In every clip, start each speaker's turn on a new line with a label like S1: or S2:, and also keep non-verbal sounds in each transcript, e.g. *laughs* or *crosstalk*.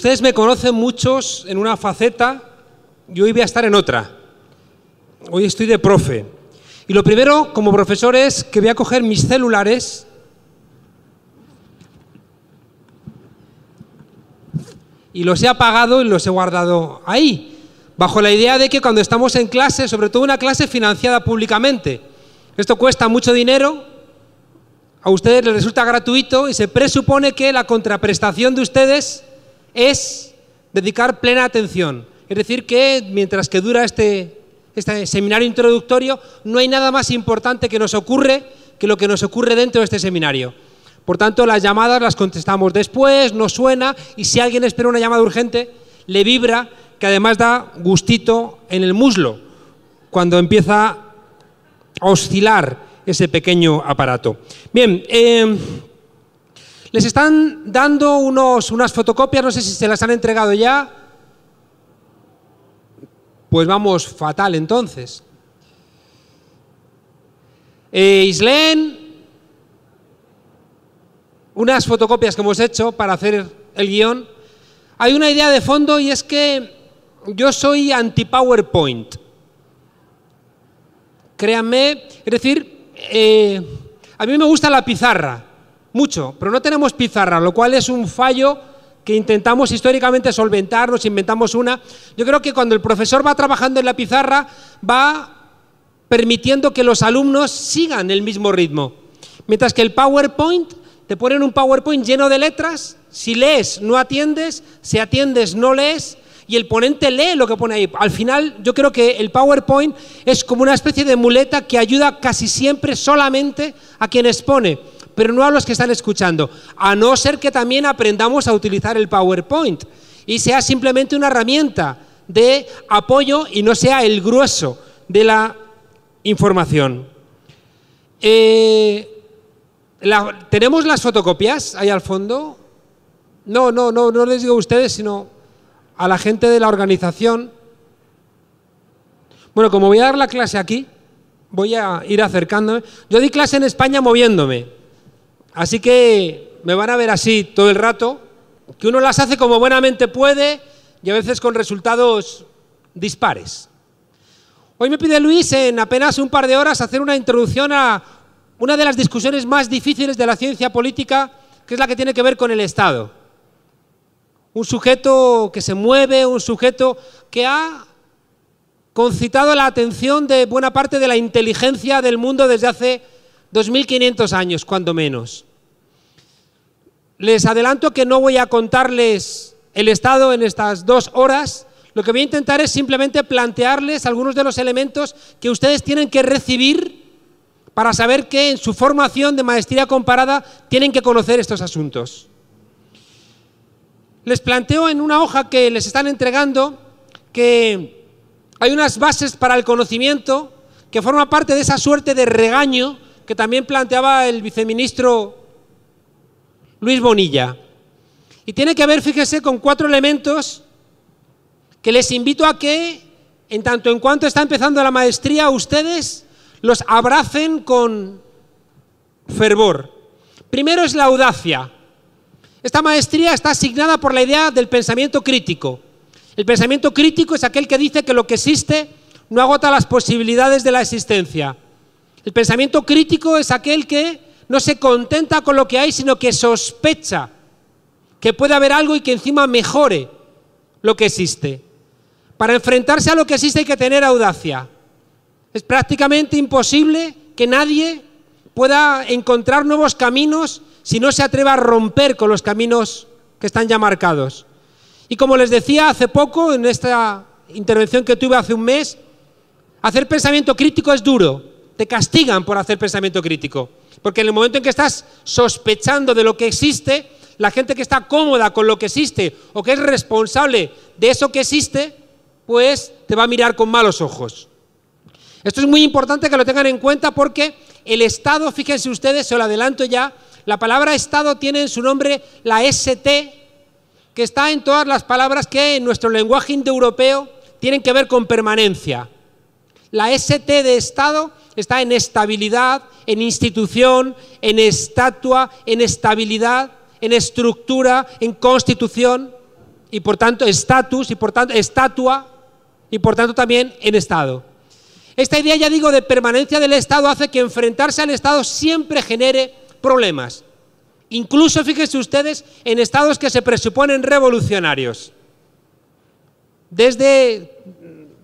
S1: Ustedes me conocen muchos en una faceta y hoy voy a estar en otra. Hoy estoy de profe. Y lo primero, como profesor, es que voy a coger mis celulares y los he apagado y los he guardado ahí, bajo la idea de que cuando estamos en clase, sobre todo una clase financiada públicamente, esto cuesta mucho dinero, a ustedes les resulta gratuito y se presupone que la contraprestación de ustedes es dedicar plena atención. Es decir, que mientras que dura este, este, seminario introductorio, no hay nada más importante que nos ocurre que lo que nos ocurre dentro de este seminario. Por tanto, las llamadas las contestamos después, nos suena y si alguien espera una llamada urgente, le vibra, que además da gustito en el muslo cuando empieza a oscilar ese pequeño aparato. Bien, eh, les están dando unos, unas fotocopias, no sé si se las han entregado ya. Pues vamos, fatal entonces. Eh, unas fotocopias que hemos hecho para hacer el guión. Hay una idea de fondo y es que yo soy anti-PowerPoint. Créanme, es decir, eh, a mí me gusta la pizarra mucho, pero no tenemos pizarra, lo cual es un fallo que intentamos históricamente solventar, nos inventamos una. Yo creo que cuando el profesor va trabajando en la pizarra, va permitiendo que los alumnos sigan el mismo ritmo. Mientras que el PowerPoint, te ponen un PowerPoint lleno de letras, si lees no atiendes, si atiendes no lees, y el ponente lee lo que pone ahí. Al final yo creo que el PowerPoint es como una especie de muleta que ayuda casi siempre solamente a quien expone pero no a los que están escuchando, a no ser que también aprendamos a utilizar el PowerPoint y sea simplemente una herramienta de apoyo y no sea el grueso de la información. Eh, ¿Tenemos las fotocopias ahí al fondo? No, no, no, no les digo a ustedes, sino a la gente de la organización. Bueno, como voy a dar la clase aquí, voy a ir acercándome. Yo di clase en España moviéndome. Así que me van a ver así todo el rato, que uno las hace como buenamente puede y a veces con resultados dispares. Hoy me pide Luis en apenas un par de horas hacer una introducción a una de las discusiones más difíciles de la ciencia política, que es la que tiene que ver con el Estado. Un sujeto que se mueve, un sujeto que ha concitado la atención de buena parte de la inteligencia del mundo desde hace 2.500 años, cuando menos. Les adelanto que no voy a contarles el estado en estas dos horas. Lo que voy a intentar es simplemente plantearles algunos de los elementos que ustedes tienen que recibir para saber que en su formación de maestría comparada tienen que conocer estos asuntos. Les planteo en una hoja que les están entregando que hay unas bases para el conocimiento que forma parte de esa suerte de regaño que también planteaba el viceministro Luis Bonilla. Y tiene que ver, fíjese, con cuatro elementos que les invito a que, en tanto en cuanto está empezando la maestría, ustedes los abracen con fervor. Primero es la audacia. Esta maestría está asignada por la idea del pensamiento crítico. El pensamiento crítico es aquel que dice que lo que existe no agota las posibilidades de la existencia. El pensamiento crítico es aquel que no se contenta con lo que hay, sino que sospecha que puede haber algo y que encima mejore lo que existe. Para enfrentarse a lo que existe hay que tener audacia. Es prácticamente imposible que nadie pueda encontrar nuevos caminos si no se atreve a romper con los caminos que están ya marcados. Y como les decía hace poco, en esta intervención que tuve hace un mes, hacer pensamiento crítico es duro, te castigan por hacer pensamiento crítico. Porque en el momento en que estás sospechando de lo que existe, la gente que está cómoda con lo que existe o que es responsable de eso que existe, pues te va a mirar con malos ojos. Esto es muy importante que lo tengan en cuenta porque el Estado, fíjense ustedes, se lo adelanto ya, la palabra Estado tiene en su nombre la ST, que está en todas las palabras que en nuestro lenguaje indoeuropeo tienen que ver con permanencia. La ST de Estado está en estabilidad, en institución, en estatua, en estabilidad, en estructura, en constitución y por tanto estatus y por tanto estatua y por tanto también en estado. Esta idea, ya digo, de permanencia del Estado hace que enfrentarse al Estado siempre genere problemas. Incluso, fíjense ustedes, en estados que se presuponen revolucionarios. Desde,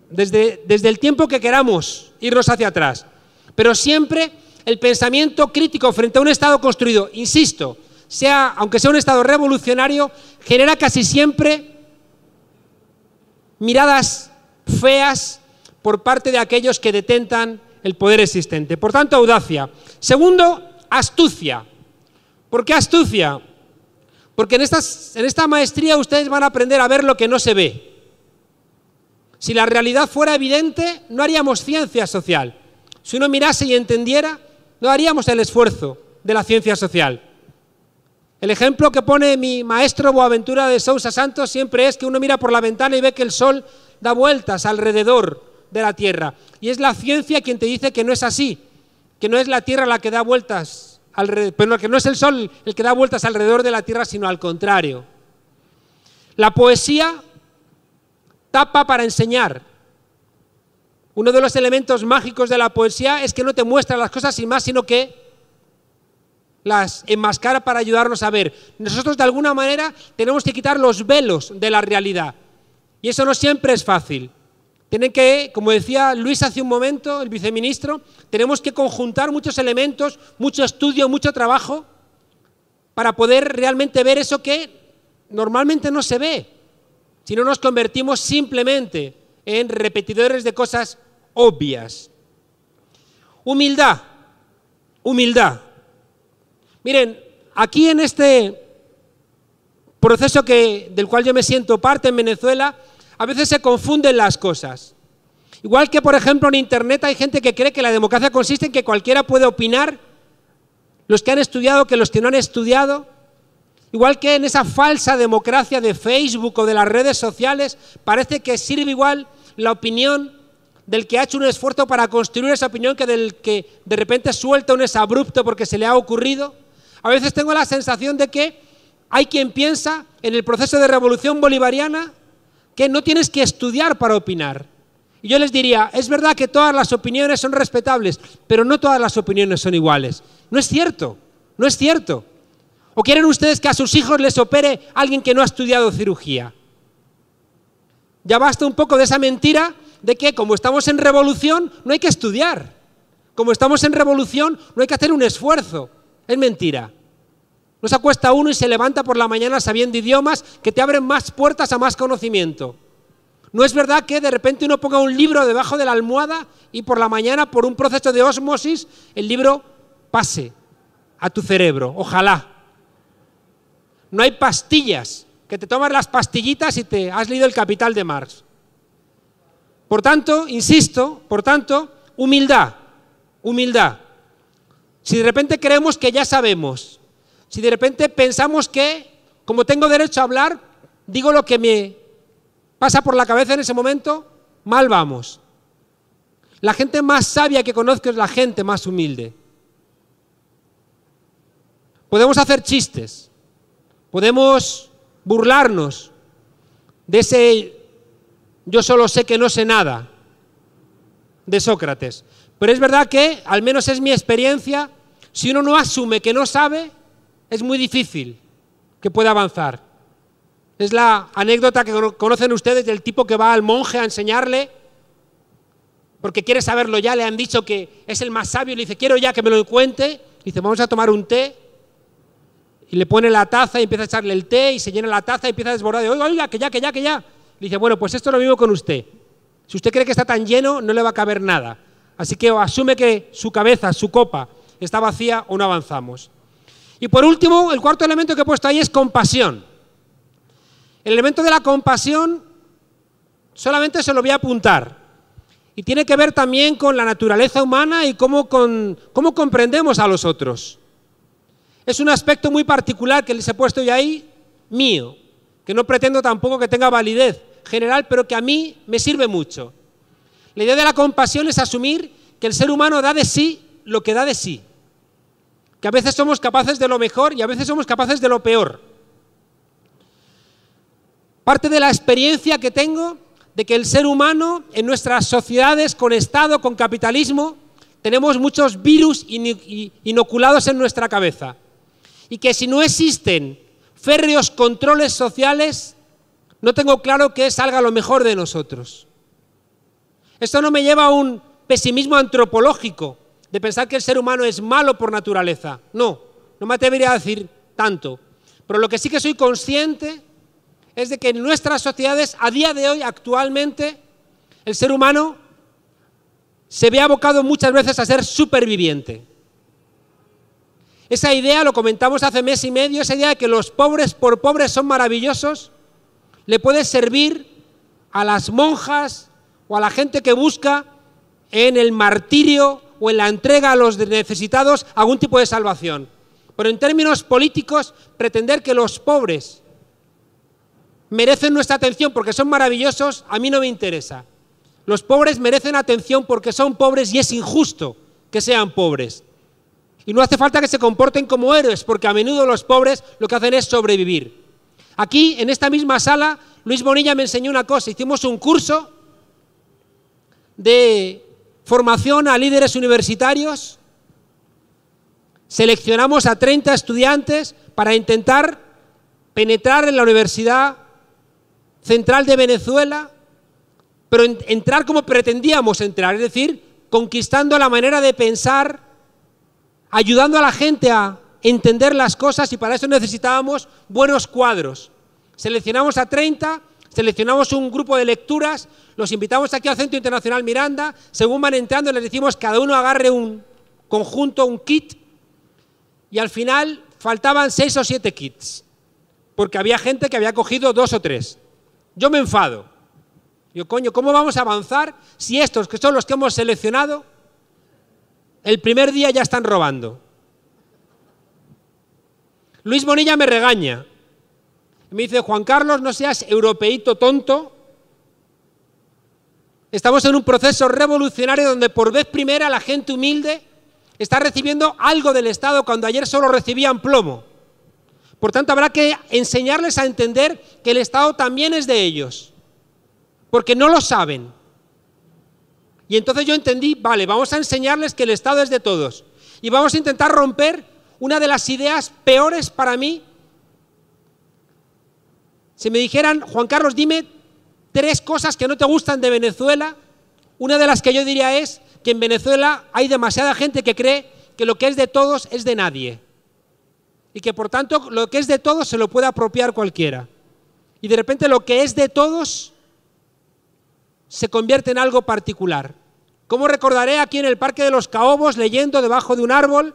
S1: desde el tiempo que queramos irnos hacia atrás, pero siempre el pensamiento crítico frente a un Estado construido, insisto, sea, aunque sea un Estado revolucionario, genera casi siempre miradas feas por parte de aquellos que detentan el poder existente. Por tanto, audacia. Segundo, astucia. ¿Por qué astucia? Porque en esta maestría ustedes van a aprender a ver lo que no se ve. Si la realidad fuera evidente, no haríamos ciencia social. Si uno mirase y entendiera, no haríamos el esfuerzo de la ciencia social. El ejemplo que pone mi maestro Boaventura de Sousa Santos siempre es que uno mira por la ventana y ve que el sol da vueltas alrededor de la Tierra. Y es la ciencia quien te dice que no es así, que no es la Tierra la que da vueltas, que no es el sol el que da vueltas alrededor de la Tierra, sino al contrario. La poesía tapa para enseñar, uno de los elementos mágicos de la poesía es que no te muestra las cosas sin más, sino que las enmascara para ayudarnos a ver. Nosotros de alguna manera tenemos que quitar los velos de la realidad. Y eso no siempre es fácil. Tienen que, como decía Luis hace un momento, el viceministro, tenemos que conjuntar muchos elementos, mucho estudio, mucho trabajo, para poder realmente ver eso que normalmente no se ve, si no nos convertimos simplemente en repetidores de cosas obvias. Humildad, humildad. Miren, aquí en este proceso que, del cual yo me siento parte en Venezuela, a veces se confunden las cosas. Igual que, por ejemplo, en Internet hay gente que cree que la democracia consiste en que cualquiera puede opinar, los que han estudiado, que los que no han estudiado. Igual que en esa falsa democracia de Facebook o de las redes sociales, parece que sirve igual la opinión del que ha hecho un esfuerzo para construir esa opinión que del que de repente suelta un es abrupto porque se le ha ocurrido. A veces tengo la sensación de que hay quien piensa en el proceso de revolución bolivariana que no tienes que estudiar para opinar. Y yo les diría, es verdad que todas las opiniones son respetables, pero no todas las opiniones son iguales. No es cierto, no es cierto. ¿O quieren ustedes que a sus hijos les opere alguien que no ha estudiado cirugía? Ya basta un poco de esa mentira de que como estamos en revolución no hay que estudiar. Como estamos en revolución no hay que hacer un esfuerzo. Es mentira. No se acuesta uno y se levanta por la mañana sabiendo idiomas que te abren más puertas a más conocimiento. No es verdad que de repente uno ponga un libro debajo de la almohada y por la mañana, por un proceso de osmosis, el libro pase a tu cerebro. Ojalá. No hay pastillas, que te tomas las pastillitas y te has leído el Capital de Marx. Por tanto, insisto, por tanto, humildad, humildad. Si de repente creemos que ya sabemos, si de repente pensamos que, como tengo derecho a hablar, digo lo que me pasa por la cabeza en ese momento, mal vamos. La gente más sabia que conozco es la gente más humilde. Podemos hacer chistes, podemos burlarnos de ese yo solo sé que no sé nada de Sócrates. Pero es verdad que, al menos es mi experiencia, si uno no asume que no sabe, es muy difícil que pueda avanzar. Es la anécdota que conocen ustedes del tipo que va al monje a enseñarle, porque quiere saberlo ya, le han dicho que es el más sabio, y le dice, quiero ya que me lo cuente, dice, vamos a tomar un té, y le pone la taza y empieza a echarle el té, y se llena la taza y empieza a desbordar, de, oiga, oiga, que ya, que ya, que ya. Le bueno, pues esto lo mismo con usted. Si usted cree que está tan lleno, no le va a caber nada. Así que asume que su cabeza, su copa, está vacía o no avanzamos. Y por último, el cuarto elemento que he puesto ahí es compasión. El elemento de la compasión solamente se lo voy a apuntar. Y tiene que ver también con la naturaleza humana y cómo, cómo comprendemos a los otros. Es un aspecto muy particular que les he puesto yo ahí, mío que no pretendo tampoco que tenga validez general, pero que a mí me sirve mucho. La idea de la compasión es asumir que el ser humano da de sí lo que da de sí, que a veces somos capaces de lo mejor y a veces somos capaces de lo peor. Parte de la experiencia que tengo de que el ser humano en nuestras sociedades con Estado, con capitalismo, tenemos muchos virus inoculados en nuestra cabeza. Y que si no existen férreos controles sociales, no tengo claro que salga lo mejor de nosotros. Esto no me lleva a un pesimismo antropológico, de pensar que el ser humano es malo por naturaleza. No, no me atrevería a decir tanto. Pero lo que sí que soy consciente es de que en nuestras sociedades, a día de hoy, actualmente, el ser humano se ve abocado muchas veces a ser superviviente. Esa idea, lo comentamos hace mes y medio, esa idea de que los pobres por pobres son maravillosos, le puede servir a las monjas o a la gente que busca en el martirio o en la entrega a los necesitados algún tipo de salvación. Pero en términos políticos, pretender que los pobres merecen nuestra atención porque son maravillosos, a mí no me interesa. Los pobres merecen atención porque son pobres y es injusto que sean pobres. Y no hace falta que se comporten como héroes, porque a menudo los pobres lo que hacen es sobrevivir. Aquí, en esta misma sala, Luis Bonilla me enseñó una cosa. Hicimos un curso de formación a líderes universitarios. Seleccionamos a 30 estudiantes para intentar penetrar en la Universidad Central de Venezuela, pero entrar como pretendíamos entrar, es decir, conquistando la manera de pensar ayudando a la gente a entender las cosas y para eso necesitábamos buenos cuadros. Seleccionamos a 30, seleccionamos un grupo de lecturas, los invitamos aquí al Centro Internacional Miranda, según van entrando les decimos cada uno agarre un conjunto, un kit, y al final faltaban seis o siete kits, porque había gente que había cogido dos o tres. Yo me enfado. Yo, coño, ¿cómo vamos a avanzar si estos, que son los que hemos seleccionado, el primer día ya están robando. Luis Bonilla me regaña. Me dice, Juan Carlos, no seas europeíto tonto. Estamos en un proceso revolucionario donde por vez primera la gente humilde está recibiendo algo del Estado cuando ayer solo recibían plomo. Por tanto, habrá que enseñarles a entender que el Estado también es de ellos, porque no lo saben. Y entonces yo entendí, vale, vamos a enseñarles que el Estado es de todos. Y vamos a intentar romper una de las ideas peores para mí. Si me dijeran, Juan Carlos, dime tres cosas que no te gustan de Venezuela, una de las que yo diría es que en Venezuela hay demasiada gente que cree que lo que es de todos es de nadie. Y que por tanto lo que es de todos se lo puede apropiar cualquiera. Y de repente lo que es de todos se convierte en algo particular. ¿Cómo recordaré aquí en el Parque de los Caobos, leyendo debajo de un árbol,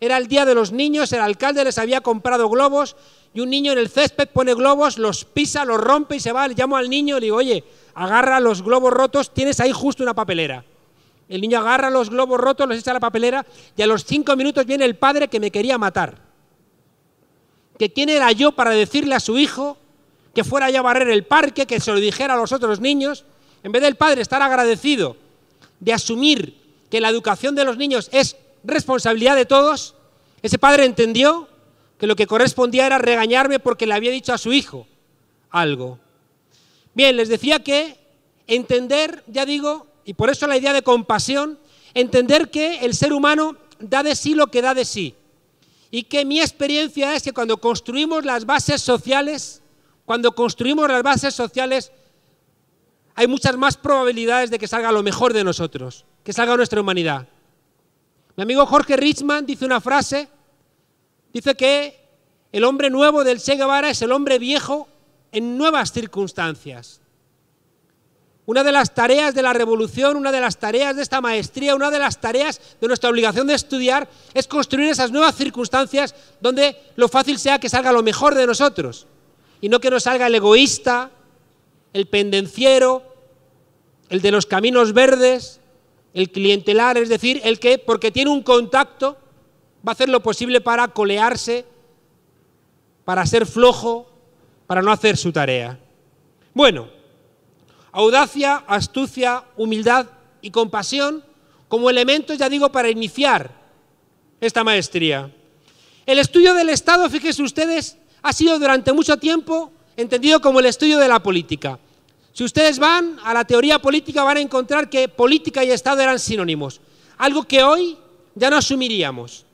S1: era el Día de los Niños, el alcalde les había comprado globos y un niño en el césped pone globos, los pisa, los rompe y se va. Le llamo al niño y le digo, oye, agarra los globos rotos, tienes ahí justo una papelera. El niño agarra los globos rotos, los echa a la papelera y a los cinco minutos viene el padre que me quería matar. Que quién era yo para decirle a su hijo que fuera allá a barrer el parque, que se lo dijera a los otros niños. En vez del padre estar agradecido de asumir que la educación de los niños es responsabilidad de todos, ese padre entendió que lo que correspondía era regañarme porque le había dicho a su hijo algo. Bien, les decía que entender, ya digo, y por eso la idea de compasión, entender que el ser humano da de sí lo que da de sí. Y que mi experiencia es que cuando construimos las bases sociales, cuando construimos las bases sociales, hay muchas más probabilidades de que salga lo mejor de nosotros, que salga nuestra humanidad. Mi amigo Jorge Richman dice una frase, dice que el hombre nuevo del Che Guevara es el hombre viejo en nuevas circunstancias. Una de las tareas de la revolución, una de las tareas de esta maestría, una de las tareas de nuestra obligación de estudiar es construir esas nuevas circunstancias donde lo fácil sea que salga lo mejor de nosotros y no que nos salga el egoísta, el pendenciero, el de los caminos verdes, el clientelar, es decir, el que, porque tiene un contacto, va a hacer lo posible para colearse, para ser flojo, para no hacer su tarea. Bueno, audacia, astucia, humildad y compasión como elementos, ya digo, para iniciar esta maestría. El estudio del Estado, fíjense ustedes, ha sido durante mucho tiempo entendido como el estudio de la política. Si ustedes van a la teoría política van a encontrar que política y Estado eran sinónimos, algo que hoy ya no asumiríamos.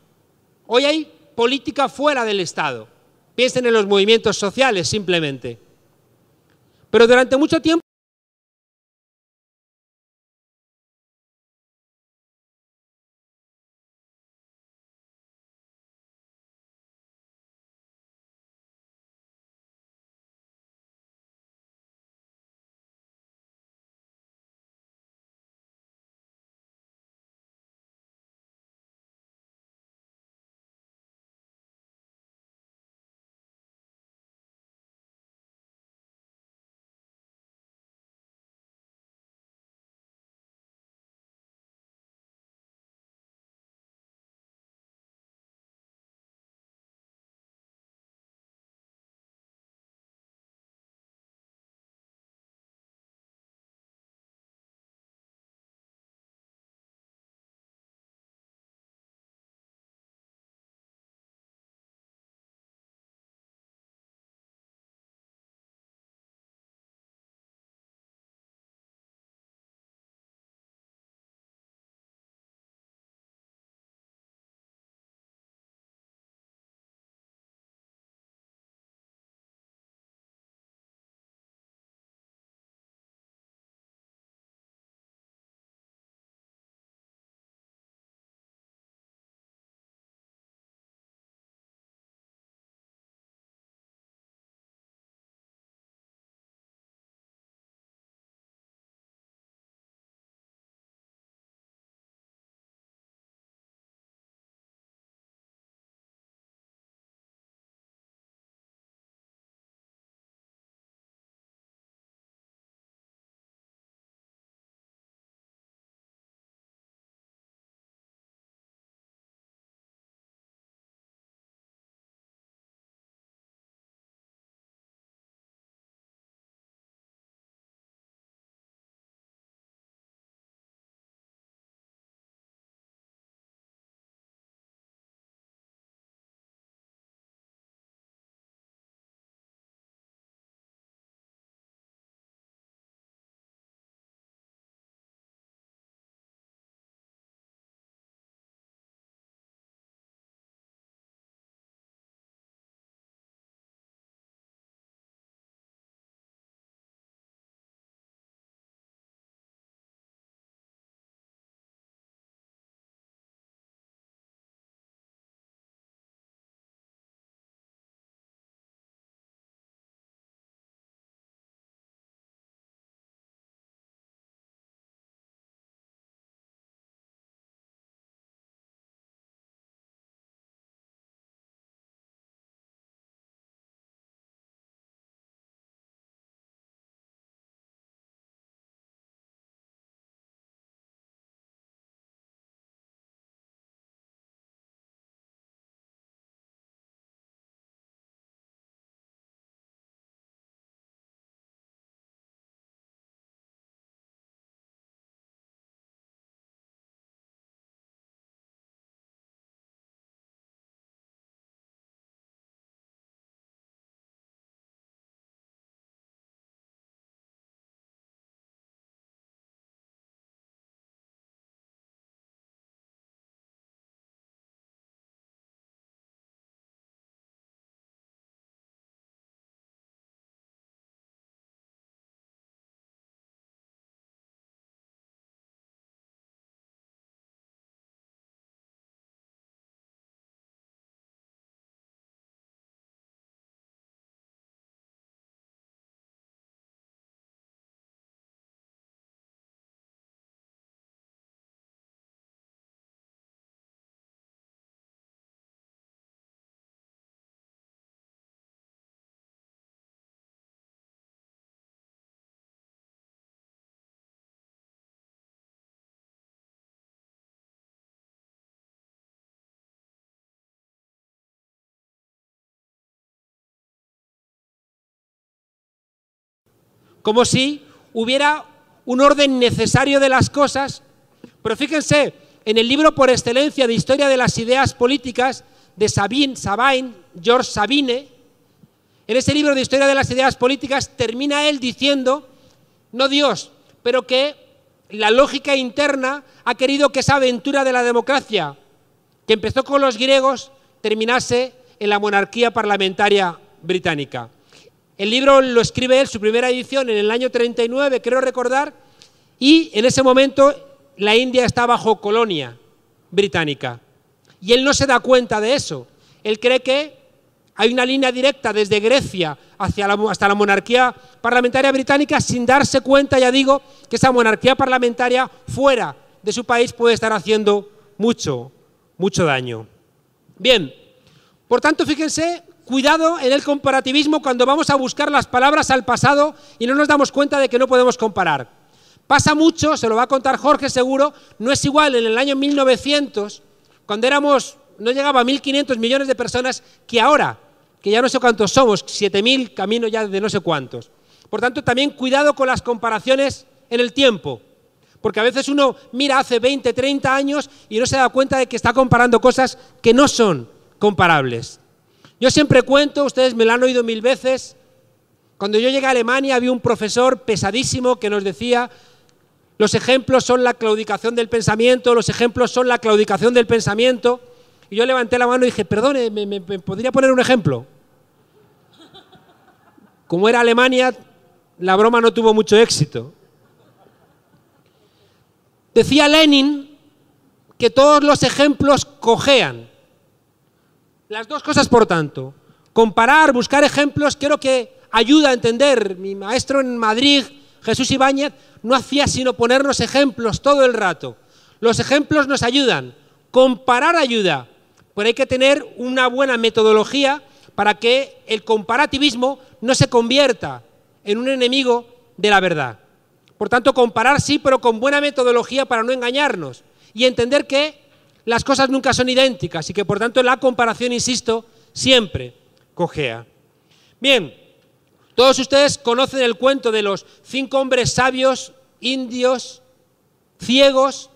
S1: Hoy hay política fuera del Estado. Piensen en los movimientos sociales simplemente. Pero durante mucho tiempo como si hubiera un orden necesario de las cosas. Pero fíjense, en el libro por excelencia de Historia de las Ideas Políticas de Sabine, George Sabine, en ese libro de Historia de las Ideas Políticas termina él diciendo, no Dios, pero que la lógica interna ha querido que esa aventura de la democracia, que empezó con los griegos, terminase en la monarquía parlamentaria británica. El libro lo escribe él, su primera edición, en el año 39, creo recordar, y en ese momento la India está bajo colonia británica. Y él no se da cuenta de eso. Él cree que hay una línea directa desde Grecia hasta la monarquía parlamentaria británica sin darse cuenta, ya digo, que esa monarquía parlamentaria fuera de su país puede estar haciendo mucho, mucho daño. Bien, por tanto, fíjense Cuidado en el comparativismo cuando vamos a buscar las palabras al pasado y no nos damos cuenta de que no podemos comparar. Pasa mucho, se lo va a contar Jorge seguro, no es igual en el año 1900, cuando éramos, no llegaba a 1.500 millones de personas, que ahora, que ya no sé cuántos somos, 7.000, camino ya de no sé cuántos. Por tanto, también cuidado con las comparaciones en el tiempo. Porque a veces uno mira hace 20, 30 años y no se da cuenta de que está comparando cosas que no son comparables. Yo siempre cuento, ustedes me lo han oído mil veces, cuando yo llegué a Alemania había un profesor pesadísimo que nos decía, los ejemplos son la claudicación del pensamiento, los ejemplos son la claudicación del pensamiento. Y yo levanté la mano y dije, perdone, me podría poner un ejemplo? Como era Alemania, la broma no tuvo mucho éxito. Decía Lenin que todos los ejemplos cojean. Las dos cosas, por tanto, comparar, buscar ejemplos, creo que ayuda a entender. Mi maestro en Madrid, Jesús Ibáñez, no hacía sino ponernos ejemplos todo el rato. Los ejemplos nos ayudan, comparar ayuda, pero hay que tener una buena metodología para que el comparativismo no se convierta en un enemigo de la verdad. Por tanto, comparar sí, pero con buena metodología para no engañarnos y entender que las cosas nunca son idénticas y que por tanto la comparación, insisto, siempre cojea. Bien, todos ustedes conocen el cuento de los cinco hombres sabios, indios, ciegos,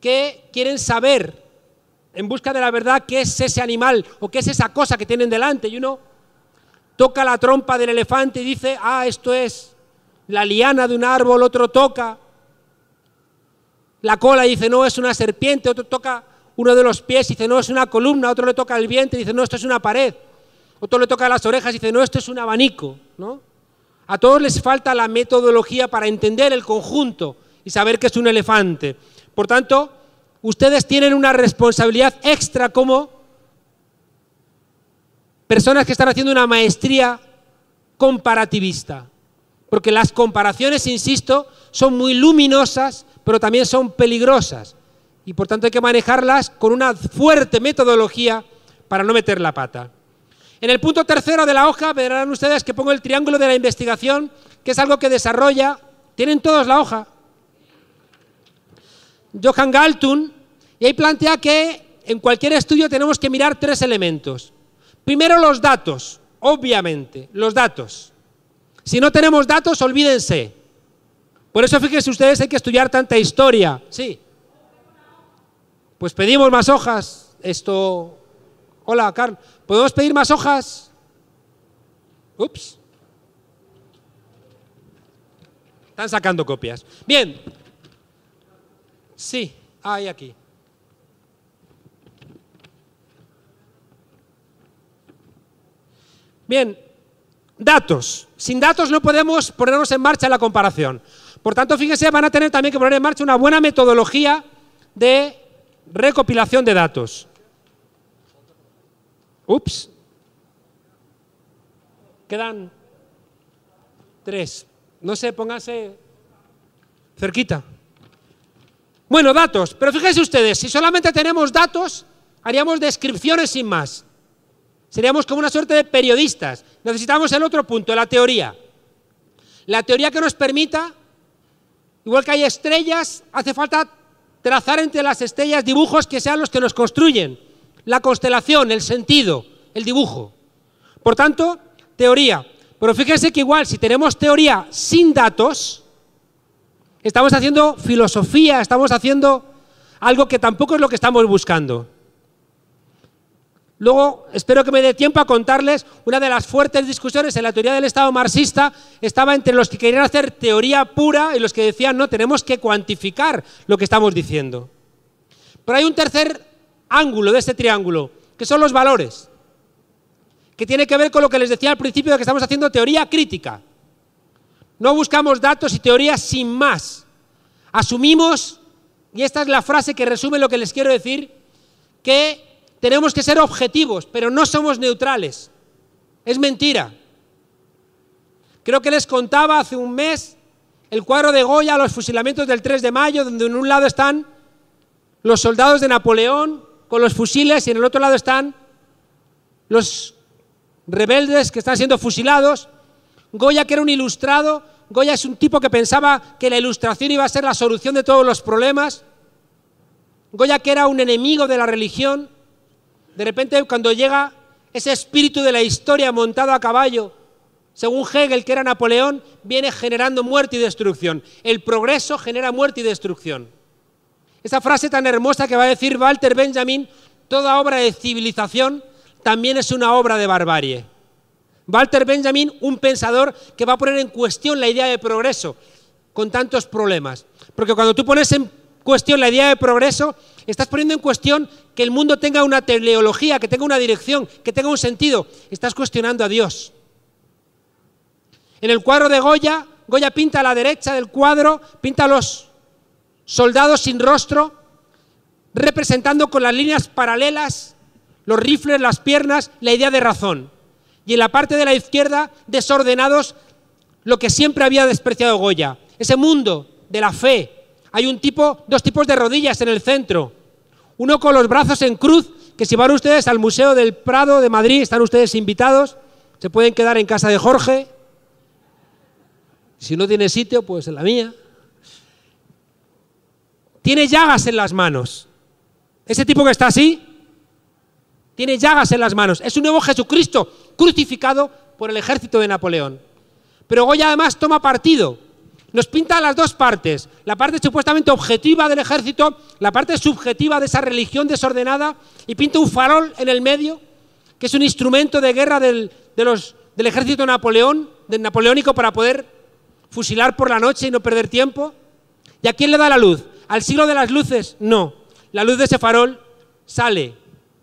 S1: que quieren saber, en busca de la verdad, qué es ese animal o qué es esa cosa que tienen delante. Y uno toca la trompa del elefante y dice, ah, esto es la liana de un árbol, otro toca la cola dice, no, es una serpiente, otro toca uno de los pies y dice, no, es una columna, otro le toca el vientre y dice, no, esto es una pared, otro le toca las orejas y dice, no, esto es un abanico, ¿no? A todos les falta la metodología para entender el conjunto y saber que es un elefante. Por tanto, ustedes tienen una responsabilidad extra como personas que están haciendo una maestría comparativista. Porque las comparaciones, insisto, son muy luminosas pero también son peligrosas y por tanto hay que manejarlas con una fuerte metodología para no meter la pata. En el punto tercero de la hoja verán ustedes que pongo el triángulo de la investigación, que es algo que desarrolla, tienen todos la hoja, Johan Galtun, y ahí plantea que en cualquier estudio tenemos que mirar tres elementos. Primero los datos, obviamente, los datos. Si no tenemos datos, olvídense, por eso fíjense ustedes, hay que estudiar tanta historia. Sí. Pues pedimos más hojas. Esto. Hola, Carl. ¿Podemos pedir más hojas? Ups. Están sacando copias. Bien. Sí, hay aquí. Bien, datos. Sin datos no podemos ponernos en marcha la comparación. Por tanto, fíjense, van a tener también que poner en marcha una buena metodología de recopilación de datos. Ups. Quedan tres. No sé, póngase cerquita. Bueno, datos. Pero fíjense ustedes, si solamente tenemos datos, haríamos descripciones sin más. Seríamos como una suerte de periodistas. Necesitamos el otro punto, la teoría. La teoría que nos permita Igual que hay estrellas, hace falta trazar entre las estrellas dibujos que sean los que nos construyen. La constelación, el sentido, el dibujo. Por tanto, teoría. Pero fíjense que igual si tenemos teoría sin datos, estamos haciendo filosofía, estamos haciendo algo que tampoco es lo que estamos buscando. Luego, espero que me dé tiempo a contarles, una de las fuertes discusiones en la teoría del Estado marxista estaba entre los que querían hacer teoría pura y los que decían, no, tenemos que cuantificar lo que estamos diciendo. Pero hay un tercer ángulo de este triángulo, que son los valores, que tiene que ver con lo que les decía al principio de que estamos haciendo teoría crítica. No buscamos datos y teorías sin más. Asumimos, y esta es la frase que resume lo que les quiero decir, que tenemos que ser objetivos, pero no somos neutrales. Es mentira. Creo que les contaba hace un mes el cuadro de Goya, los fusilamientos del 3 de mayo, donde en un lado están los soldados de Napoleón con los fusiles y en el otro lado están los rebeldes que están siendo fusilados. Goya, que era un ilustrado, Goya es un tipo que pensaba que la ilustración iba a ser la solución de todos los problemas. Goya, que era un enemigo de la religión, de repente cuando llega ese espíritu de la historia montado a caballo, según Hegel, que era Napoleón, viene generando muerte y destrucción. El progreso genera muerte y destrucción. Esa frase tan hermosa que va a decir Walter Benjamin, toda obra de civilización también es una obra de barbarie. Walter Benjamin, un pensador que va a poner en cuestión la idea de progreso con tantos problemas. Porque cuando tú pones en cuestión la idea de progreso, Estás poniendo en cuestión que el mundo tenga una teleología, que tenga una dirección, que tenga un sentido. Estás cuestionando a Dios. En el cuadro de Goya, Goya pinta a la derecha del cuadro, pinta a los soldados sin rostro, representando con las líneas paralelas los rifles, las piernas, la idea de razón. Y en la parte de la izquierda, desordenados, lo que siempre había despreciado Goya, ese mundo de la fe, hay un tipo, dos tipos de rodillas en el centro. Uno con los brazos en cruz, que si van ustedes al Museo del Prado de Madrid, están ustedes invitados, se pueden quedar en casa de Jorge. Si no tiene sitio, pues en la mía. Tiene llagas en las manos. Ese tipo que está así, tiene llagas en las manos. Es un nuevo Jesucristo crucificado por el ejército de Napoleón. Pero Goya además toma partido nos pinta las dos partes, la parte supuestamente objetiva del ejército, la parte subjetiva de esa religión desordenada, y pinta un farol en el medio, que es un instrumento de guerra del, ejército Napoleón, del napoleónico, para poder fusilar por la noche y no perder tiempo. ¿Y a quién le da la luz? ¿Al siglo de las luces? No. La luz de ese farol sale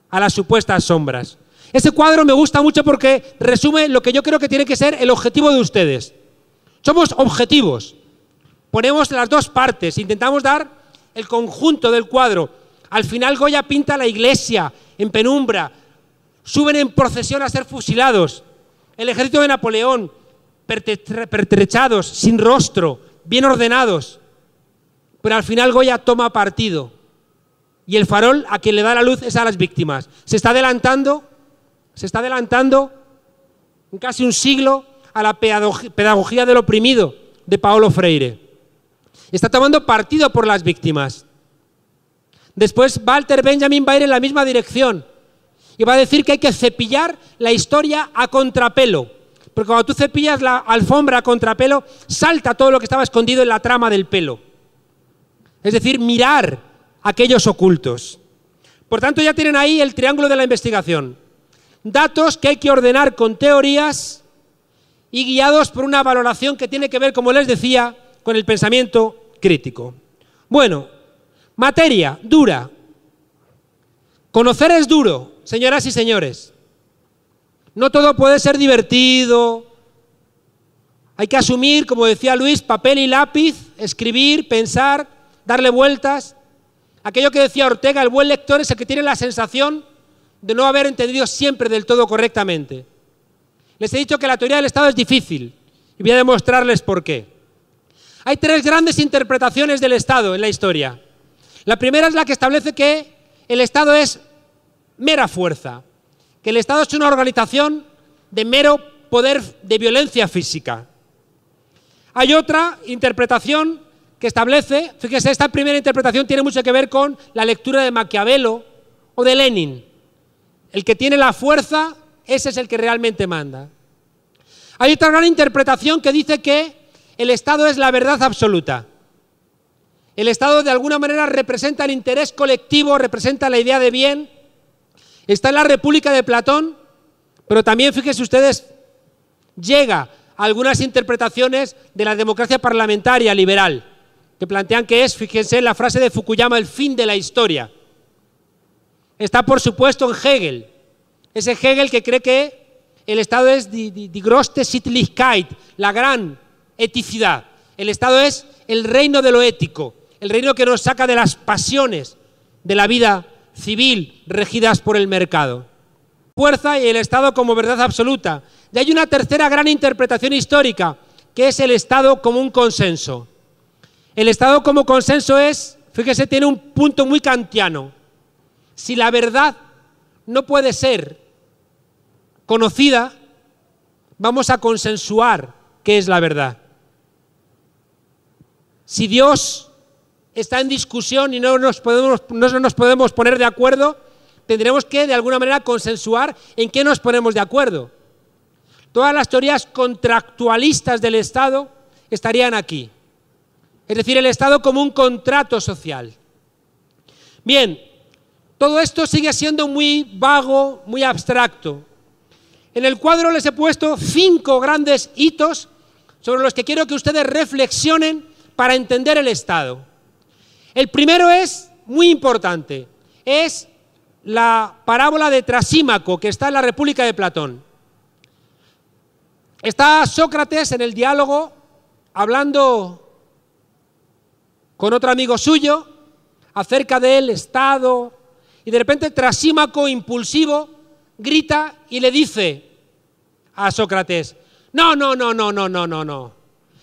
S1: a las supuestas sombras. Ese cuadro me gusta mucho porque resume lo que yo creo que tiene que ser el objetivo de ustedes. Somos objetivos. Ponemos las dos partes, intentamos dar el conjunto del cuadro. Al final Goya pinta la iglesia en penumbra, suben en procesión a ser fusilados, el ejército de Napoleón, pertrechados, sin rostro, bien ordenados. Pero al final Goya toma partido y el farol a quien le da la luz es a las víctimas. Se está adelantando, se está adelantando en casi un siglo a la pedagogía del oprimido de Paolo Freire. Está tomando partido por las víctimas. Después Walter Benjamin va a ir en la misma dirección y va a decir que hay que cepillar la historia a contrapelo. Porque cuando tú cepillas la alfombra a contrapelo, salta todo lo que estaba escondido en la trama del pelo. Es decir, mirar aquellos ocultos. Por tanto, ya tienen ahí el triángulo de la investigación. Datos que hay que ordenar con teorías y guiados por una valoración que tiene que ver, como les decía, con el pensamiento crítico. Bueno, materia dura. Conocer es duro, señoras y señores. No todo puede ser divertido. Hay que asumir, como decía Luis, papel y lápiz, escribir, pensar, darle vueltas. Aquello que decía Ortega, el buen lector es el que tiene la sensación de no haber entendido siempre del todo correctamente. Les he dicho que la teoría del Estado es difícil y voy a demostrarles por qué. Hay tres grandes interpretaciones del Estado en la historia. La primera es la que establece que el Estado es mera fuerza, que el Estado es una organización de mero poder de violencia física. Hay otra interpretación que establece, fíjese, esta primera interpretación tiene mucho que ver con la lectura de Maquiavelo o de Lenin. El que tiene la fuerza, ese es el que realmente manda. Hay otra gran interpretación que dice que el Estado es la verdad absoluta. El Estado de alguna manera representa el interés colectivo, representa la idea de bien. Está en la República de Platón, pero también, fíjense ustedes, llega a algunas interpretaciones de la democracia parlamentaria liberal, que plantean que es, fíjense, la frase de Fukuyama, el fin de la historia. Está, por supuesto, en Hegel, ese Hegel que cree que el Estado es die, die, die Große Sittlichkeit, la gran eticidad. El Estado es el reino de lo ético, el reino que nos saca de las pasiones de la vida civil regidas por el mercado. Fuerza y el Estado como verdad absoluta. Y hay una tercera gran interpretación histórica, que es el Estado como un consenso. El Estado como consenso es, fíjese, tiene un punto muy kantiano. Si la verdad no puede ser conocida, vamos a consensuar qué es la verdad. Si Dios está en discusión y no nos podemos, no nos podemos poner de acuerdo, tendremos que de alguna manera consensuar en qué nos ponemos de acuerdo. Todas las teorías contractualistas del Estado estarían aquí. Es decir, el Estado como un contrato social. Bien, todo esto sigue siendo muy vago, muy abstracto. En el cuadro les he puesto cinco grandes hitos sobre los que quiero que ustedes reflexionen para entender el Estado. El primero es muy importante, es la parábola de Trasímaco, que está en la República de Platón. Está Sócrates en el diálogo hablando con otro amigo suyo acerca del Estado y de repente Trasímaco impulsivo grita y le dice a Sócrates, no, no, no, no, no, no, no, no.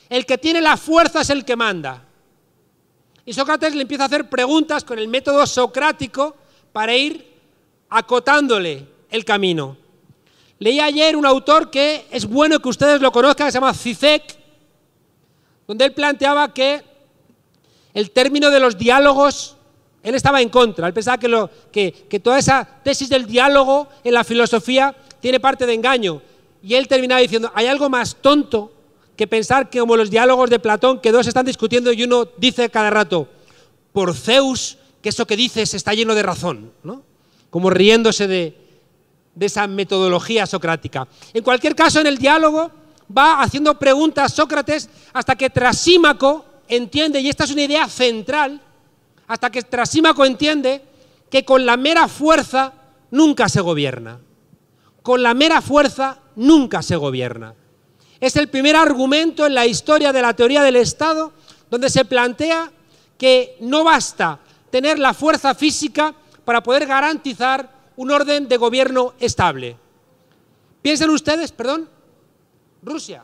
S1: El que tiene la fuerza es el que manda. Y Sócrates le empieza a hacer preguntas con el método socrático para ir acotándole el camino. Leí ayer un autor que es bueno que ustedes lo conozcan, que se llama Zizek, donde él planteaba que el término de los diálogos, él estaba en contra, él pensaba que, que toda esa tesis del diálogo en la filosofía tiene parte de engaño. Y él terminaba diciendo, hay algo más tonto que pensar que como los diálogos de Platón, que dos están discutiendo y uno dice cada rato, por Zeus, que eso que dices está lleno de razón, como riéndose de, de esa metodología socrática. En cualquier caso, en el diálogo va haciendo preguntas Sócrates hasta que Trasímaco entiende, y esta es una idea central, hasta que Trasímaco entiende que con la mera fuerza nunca se gobierna. Con la mera fuerza nunca se gobierna. Es el primer argumento en la historia de la teoría del Estado donde se plantea que no basta tener la fuerza física para poder garantizar un orden de gobierno estable. Piensen ustedes, perdón, Rusia.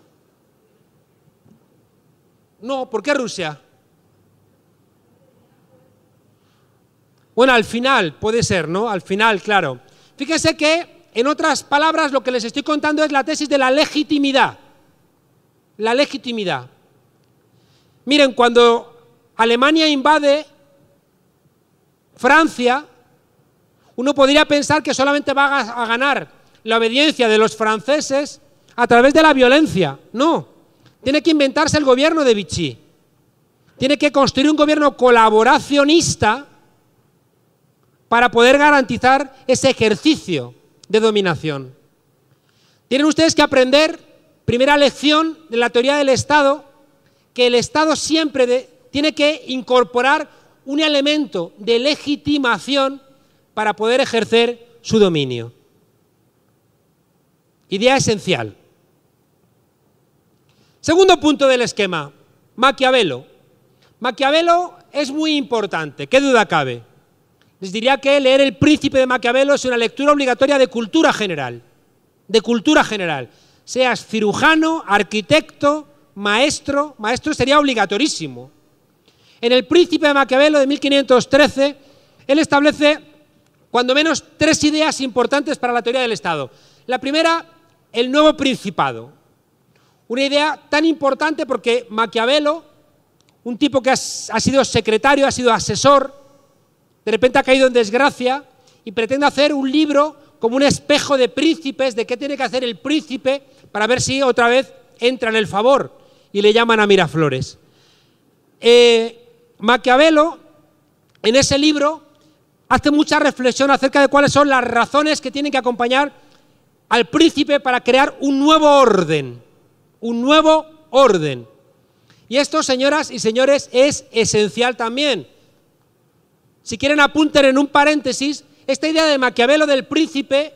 S1: No, ¿por qué Rusia? Bueno, al final puede ser, ¿no? Al final, claro. Fíjense que, en otras palabras, lo que les estoy contando es la tesis de la legitimidad la legitimidad. Miren, cuando Alemania invade Francia, uno podría pensar que solamente va a ganar la obediencia de los franceses a través de la violencia. No, tiene que inventarse el gobierno de Vichy. Tiene que construir un gobierno colaboracionista para poder garantizar ese ejercicio de dominación. Tienen ustedes que aprender Primera lección de la teoría del Estado, que el Estado siempre tiene que incorporar un elemento de legitimación para poder ejercer su dominio. Idea esencial. Segundo punto del esquema, Maquiavelo. Maquiavelo es muy importante, qué duda cabe. Les diría que leer El Príncipe de Maquiavelo es una lectura obligatoria de cultura general. De cultura general seas cirujano, arquitecto, maestro, maestro sería obligatorísimo. En el Príncipe de Maquiavelo de 1513, él establece cuando menos tres ideas importantes para la teoría del Estado. La primera, el nuevo principado. Una idea tan importante porque Maquiavelo, un tipo que ha, ha sido secretario, ha sido asesor, de repente ha caído en desgracia y pretende hacer un libro como un espejo de príncipes, de qué tiene que hacer el príncipe para ver si otra vez entra en el favor y le llaman a Miraflores. Eh, Maquiavelo, en ese libro, hace mucha reflexión acerca de cuáles son las razones que tienen que acompañar al príncipe para crear un nuevo orden, un nuevo orden. Y esto, señoras y señores, es esencial también. Si quieren apunten en un paréntesis, esta idea de Maquiavelo del príncipe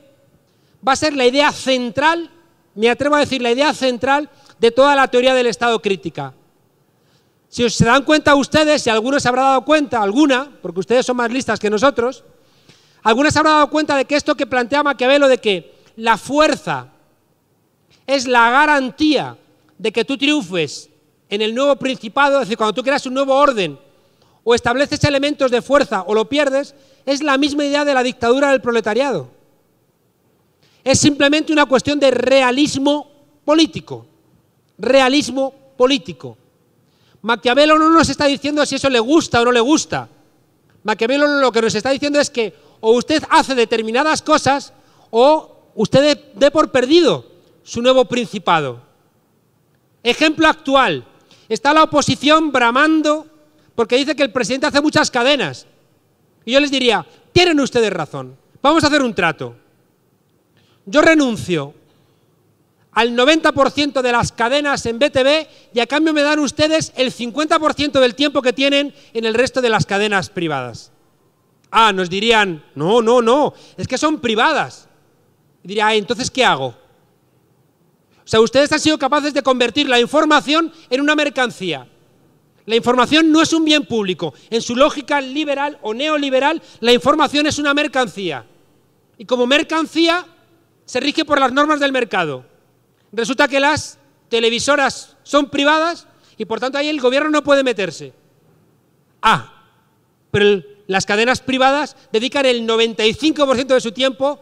S1: va a ser la idea central me atrevo a decir, la idea central de toda la teoría del Estado crítica. Si se dan cuenta ustedes, si algunos se habrá dado cuenta, alguna, porque ustedes son más listas que nosotros, algunos se habrá dado cuenta de que esto que plantea Maquiavelo de que la fuerza es la garantía de que tú triunfes en el nuevo principado, es decir, cuando tú creas un nuevo orden o estableces elementos de fuerza o lo pierdes, es la misma idea de la dictadura del proletariado es simplemente una cuestión de realismo político. Realismo político. Maquiavelo no nos está diciendo si eso le gusta o no le gusta. Maquiavelo lo que nos está diciendo es que o usted hace determinadas cosas o usted dé por perdido su nuevo principado. Ejemplo actual. Está la oposición bramando porque dice que el presidente hace muchas cadenas. Y yo les diría, tienen ustedes razón, vamos a hacer un trato. Yo renuncio al 90% de las cadenas en BTV y a cambio me dan ustedes el 50% del tiempo que tienen en el resto de las cadenas privadas. Ah, nos dirían, no, no, no, es que son privadas. Y diría, ah, entonces, ¿qué hago? O sea, ustedes han sido capaces de convertir la información en una mercancía. La información no es un bien público. En su lógica liberal o neoliberal, la información es una mercancía. Y como mercancía, se rige por las normas del mercado. Resulta que las televisoras son privadas y por tanto ahí el gobierno no puede meterse. Ah, pero las cadenas privadas dedican el 95% de su tiempo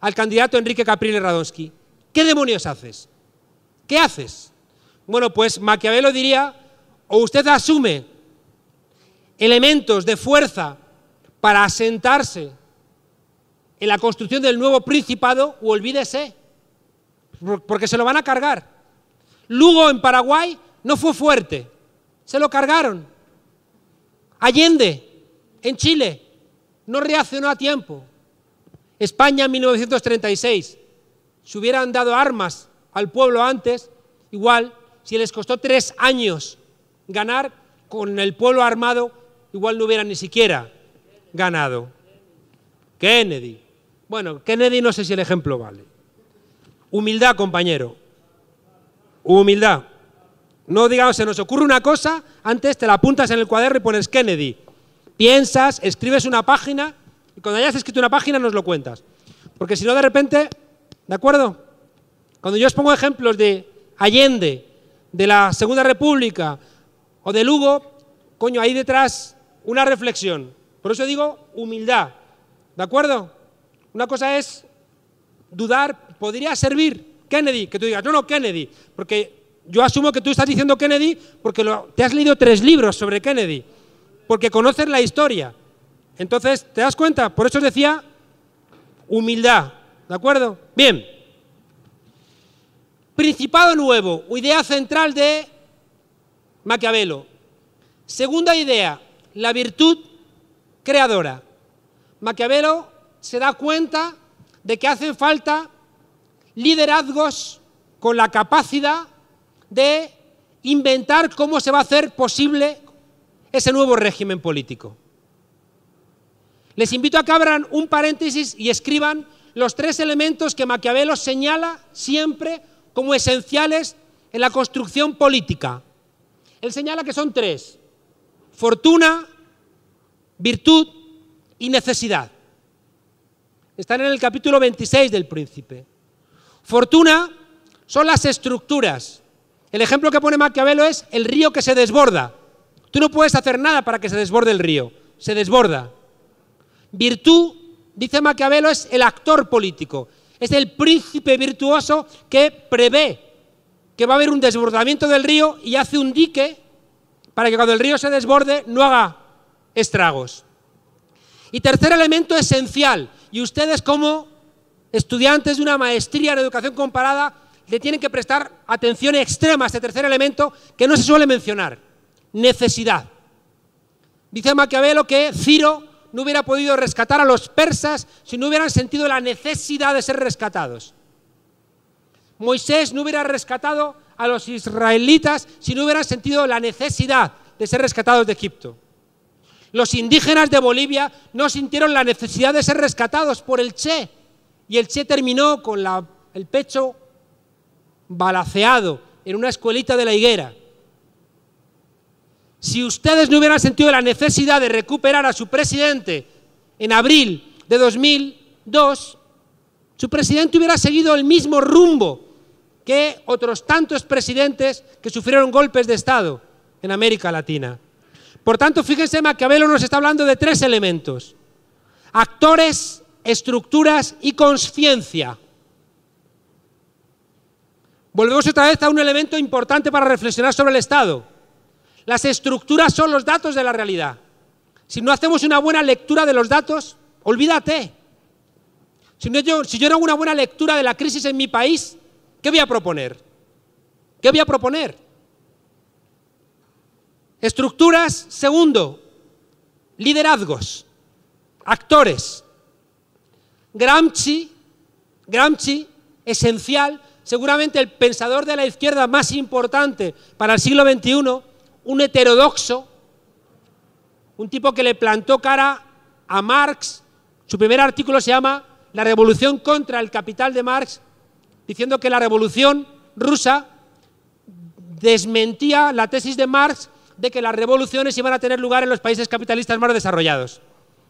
S1: al candidato Enrique Capriles Radonsky. ¿Qué demonios haces? ¿Qué haces? Bueno, pues Maquiavelo diría, o usted asume elementos de fuerza para asentarse en la construcción del nuevo principado, olvídese, porque se lo van a cargar. Lugo en Paraguay no fue fuerte, se lo cargaron. Allende en Chile no reaccionó a tiempo. España en 1936, si hubieran dado armas al pueblo antes, igual, si les costó tres años ganar con el pueblo armado, igual no hubieran ni siquiera ganado. Kennedy. Bueno, Kennedy no sé si el ejemplo vale. Humildad, compañero. Humildad. No digamos, se nos ocurre una cosa, antes te la apuntas en el cuaderno y pones Kennedy. Piensas, escribes una página, y cuando hayas escrito una página nos lo cuentas. Porque si no, de repente, ¿de acuerdo? Cuando yo os pongo ejemplos de Allende, de la Segunda República o de Lugo, coño, hay detrás una reflexión. Por eso digo humildad. ¿De acuerdo? Una cosa es dudar, podría servir Kennedy, que tú digas, no, no, Kennedy, porque yo asumo que tú estás diciendo Kennedy porque te has leído tres libros sobre Kennedy, porque conoces la historia. Entonces, ¿te das cuenta? Por eso os decía humildad, ¿de acuerdo? Bien. Principado nuevo, idea central de Maquiavelo. Segunda idea, la virtud creadora. Maquiavelo se da cuenta de que hacen falta liderazgos con la capacidad de inventar cómo se va a hacer posible ese nuevo régimen político. Les invito a que abran un paréntesis y escriban los tres elementos que Maquiavelo señala siempre como esenciales en la construcción política. Él señala que son tres, fortuna, virtud y necesidad. Están en el capítulo 26 del príncipe. Fortuna son las estructuras. El ejemplo que pone Maquiavelo es el río que se desborda. Tú no puedes hacer nada para que se desborde el río. Se desborda. Virtud, dice Maquiavelo, es el actor político. Es el príncipe virtuoso que prevé que va a haber un desbordamiento del río y hace un dique para que cuando el río se desborde no haga estragos. Y tercer elemento esencial, y ustedes como estudiantes de una maestría en educación comparada le tienen que prestar atención extrema a este tercer elemento que no se suele mencionar, necesidad. Dice Maquiavelo que Ciro no hubiera podido rescatar a los persas si no hubieran sentido la necesidad de ser rescatados. Moisés no hubiera rescatado a los israelitas si no hubieran sentido la necesidad de ser rescatados de Egipto. Los indígenas de Bolivia no sintieron la necesidad de ser rescatados por el Che. Y el Che terminó con el pecho balaceado en una escuelita de la higuera. Si ustedes no hubieran sentido la necesidad de recuperar a su presidente en abril de 2002, su presidente hubiera seguido el mismo rumbo que otros tantos presidentes que sufrieron golpes de Estado en América Latina. Por tanto, fíjense, Maquiavelo nos está hablando de tres elementos. Actores, estructuras y conciencia. Volvemos otra vez a un elemento importante para reflexionar sobre el Estado. Las estructuras son los datos de la realidad. Si no hacemos una buena lectura de los datos, olvídate. Si, si yo no hago una buena lectura de la crisis en mi país, ¿qué voy a proponer? ¿Qué voy a proponer? Estructuras, segundo, liderazgos, actores. Gramsci, Gramsci, esencial, seguramente el pensador de la izquierda más importante para el siglo XXI, un heterodoxo, un tipo que le plantó cara a Marx. Su primer artículo se llama La revolución contra el capital de Marx, diciendo que la revolución rusa desmentía la tesis de Marx de que las revoluciones iban a tener lugar en los países capitalistas más desarrollados.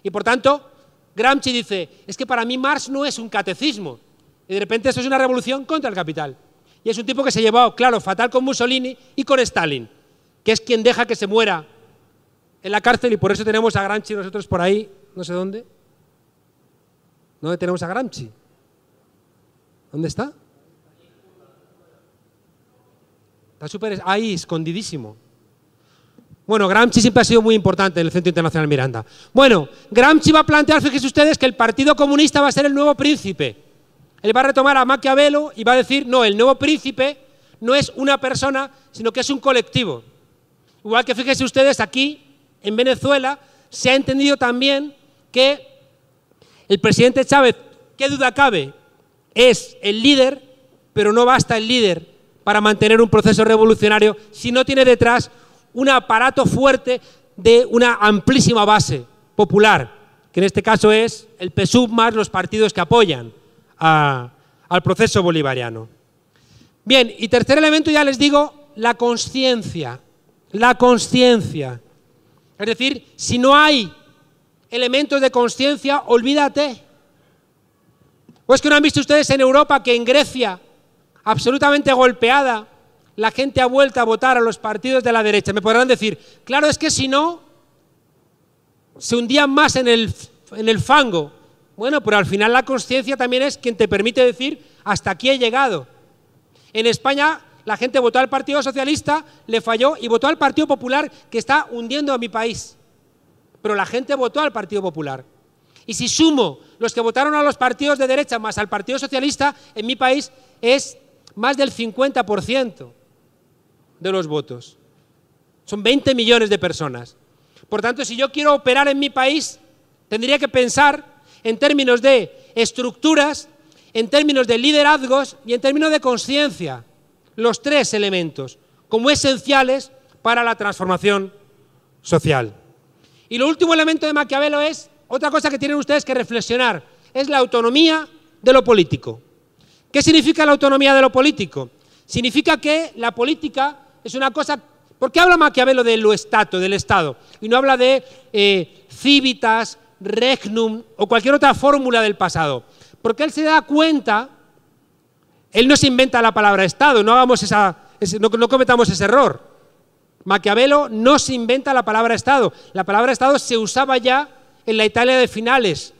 S1: Y por tanto, Gramsci dice, es que para mí Marx no es un catecismo. Y de repente eso es una revolución contra el capital. Y es un tipo que se ha llevado, claro, fatal con Mussolini y con Stalin, que es quien deja que se muera en la cárcel y por eso tenemos a Gramsci nosotros por ahí, no sé dónde. ¿Dónde tenemos a Gramsci? ¿Dónde está? Está súper ahí, escondidísimo. Bueno, Gramsci siempre ha sido muy importante en el Centro Internacional Miranda. Bueno, Gramsci va a plantear, fíjense ustedes, que el Partido Comunista va a ser el nuevo príncipe. Él va a retomar a Maquiavelo y va a decir, no, el nuevo príncipe no es una persona, sino que es un colectivo. Igual que fíjense ustedes, aquí, en Venezuela, se ha entendido también que el presidente Chávez, qué duda cabe, es el líder, pero no basta el líder para mantener un proceso revolucionario si no tiene detrás un aparato fuerte de una amplísima base popular, que en este caso es el PSUV más los partidos que apoyan al proceso bolivariano. Bien, y tercer elemento ya les digo, la conciencia, la conciencia. Es decir, si no hay elementos de conciencia, olvídate. ¿O es que no han visto ustedes en Europa que en Grecia, absolutamente golpeada, la gente ha vuelto a votar a los partidos de la derecha. Me podrán decir, claro, es que si no, se hundían más en el, fango. Bueno, pero al final la conciencia también es quien te permite decir, hasta aquí he llegado. En España la gente votó al Partido Socialista, le falló y votó al Partido Popular que está hundiendo a mi país. Pero la gente votó al Partido Popular. Y si sumo los que votaron a los partidos de derecha más al Partido Socialista, en mi país es más del 50% de los votos. Son 20 millones de personas. Por tanto, si yo quiero operar en mi país, tendría que pensar en términos de estructuras, en términos de liderazgos y en términos de conciencia. Los tres elementos como esenciales para la transformación social. Y lo último elemento de Maquiavelo es otra cosa que tienen ustedes que reflexionar, es la autonomía de lo político. ¿Qué significa la autonomía de lo político? Significa que la política es una cosa... ¿Por qué habla Maquiavelo de lo estato, del Estado? Y no habla de eh, civitas, regnum o cualquier otra fórmula del pasado. Porque él se da cuenta, él no se inventa la palabra Estado, no, hagamos esa, no, cometamos ese error. Maquiavelo no se inventa la palabra Estado. La palabra Estado se usaba ya en la Italia de finales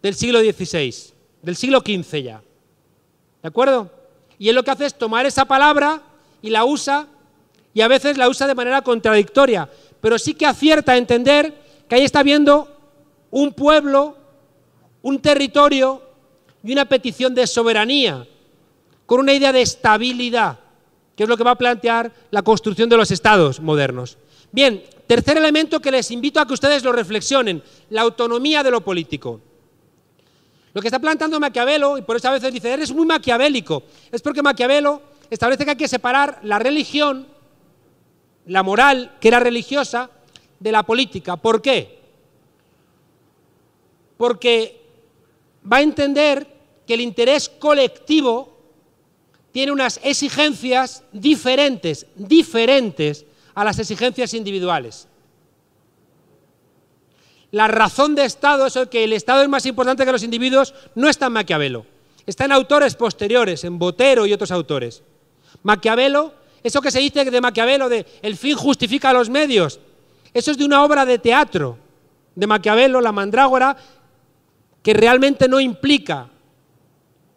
S1: del siglo XVI, del siglo XV ya. ¿De acuerdo? Y él lo que hace es tomar esa palabra y la usa y a veces la usa de manera contradictoria, pero sí que acierta a entender que ahí está viendo un pueblo, un territorio y una petición de soberanía, con una idea de estabilidad, que es lo que va a plantear la construcción de los estados modernos. Bien, tercer elemento que les invito a que ustedes lo reflexionen, la autonomía de lo político. Lo que está planteando Maquiavelo, y por eso a veces dice, es muy maquiavélico, es porque Maquiavelo establece que hay que separar la religión la moral, que era religiosa, de la política. ¿Por qué? Porque va a entender que el interés colectivo tiene unas exigencias diferentes, diferentes a las exigencias individuales. La razón de Estado, eso que el Estado es más importante que los individuos, no está en Maquiavelo. Está en autores posteriores, en Botero y otros autores. Maquiavelo eso que se dice de Maquiavelo, de el fin justifica los medios, eso es de una obra de teatro de Maquiavelo, La Mandrágora, que realmente no implica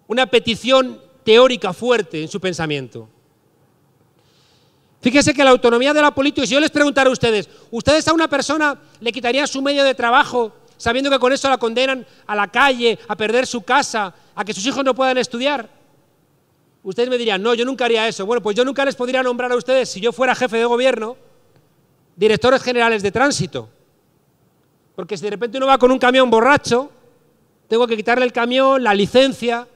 S1: una petición teórica fuerte en su pensamiento. Fíjese que la autonomía de la política, si yo les preguntara a ustedes, ¿ustedes a una persona le quitarían su medio de trabajo sabiendo que con eso la condenan a la calle, a perder su casa, a que sus hijos no puedan estudiar? Ustedes me dirían, no, yo nunca haría eso. Bueno, pues yo nunca les podría nombrar a ustedes, si yo fuera jefe de gobierno, directores generales de tránsito. Porque si de repente uno va con un camión borracho, tengo que quitarle el camión, la licencia.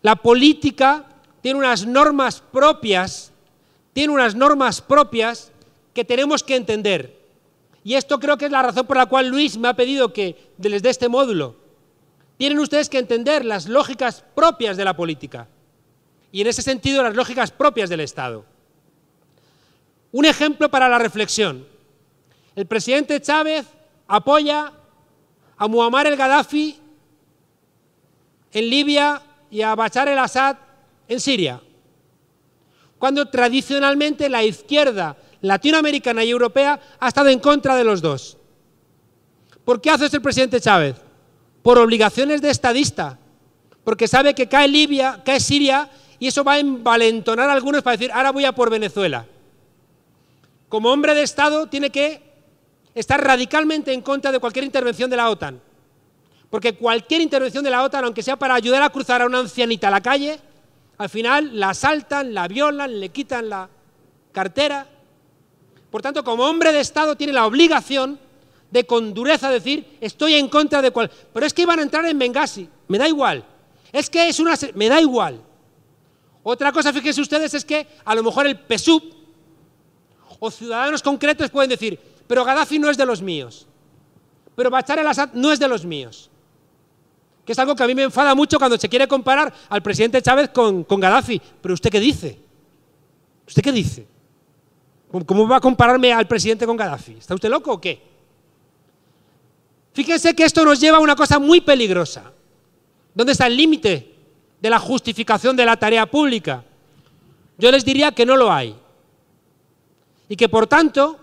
S1: La política tiene unas normas propias, tiene unas normas propias que tenemos que entender. Y esto creo que es la razón por la cual Luis me ha pedido que les dé este módulo. Tienen ustedes que entender las lógicas propias de la política y en ese sentido las lógicas propias del Estado. Un ejemplo para la reflexión. El presidente Chávez apoya a Muammar el Gaddafi en Libia y a Bachar el Assad en Siria, cuando tradicionalmente la izquierda latinoamericana y europea ha estado en contra de los dos. ¿Por qué hace eso el presidente Chávez? Por obligaciones de estadista, porque sabe que cae Libia, cae Siria y eso va a envalentonar a algunos para decir, ahora voy a por Venezuela. Como hombre de Estado tiene que estar radicalmente en contra de cualquier intervención de la OTAN. Porque cualquier intervención de la OTAN, aunque sea para ayudar a cruzar a una ancianita a la calle, al final la asaltan, la violan, le quitan la cartera. Por tanto, como hombre de Estado tiene la obligación de con dureza decir, estoy en contra de cual... Pero es que iban a entrar en Benghazi, me da igual. Es que es una... Me da igual. Otra cosa, fíjense ustedes, es que a lo mejor el PSUV o ciudadanos concretos pueden decir, pero Gaddafi no es de los míos, pero Bachar el-Assad no es de los míos. Que es algo que a mí me enfada mucho cuando se quiere comparar al presidente Chávez con, con Gaddafi. Pero ¿usted qué dice? ¿Usted qué dice? ¿Cómo va a compararme al presidente con Gaddafi? ¿Está usted loco o qué? Fíjense que esto nos lleva a una cosa muy peligrosa. ¿Dónde está el límite de la justificación de la tarea pública. Yo les diría que no lo hay. Y que por tanto,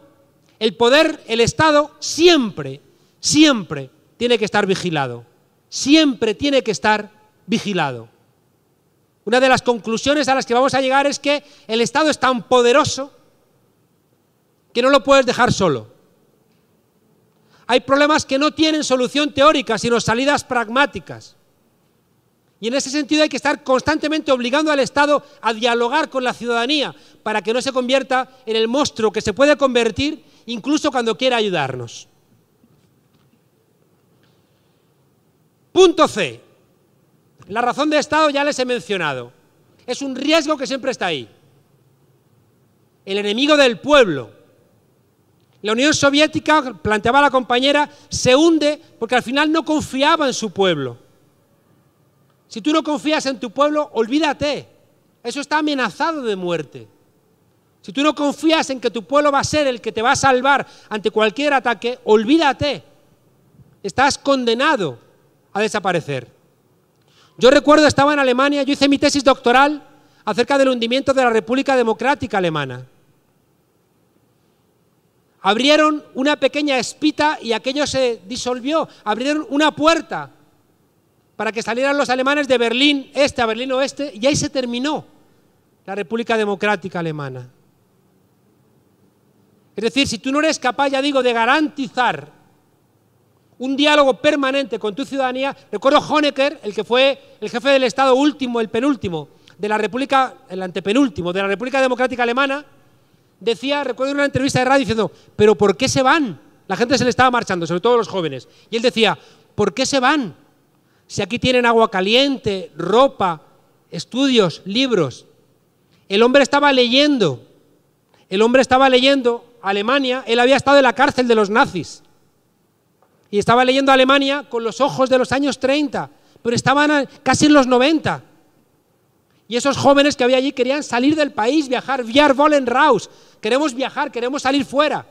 S1: el poder, el Estado, siempre, siempre tiene que estar vigilado. Siempre tiene que estar vigilado. Una de las conclusiones a las que vamos a llegar es que el Estado es tan poderoso que no lo puedes dejar solo. Hay problemas que no tienen solución teórica, sino salidas pragmáticas. Y en ese sentido hay que estar constantemente obligando al Estado a dialogar con la ciudadanía para que no se convierta en el monstruo que se puede convertir incluso cuando quiera ayudarnos. Punto C. La razón de Estado ya les he mencionado. Es un riesgo que siempre está ahí. El enemigo del pueblo. La Unión Soviética, planteaba la compañera, se hunde porque al final no confiaba en su pueblo. Si tú no confías en tu pueblo, olvídate. Eso está amenazado de muerte. Si tú no confías en que tu pueblo va a ser el que te va a salvar ante cualquier ataque, olvídate. Estás condenado a desaparecer. Yo recuerdo, estaba en Alemania, yo hice mi tesis doctoral acerca del hundimiento de la República Democrática Alemana. Abrieron una pequeña espita y aquello se disolvió. Abrieron una puerta para que salieran los alemanes de Berlín este a Berlín oeste y ahí se terminó la República Democrática Alemana. Es decir, si tú no eres capaz, ya digo, de garantizar un diálogo permanente con tu ciudadanía, recuerdo Honecker, el que fue el jefe del Estado último, el penúltimo, de la República, el antepenúltimo, de la República Democrática Alemana, decía, recuerdo una entrevista de radio diciendo, pero ¿por qué se van? La gente se le estaba marchando, sobre todo los jóvenes. Y él decía, ¿por qué se van? Si aquí tienen agua caliente, ropa, estudios, libros. El hombre estaba leyendo. El hombre estaba leyendo Alemania. Él había estado en la cárcel de los nazis. Y estaba leyendo Alemania con los ojos de los años 30, pero estaban casi en los 90. Y esos jóvenes que había allí querían salir del país, viajar, viajar, wollen raus. Queremos viajar, queremos salir fuera.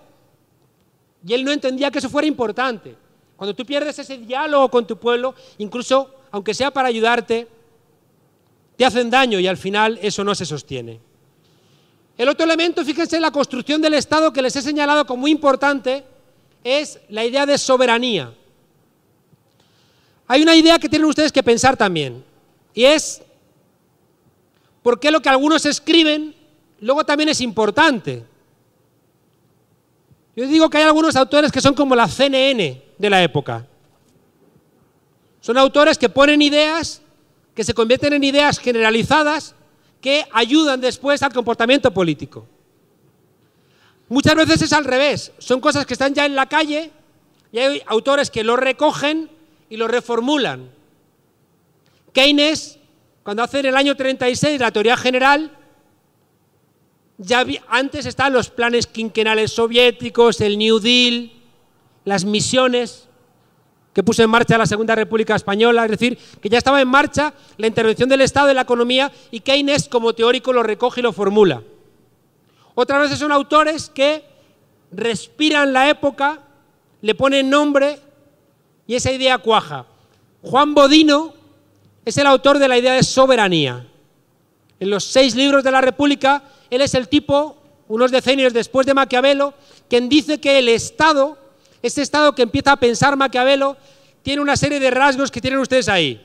S1: Y él no entendía que eso fuera importante. Cuando tú pierdes ese diálogo con tu pueblo, incluso aunque sea para ayudarte, te hacen daño y al final eso no se sostiene. El otro elemento, fíjense, la construcción del Estado que les he señalado como muy importante, es la idea de soberanía. Hay una idea que tienen ustedes que pensar también, y es por qué lo que algunos escriben luego también es importante. Yo digo que hay algunos autores que son como la CNN, de la época. Son autores que ponen ideas, que se convierten en ideas generalizadas, que ayudan después al comportamiento político. Muchas veces es al revés, son cosas que están ya en la calle y hay autores que lo recogen y lo reformulan. Keynes, cuando hace en el año 36 la teoría general, ya antes estaban los planes quinquenales soviéticos, el New Deal, las misiones que puso en marcha la Segunda República Española, es decir, que ya estaba en marcha la intervención del Estado en la economía y Keynes como teórico lo recoge y lo formula. Otras veces son autores que respiran la época, le ponen nombre y esa idea cuaja. Juan Bodino es el autor de la idea de soberanía. En los seis libros de la República, él es el tipo, unos decenios después de Maquiavelo, quien dice que el Estado este estado que empieza a pensar Maquiavelo tiene una serie de rasgos que tienen ustedes ahí.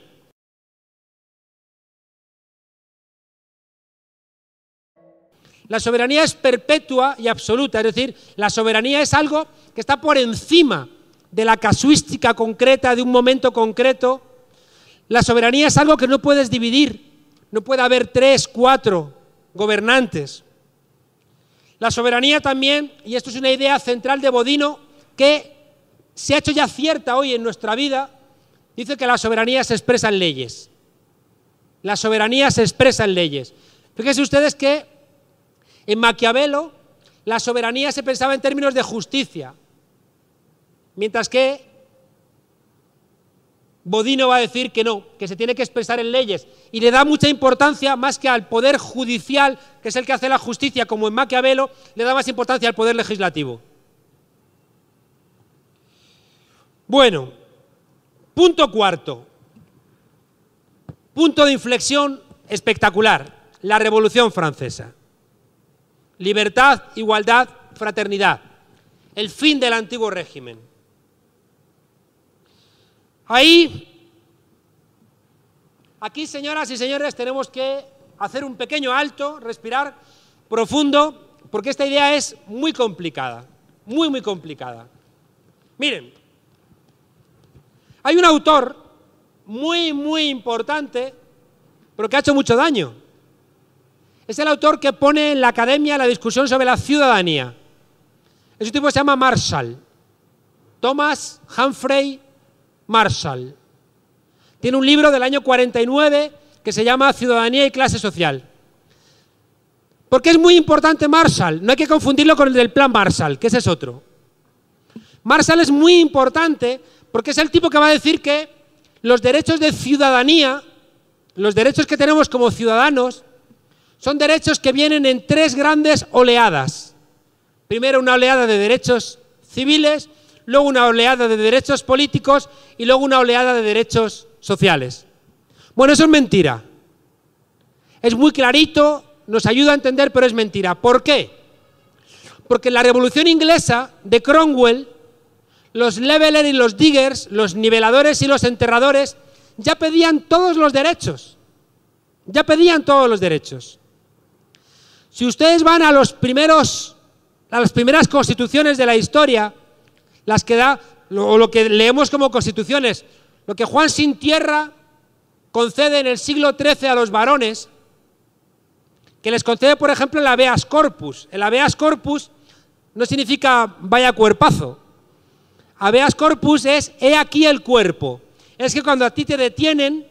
S1: La soberanía es perpetua y absoluta, es decir, la soberanía es algo que está por encima de la casuística concreta, de un momento concreto. La soberanía es algo que no puedes dividir, no puede haber tres, cuatro gobernantes. La soberanía también, y esto es una idea central de Bodino, que se ha hecho ya cierta hoy en nuestra vida, dice que la soberanía se expresa en leyes. La soberanía se expresa en leyes. Fíjense ustedes que en Maquiavelo la soberanía se pensaba en términos de justicia, mientras que Bodino va a decir que no, que se tiene que expresar en leyes y le da mucha importancia más que al poder judicial, que es el que hace la justicia, como en Maquiavelo, le da más importancia al poder legislativo. Bueno, punto cuarto. Punto de inflexión espectacular, la Revolución Francesa. Libertad, igualdad, fraternidad. El fin del antiguo régimen. Ahí, aquí señoras y señores, tenemos que hacer un pequeño alto, respirar profundo, porque esta idea es muy complicada, muy, muy complicada. Miren, hay un autor muy, muy importante, pero que ha hecho mucho daño. Es el autor que pone en la academia la discusión sobre la ciudadanía. Ese tipo se llama Marshall. Thomas Humphrey Marshall. Tiene un libro del año 49 que se llama Ciudadanía y clase social. Porque es muy importante Marshall, no hay que confundirlo con el del plan Marshall, que ese es otro. Marshall es muy importante porque es el tipo que va a decir que los derechos de ciudadanía, los derechos que tenemos como ciudadanos, son derechos que vienen en tres grandes oleadas. Primero una oleada de derechos civiles, luego una oleada de derechos políticos y luego una oleada de derechos sociales. Bueno, eso es mentira. Es muy clarito, nos ayuda a entender, pero es mentira. ¿Por qué? Porque la Revolución Inglesa de Cromwell los levelers y los diggers, los niveladores y los enterradores, ya pedían todos los derechos. Ya pedían todos los derechos. Si ustedes van a los primeros, a las primeras constituciones de la historia, las que da, o lo que leemos como constituciones, lo que Juan Sin Tierra concede en el siglo XIII a los varones, que les concede, por ejemplo, el habeas corpus. El habeas corpus no significa vaya cuerpazo, Habeas corpus es he aquí el cuerpo. Es que cuando a ti te detienen,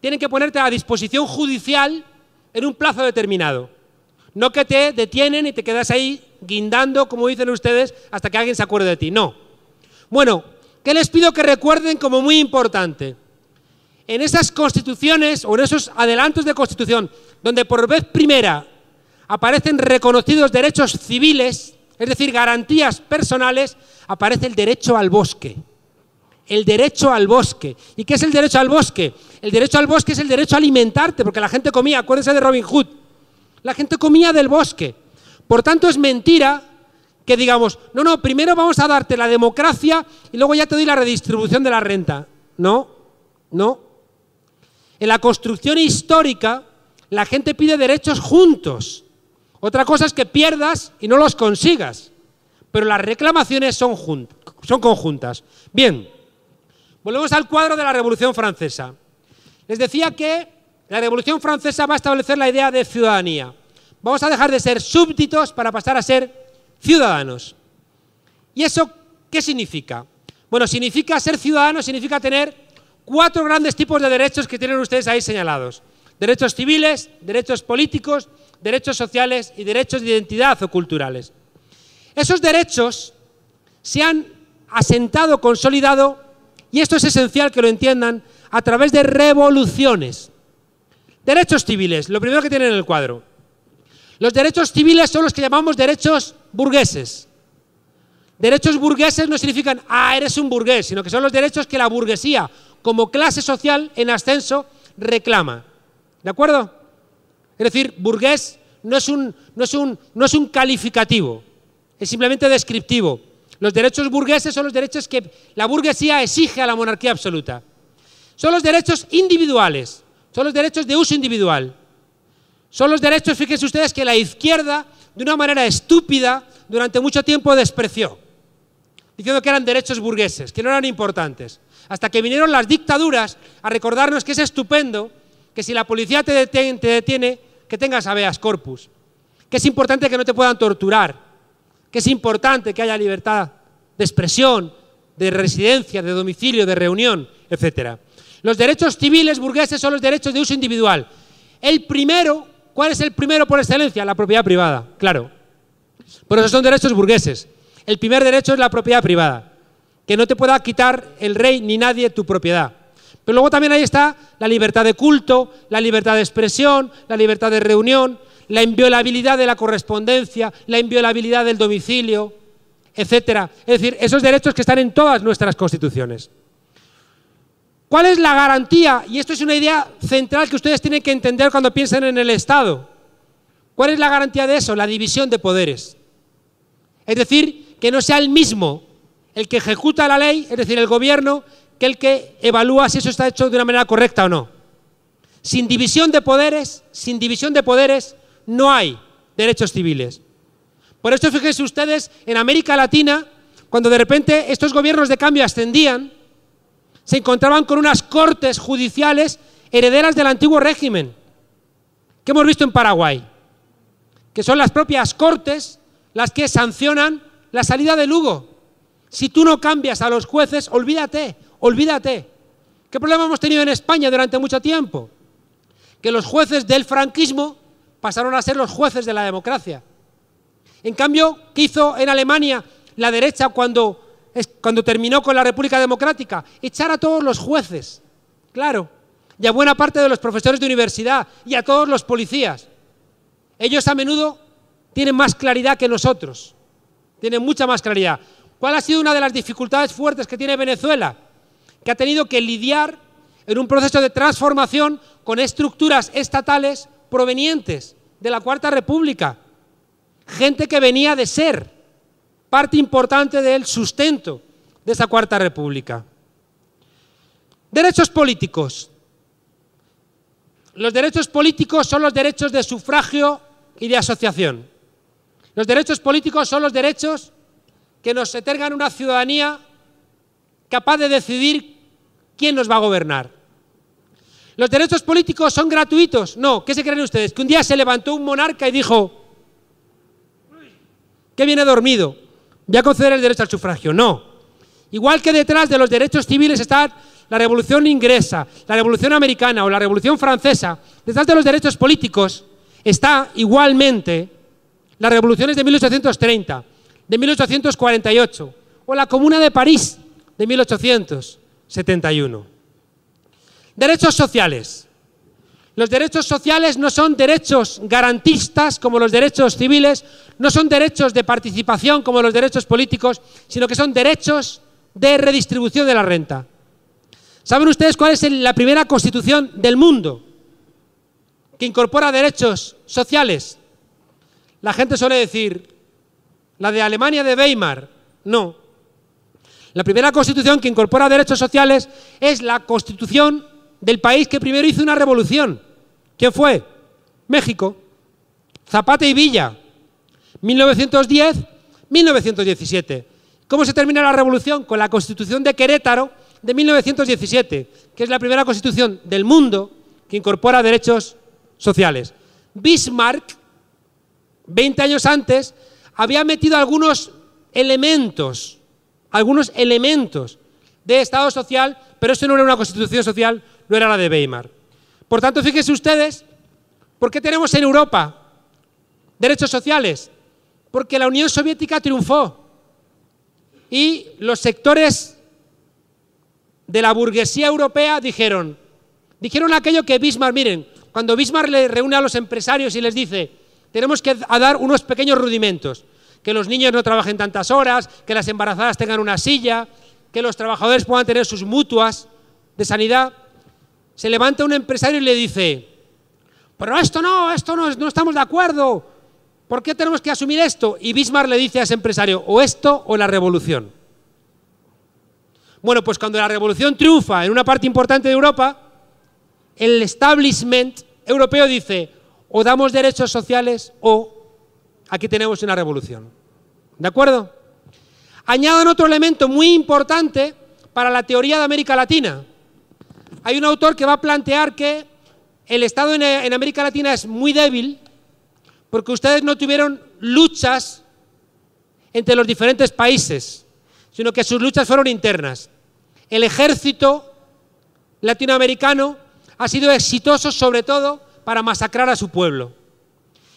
S1: tienen que ponerte a disposición judicial en un plazo determinado. No que te detienen y te quedas ahí guindando, como dicen ustedes, hasta que alguien se acuerde de ti. No. Bueno, ¿qué les pido que recuerden como muy importante? En esas constituciones o en esos adelantos de constitución, donde por vez primera aparecen reconocidos derechos civiles, es decir, garantías personales, aparece el derecho al bosque. El derecho al bosque. ¿Y qué es el derecho al bosque? El derecho al bosque es el derecho a alimentarte, porque la gente comía, acuérdense de Robin Hood, la gente comía del bosque. Por tanto, es mentira que digamos, no, no, primero vamos a darte la democracia y luego ya te doy la redistribución de la renta. No, no. En la construcción histórica, la gente pide derechos juntos. Otra cosa es que pierdas y no los consigas. Pero las reclamaciones son, conjuntas. Bien, volvemos al cuadro de la Revolución Francesa. Les decía que la Revolución Francesa va a establecer la idea de ciudadanía. Vamos a dejar de ser súbditos para pasar a ser ciudadanos. ¿Y eso qué significa? Bueno, significa ser ciudadano, significa tener cuatro grandes tipos de derechos que tienen ustedes ahí señalados. Derechos civiles, derechos políticos, derechos sociales y derechos de identidad o culturales. Esos derechos se han asentado, consolidado, y esto es esencial que lo entiendan, a través de revoluciones. Derechos civiles, lo primero que tienen en el cuadro. Los derechos civiles son los que llamamos derechos burgueses. Derechos burgueses no significan, ah, eres un burgués, sino que son los derechos que la burguesía, como clase social en ascenso, reclama. ¿De acuerdo? Es decir, burgués no es un, no es un calificativo, es simplemente descriptivo. Los derechos burgueses son los derechos que la burguesía exige a la monarquía absoluta. Son los derechos individuales, son los derechos de uso individual. Son los derechos, fíjense ustedes, que la izquierda, de una manera estúpida, durante mucho tiempo despreció, diciendo que eran derechos burgueses, que no eran importantes. Hasta que vinieron las dictaduras a recordarnos que es estupendo que si la policía te detiene que tengas habeas corpus, que es importante que no te puedan torturar, que es importante que haya libertad de expresión, de residencia, de domicilio, de reunión, etc. Los derechos civiles burgueses son los derechos de uso individual. El primero, ¿cuál es el primero por excelencia? La propiedad privada, claro. Por eso son derechos burgueses. El primer derecho es la propiedad privada, que no te pueda quitar el rey ni nadie tu propiedad. Pero luego también ahí está la libertad de culto, la libertad de expresión, la libertad de reunión, la inviolabilidad de la correspondencia, la inviolabilidad del domicilio, etcétera. Es decir, esos derechos que están en todas nuestras constituciones. ¿Cuál es la garantía? Y esto es una idea central que ustedes tienen que entender cuando piensen en el Estado. ¿Cuál es la garantía de eso? La división de poderes. Es decir, que no sea el mismo el que ejecuta la ley, es decir, el gobierno, que el que evalúa si eso está hecho de una manera correcta o no. Sin división de poderes, sin división de poderes, no hay derechos civiles. Por esto fíjense ustedes, en América Latina, cuando de repente estos gobiernos de cambio ascendían, se encontraban con unas cortes judiciales herederas del antiguo régimen, que hemos visto en Paraguay, que son las propias cortes las que sancionan la salida de Lugo. Si tú no cambias a los jueces, olvídate, Olvídate. ¿Qué problema hemos tenido en España durante mucho tiempo? Que los jueces del franquismo pasaron a ser los jueces de la democracia. En cambio, ¿qué hizo en Alemania la derecha cuando, terminó con la República Democrática? Echar a todos los jueces, claro, y a buena parte de los profesores de universidad y a todos los policías. Ellos a menudo tienen más claridad que nosotros, tienen mucha más claridad. ¿Cuál ha sido una de las dificultades fuertes que tiene Venezuela? que ha tenido que lidiar en un proceso de transformación con estructuras estatales provenientes de la Cuarta República, gente que venía de ser parte importante del sustento de esa Cuarta República. Derechos políticos. Los derechos políticos son los derechos de sufragio y de asociación. Los derechos políticos son los derechos que nos otorgan una ciudadanía capaz de decidir quién nos va a gobernar. ¿Los derechos políticos son gratuitos? No. ¿Qué se creen ustedes? Que un día se levantó un monarca y dijo, que viene dormido, voy a conceder el derecho al sufragio. No. Igual que detrás de los derechos civiles está la revolución inglesa, la revolución americana o la revolución francesa, detrás de los derechos políticos está igualmente las revoluciones de 1830, de 1848 o la Comuna de París de 1871. Derechos sociales. Los derechos sociales no son derechos garantistas como los derechos civiles, no son derechos de participación como los derechos políticos, sino que son derechos de redistribución de la renta. ¿Saben ustedes cuál es la primera constitución del mundo que incorpora derechos sociales? La gente suele decir, la de Alemania de Weimar. No, la primera constitución que incorpora derechos sociales es la constitución del país que primero hizo una revolución. ¿Quién fue? México. Zapata y Villa. 1910-1917. ¿Cómo se termina la revolución? Con la constitución de Querétaro de 1917, que es la primera constitución del mundo que incorpora derechos sociales. Bismarck, 20 años antes, había metido algunos elementos algunos elementos de Estado social, pero eso no era una constitución social, no era la de Weimar. Por tanto, fíjense ustedes, ¿por qué tenemos en Europa derechos sociales? Porque la Unión Soviética triunfó y los sectores de la burguesía europea dijeron, dijeron aquello que Bismarck, miren, cuando Bismarck le reúne a los empresarios y les dice, tenemos que dar unos pequeños rudimentos que los niños no trabajen tantas horas, que las embarazadas tengan una silla, que los trabajadores puedan tener sus mutuas de sanidad. Se levanta un empresario y le dice, pero esto no, esto no, no estamos de acuerdo, ¿por qué tenemos que asumir esto? Y Bismarck le dice a ese empresario, o esto o la revolución. Bueno, pues cuando la revolución triunfa en una parte importante de Europa, el establishment europeo dice, o damos derechos sociales o aquí tenemos una revolución. ¿De acuerdo? Añadan otro elemento muy importante para la teoría de América Latina. Hay un autor que va a plantear que el Estado en, en América Latina es muy débil porque ustedes no tuvieron luchas entre los diferentes países, sino que sus luchas fueron internas. El ejército latinoamericano ha sido exitoso sobre todo para masacrar a su pueblo.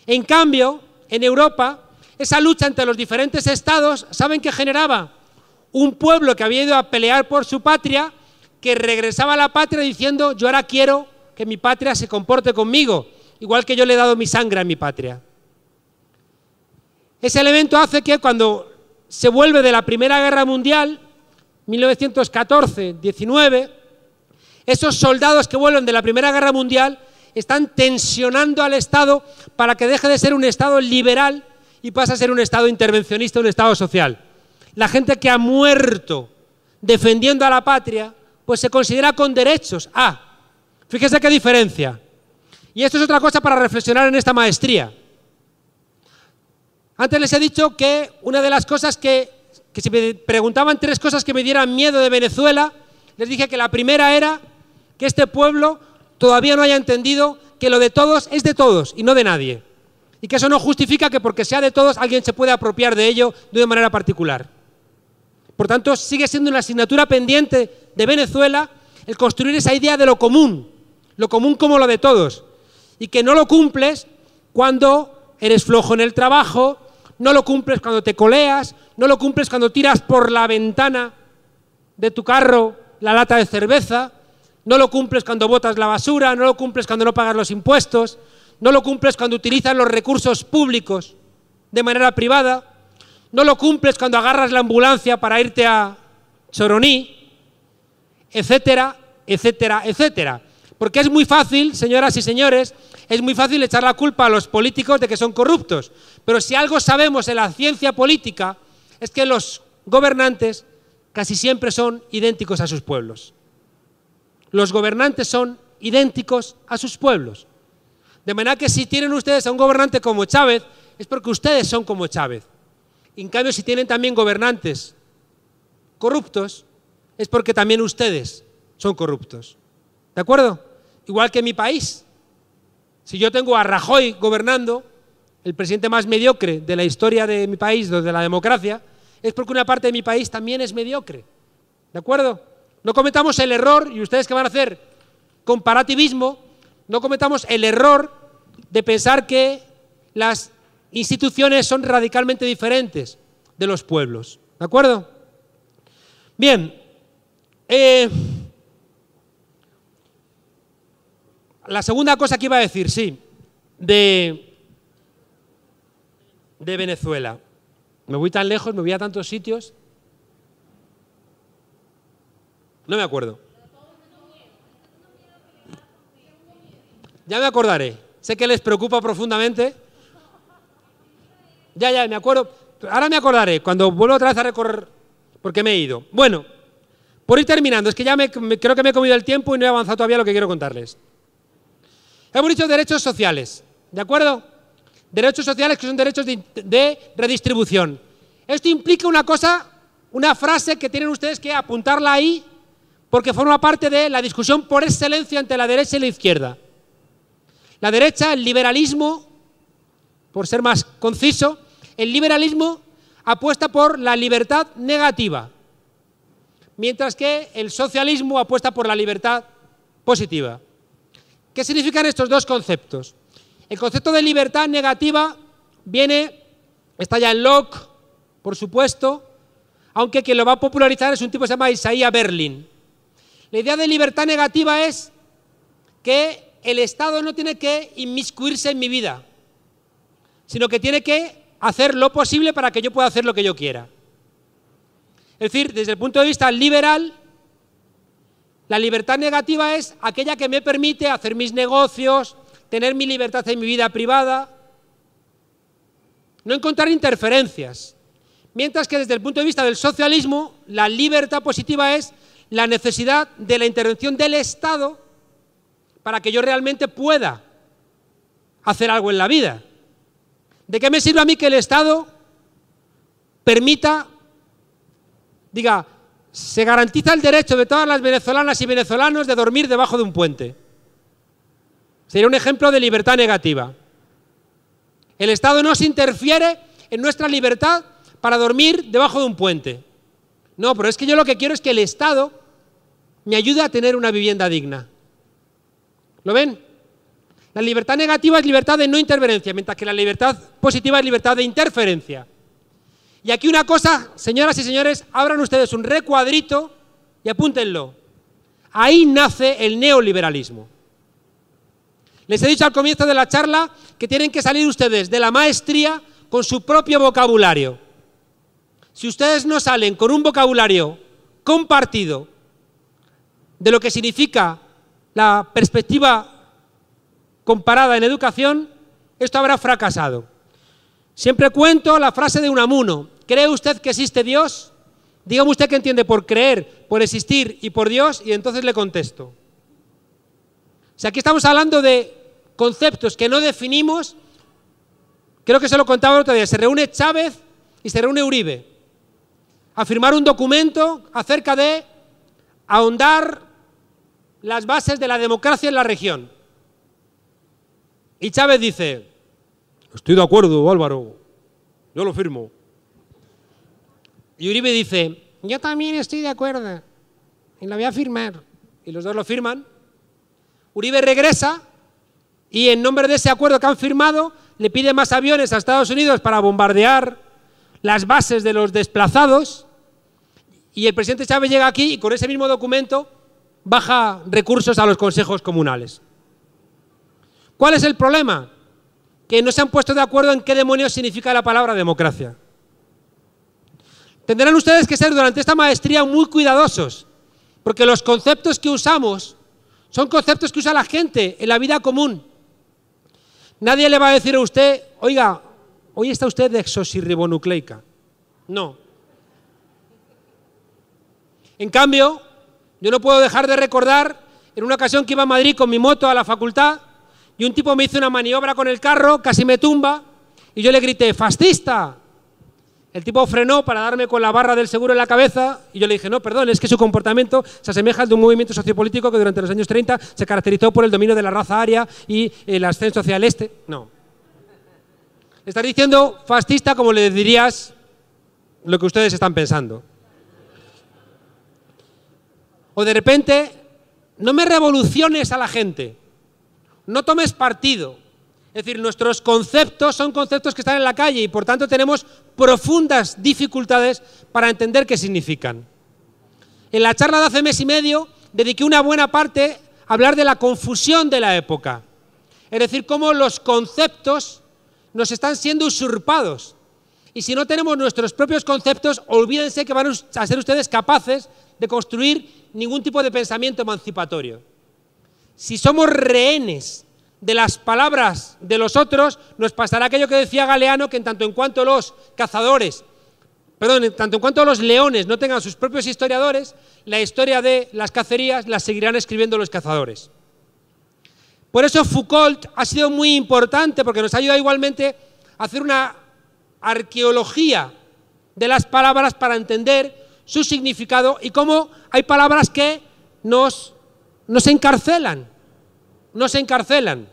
S1: En cambio, en Europa, esa lucha entre los diferentes estados, ¿saben qué generaba? Un pueblo que había ido a pelear por su patria, que regresaba a la patria diciendo, yo ahora quiero que mi patria se comporte conmigo, igual que yo le he dado mi sangre a mi patria. Ese elemento hace que cuando se vuelve de la Primera Guerra Mundial, 1914-19, esos soldados que vuelven de la Primera Guerra Mundial están tensionando al Estado para que deje de ser un Estado liberal y pase a ser un Estado intervencionista, un Estado social. La gente que ha muerto defendiendo a la patria, pues se considera con derechos. Ah, fíjese qué diferencia. Y esto es otra cosa para reflexionar en esta maestría. Antes les he dicho que una de las cosas que, que si me preguntaban tres cosas que me dieran miedo de Venezuela, les dije que la primera era que este pueblo todavía no haya entendido que lo de todos es de todos y no de nadie. Y que eso no justifica que porque sea de todos alguien se pueda apropiar de ello de una manera particular. Por tanto, sigue siendo una asignatura pendiente de Venezuela el construir esa idea de lo común, lo común como lo de todos, y que no lo cumples cuando eres flojo en el trabajo, no lo cumples cuando te coleas, no lo cumples cuando tiras por la ventana de tu carro la lata de cerveza, no lo cumples cuando botas la basura, no lo cumples cuando no pagas los impuestos, no lo cumples cuando utilizas los recursos públicos de manera privada, no lo cumples cuando agarras la ambulancia para irte a Choroní, etcétera, etcétera, etcétera. Porque es muy fácil, señoras y señores, es muy fácil echar la culpa a los políticos de que son corruptos. Pero si algo sabemos en la ciencia política es que los gobernantes casi siempre son idénticos a sus pueblos los gobernantes son idénticos a sus pueblos. De manera que si tienen ustedes a un gobernante como Chávez, es porque ustedes son como Chávez. En cambio, si tienen también gobernantes corruptos, es porque también ustedes son corruptos. ¿De acuerdo? Igual que en mi país. Si yo tengo a Rajoy gobernando, el presidente más mediocre de la historia de mi país, de la democracia, es porque una parte de mi país también es mediocre. ¿De acuerdo? No cometamos el error, y ustedes que van a hacer comparativismo, no cometamos el error de pensar que las instituciones son radicalmente diferentes de los pueblos. ¿De acuerdo? Bien. Eh, la segunda cosa que iba a decir, sí, de, de Venezuela. Me voy tan lejos, me voy a tantos sitios no me acuerdo. Ya me acordaré. Sé que les preocupa profundamente. Ya, ya, me acuerdo. Ahora me acordaré, cuando vuelvo otra vez a recorrer, porque me he ido. Bueno, por ir terminando, es que ya me, creo que me he comido el tiempo y no he avanzado todavía lo que quiero contarles. Hemos dicho derechos sociales, ¿de acuerdo? Derechos sociales que son derechos de redistribución. Esto implica una cosa, una frase que tienen ustedes que apuntarla ahí porque forma parte de la discusión por excelencia entre la derecha y la izquierda. La derecha, el liberalismo, por ser más conciso, el liberalismo apuesta por la libertad negativa, mientras que el socialismo apuesta por la libertad positiva. ¿Qué significan estos dos conceptos? El concepto de libertad negativa viene, está ya en Locke, por supuesto, aunque quien lo va a popularizar es un tipo que se llama Isaías Berlin. La idea de libertad negativa es que el Estado no tiene que inmiscuirse en mi vida, sino que tiene que hacer lo posible para que yo pueda hacer lo que yo quiera. Es decir, desde el punto de vista liberal, la libertad negativa es aquella que me permite hacer mis negocios, tener mi libertad en mi vida privada, no encontrar interferencias. Mientras que desde el punto de vista del socialismo, la libertad positiva es la necesidad de la intervención del Estado para que yo realmente pueda hacer algo en la vida. ¿De qué me sirve a mí que el Estado permita, diga, se garantiza el derecho de todas las venezolanas y venezolanos de dormir debajo de un puente? Sería un ejemplo de libertad negativa. El Estado no se interfiere en nuestra libertad para dormir debajo de un puente. No, pero es que yo lo que quiero es que el Estado me ayude a tener una vivienda digna. ¿Lo ven? La libertad negativa es libertad de no interferencia, mientras que la libertad positiva es libertad de interferencia. Y aquí una cosa, señoras y señores, abran ustedes un recuadrito y apúntenlo. Ahí nace el neoliberalismo. Les he dicho al comienzo de la charla que tienen que salir ustedes de la maestría con su propio vocabulario. Si ustedes no salen con un vocabulario compartido de lo que significa la perspectiva comparada en educación, esto habrá fracasado. Siempre cuento la frase de Unamuno, ¿cree usted que existe Dios? Dígame usted que entiende por creer, por existir y por Dios, y entonces le contesto. Si aquí estamos hablando de conceptos que no definimos, creo que se lo contaba el otro día, se reúne Chávez y se reúne Uribe a firmar un documento acerca de ahondar las bases de la democracia en la región. Y Chávez dice, estoy de acuerdo, Álvaro, yo lo firmo. Y Uribe dice, yo también estoy de acuerdo y lo voy a firmar. Y los dos lo firman. Uribe regresa y en nombre de ese acuerdo que han firmado le pide más aviones a Estados Unidos para bombardear las bases de los desplazados y el presidente Chávez llega aquí y con ese mismo documento baja recursos a los consejos comunales. ¿Cuál es el problema? Que no se han puesto de acuerdo en qué demonios significa la palabra democracia. Tendrán ustedes que ser durante esta maestría muy cuidadosos, porque los conceptos que usamos son conceptos que usa la gente en la vida común. Nadie le va a decir a usted, oiga, hoy está usted de exosirribonucleica. No. En cambio, yo no puedo dejar de recordar en una ocasión que iba a Madrid con mi moto a la facultad y un tipo me hizo una maniobra con el carro, casi me tumba, y yo le grité, fascista. El tipo frenó para darme con la barra del seguro en la cabeza y yo le dije, no, perdón, es que su comportamiento se asemeja al de un movimiento sociopolítico que durante los años 30 se caracterizó por el dominio de la raza aria y el ascenso hacia el este. No, está diciendo fascista como le dirías lo que ustedes están pensando. O de repente, no me revoluciones a la gente, no tomes partido. Es decir, nuestros conceptos son conceptos que están en la calle y por tanto tenemos profundas dificultades para entender qué significan. En la charla de hace mes y medio dediqué una buena parte a hablar de la confusión de la época. Es decir, cómo los conceptos nos están siendo usurpados. Y si no tenemos nuestros propios conceptos, olvídense que van a ser ustedes capaces de construir ningún tipo de pensamiento emancipatorio. Si somos rehenes de las palabras de los otros, nos pasará aquello que decía Galeano, que en tanto en cuanto los cazadores, perdón, en tanto en cuanto los leones no tengan sus propios historiadores, la historia de las cacerías la seguirán escribiendo los cazadores. Por eso Foucault ha sido muy importante porque nos ayuda igualmente a hacer una arqueología de las palabras para entender su significado y cómo hay palabras que nos, nos encarcelan, nos encarcelan.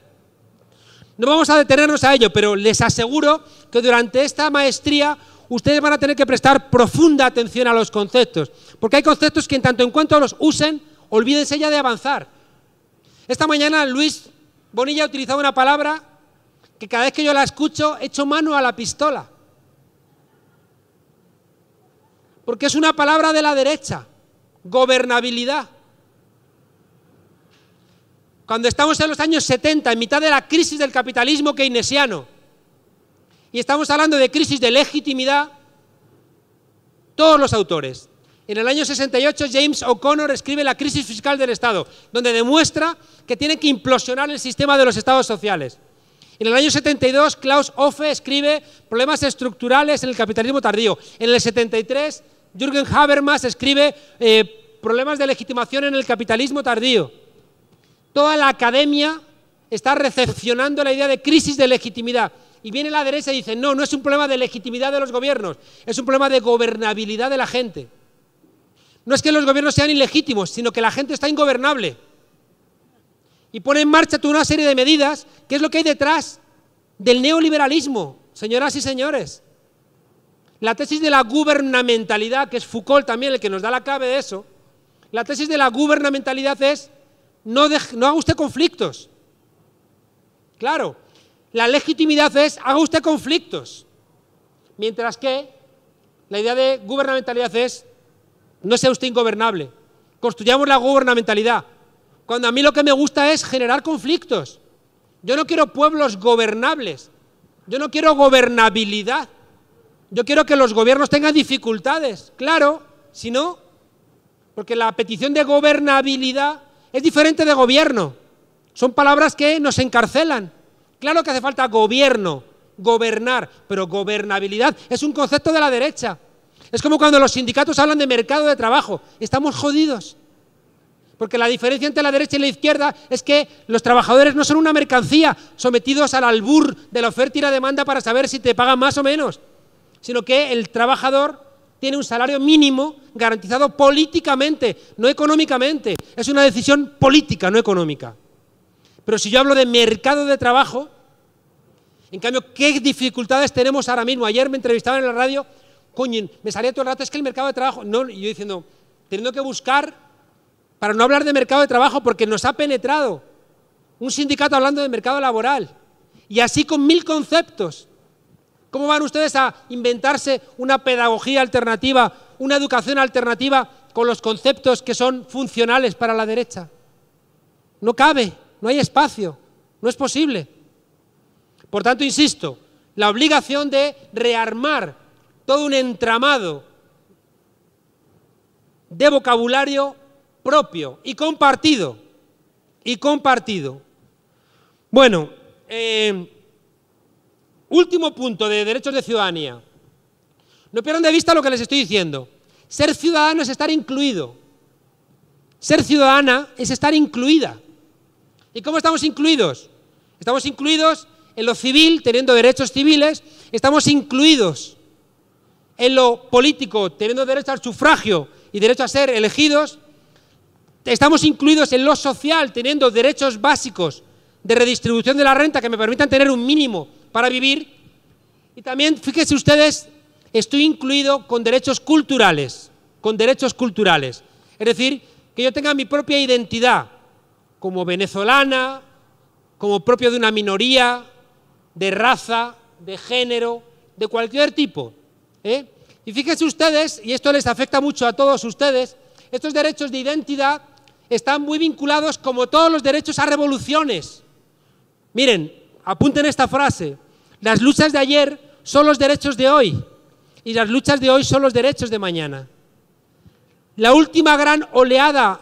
S1: No vamos a detenernos a ello, pero les aseguro que durante esta maestría ustedes van a tener que prestar profunda atención a los conceptos, porque hay conceptos que en tanto en cuanto los usen, olvídense ya de avanzar. Esta mañana Luis Bonilla ha utilizado una palabra que cada vez que yo la escucho echo mano a la pistola. Porque es una palabra de la derecha, gobernabilidad. Cuando estamos en los años 70, en mitad de la crisis del capitalismo keynesiano, y estamos hablando de crisis de legitimidad, todos los autores, en el año 68 James O'Connor escribe La crisis fiscal del Estado, donde demuestra que tiene que implosionar el sistema de los estados sociales. En el año 72 Klaus Hofe escribe Problemas estructurales en el capitalismo tardío. En el 73 Jürgen Habermas escribe eh, Problemas de legitimación en el capitalismo tardío. Toda la academia está recepcionando la idea de crisis de legitimidad. Y viene la derecha y dice, no, no es un problema de legitimidad de los gobiernos, es un problema de gobernabilidad de la gente. No es que los gobiernos sean ilegítimos, sino que la gente está ingobernable. Y pone en marcha toda una serie de medidas, que es lo que hay detrás del neoliberalismo, señoras y señores. La tesis de la gubernamentalidad, que es Foucault también el que nos da la clave de eso, la tesis de la gubernamentalidad es no, no haga usted conflictos. Claro, la legitimidad es haga usted conflictos. Mientras que la idea de gubernamentalidad es no sea usted ingobernable. Construyamos la gubernamentalidad. Cuando a mí lo que me gusta es generar conflictos. Yo no quiero pueblos gobernables. Yo no quiero gobernabilidad. Yo quiero que los gobiernos tengan dificultades. Claro, si no, porque la petición de gobernabilidad es diferente de gobierno. Son palabras que nos encarcelan. Claro que hace falta gobierno, gobernar, pero gobernabilidad es un concepto de la derecha. Es como cuando los sindicatos hablan de mercado de trabajo. Estamos jodidos. Porque la diferencia entre la derecha y la izquierda es que los trabajadores no son una mercancía sometidos al albur de la oferta y la demanda para saber si te pagan más o menos, sino que el trabajador tiene un salario mínimo garantizado políticamente, no económicamente. Es una decisión política, no económica. Pero si yo hablo de mercado de trabajo, en cambio, ¿qué dificultades tenemos ahora mismo? Ayer me entrevistaban en la radio coño, me salía todo el rato, es que el mercado de trabajo, no, y yo diciendo, teniendo que buscar para no hablar de mercado de trabajo porque nos ha penetrado un sindicato hablando de mercado laboral. Y así con mil conceptos. ¿Cómo van ustedes a inventarse una pedagogía alternativa, una educación alternativa con los conceptos que son funcionales para la derecha? No cabe, no hay espacio, no es posible. Por tanto, insisto, la obligación de rearmar todo un entramado de vocabulario propio y compartido. Y compartido. Bueno, eh, último punto de derechos de ciudadanía. No pierdan de vista lo que les estoy diciendo. Ser ciudadano es estar incluido. Ser ciudadana es estar incluida. ¿Y cómo estamos incluidos? Estamos incluidos en lo civil, teniendo derechos civiles, estamos incluidos en lo político, teniendo derecho al sufragio y derecho a ser elegidos, estamos incluidos en lo social, teniendo derechos básicos de redistribución de la renta que me permitan tener un mínimo para vivir. Y también, fíjense ustedes, estoy incluido con derechos culturales, con derechos culturales. Es decir, que yo tenga mi propia identidad como venezolana, como propio de una minoría, de raza, de género, de cualquier tipo. ¿eh? Y fíjense ustedes, y esto les afecta mucho a todos ustedes, estos derechos de identidad están muy vinculados, como todos los derechos, a revoluciones. Miren, apunten esta frase. Las luchas de ayer son los derechos de hoy y las luchas de hoy son los derechos de mañana. La última gran oleada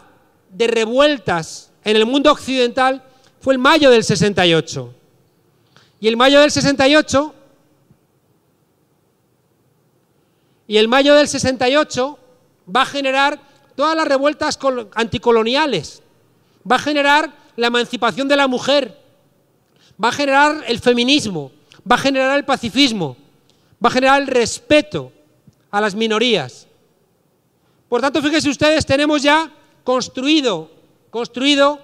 S1: de revueltas en el mundo occidental fue el mayo del 68. Y el mayo del 68 y el mayo del 68 va a generar todas las revueltas anticoloniales, va a generar la emancipación de la mujer, va a generar el feminismo, va a generar el pacifismo, va a generar el respeto a las minorías. Por tanto, fíjense ustedes, tenemos ya construido, construido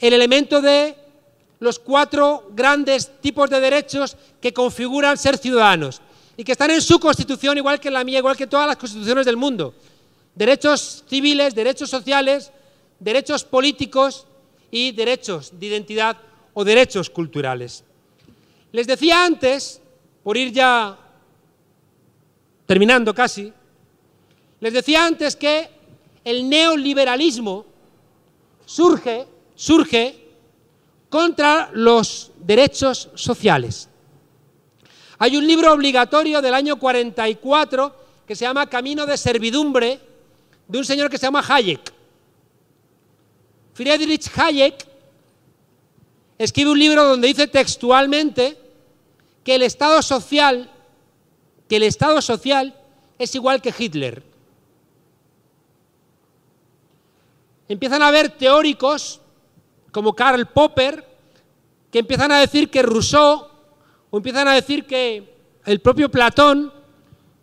S1: el elemento de los cuatro grandes tipos de derechos que configuran ser ciudadanos y que están en su constitución, igual que en la mía, igual que todas las constituciones del mundo. Derechos civiles, derechos sociales, derechos políticos y derechos de identidad o derechos culturales. Les decía antes, por ir ya terminando casi, les decía antes que el neoliberalismo surge, surge contra los derechos sociales. Hay un libro obligatorio del año 44 que se llama Camino de Servidumbre de un señor que se llama Hayek. Friedrich Hayek escribe un libro donde dice textualmente que el Estado social, que el Estado social es igual que Hitler. Empiezan a haber teóricos como Karl Popper que empiezan a decir que Rousseau empiezan a decir que el propio Platón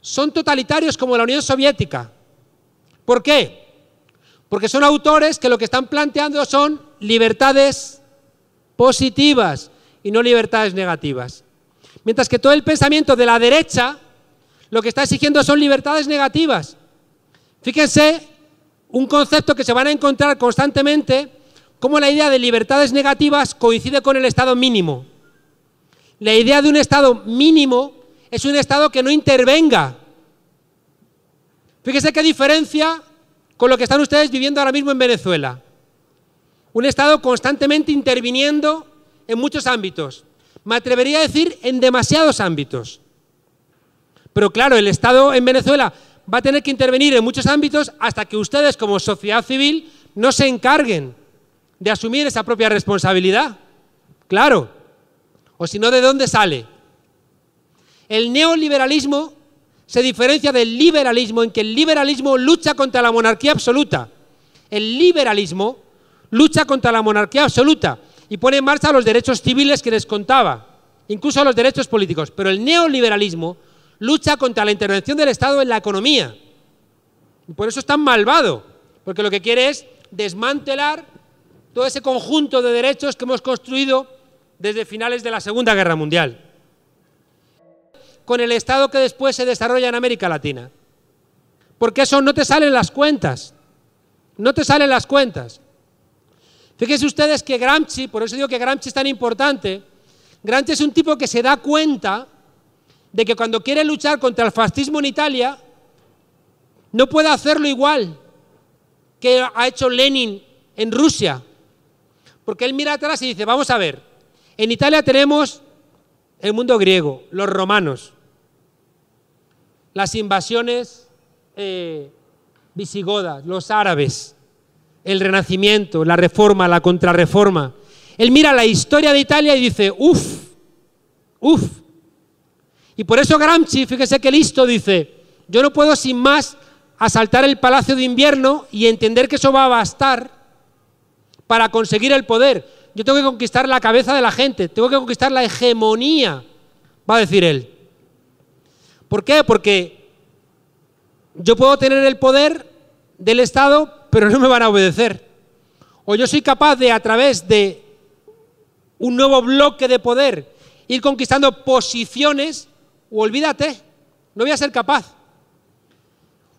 S1: son totalitarios como la Unión Soviética. ¿Por qué? Porque son autores que lo que están planteando son libertades positivas y no libertades negativas. Mientras que todo el pensamiento de la derecha lo que está exigiendo son libertades negativas. Fíjense un concepto que se van a encontrar constantemente, cómo la idea de libertades negativas coincide con el estado mínimo. La idea de un Estado mínimo es un Estado que no intervenga. Fíjese qué diferencia con lo que están ustedes viviendo ahora mismo en Venezuela. Un Estado constantemente interviniendo en muchos ámbitos. Me atrevería a decir en demasiados ámbitos. Pero claro, el Estado en Venezuela va a tener que intervenir en muchos ámbitos hasta que ustedes como sociedad civil no se encarguen de asumir esa propia responsabilidad. Claro. O si no, ¿de dónde sale? El neoliberalismo se diferencia del liberalismo en que el liberalismo lucha contra la monarquía absoluta. El liberalismo lucha contra la monarquía absoluta y pone en marcha los derechos civiles que les contaba, incluso los derechos políticos. Pero el neoliberalismo lucha contra la intervención del Estado en la economía. Y por eso es tan malvado, porque lo que quiere es desmantelar todo ese conjunto de derechos que hemos construido desde finales de la Segunda Guerra Mundial, con el Estado que después se desarrolla en América Latina. Porque eso no te salen las cuentas. No te salen las cuentas. Fíjense ustedes que Gramsci, por eso digo que Gramsci es tan importante, Gramsci es un tipo que se da cuenta de que cuando quiere luchar contra el fascismo en Italia, no puede hacerlo igual que ha hecho Lenin en Rusia. Porque él mira atrás y dice, vamos a ver, en Italia tenemos el mundo griego, los romanos, las invasiones eh, visigodas, los árabes, el renacimiento, la reforma, la contrarreforma. Él mira la historia de Italia y dice, uff, uff. Y por eso Gramsci, fíjese que listo, dice, yo no puedo sin más asaltar el palacio de invierno y entender que eso va a bastar para conseguir el poder yo tengo que conquistar la cabeza de la gente, tengo que conquistar la hegemonía, va a decir él. ¿Por qué? Porque yo puedo tener el poder del Estado, pero no me van a obedecer. O yo soy capaz de, a través de un nuevo bloque de poder, ir conquistando posiciones, o olvídate, no voy a ser capaz.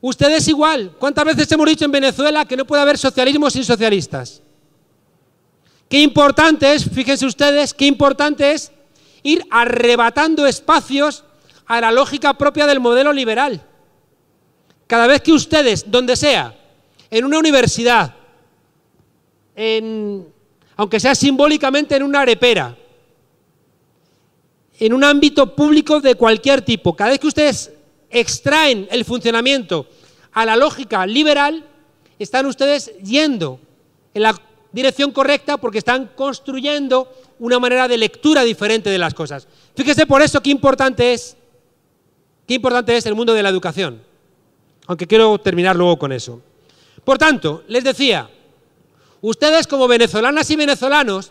S1: Ustedes igual. ¿Cuántas veces hemos dicho en Venezuela que no puede haber socialismo sin socialistas? Qué importante es, fíjense ustedes, qué importante es ir arrebatando espacios a la lógica propia del modelo liberal. Cada vez que ustedes, donde sea, en una universidad, en, aunque sea simbólicamente en una arepera, en un ámbito público de cualquier tipo, cada vez que ustedes extraen el funcionamiento a la lógica liberal, están ustedes yendo en la dirección correcta porque están construyendo una manera de lectura diferente de las cosas. Fíjese por eso qué importante es, qué importante es el mundo de la educación. Aunque quiero terminar luego con eso. Por tanto, les decía, ustedes como venezolanas y venezolanos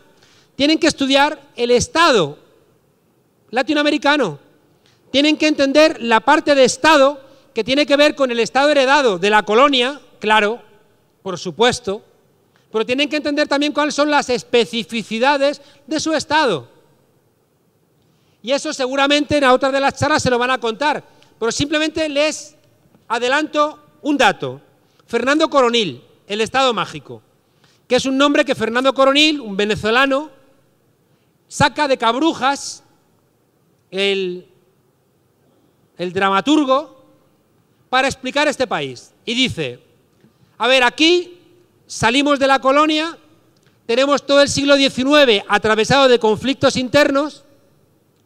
S1: tienen que estudiar el Estado latinoamericano. Tienen que entender la parte de Estado que tiene que ver con el Estado heredado de la colonia, claro, por supuesto, pero tienen que entender también cuáles son las especificidades de su estado. Y eso seguramente en otra de las charlas se lo van a contar, pero simplemente les adelanto un dato. Fernando Coronil, el estado mágico, que es un nombre que Fernando Coronil, un venezolano, saca de Cabrujas, el, el dramaturgo, para explicar este país. Y dice, a ver, aquí Salimos de la colonia, tenemos todo el siglo XIX atravesado de conflictos internos,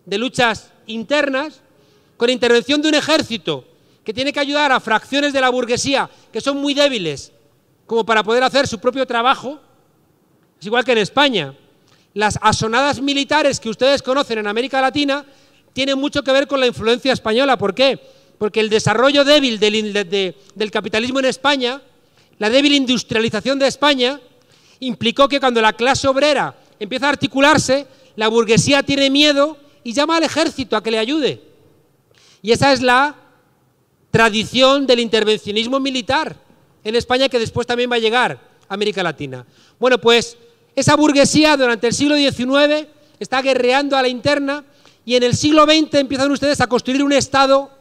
S1: de luchas internas, con intervención de un ejército que tiene que ayudar a fracciones de la burguesía que son muy débiles como para poder hacer su propio trabajo. Es igual que en España. Las asonadas militares que ustedes conocen en América Latina tienen mucho que ver con la influencia española. ¿Por qué? Porque el desarrollo débil del, del capitalismo en España la débil industrialización de España implicó que cuando la clase obrera empieza a articularse, la burguesía tiene miedo y llama al ejército a que le ayude. Y esa es la tradición del intervencionismo militar en España que después también va a llegar a América Latina. Bueno, pues esa burguesía durante el siglo XIX está guerreando a la interna y en el siglo XX empiezan ustedes a construir un Estado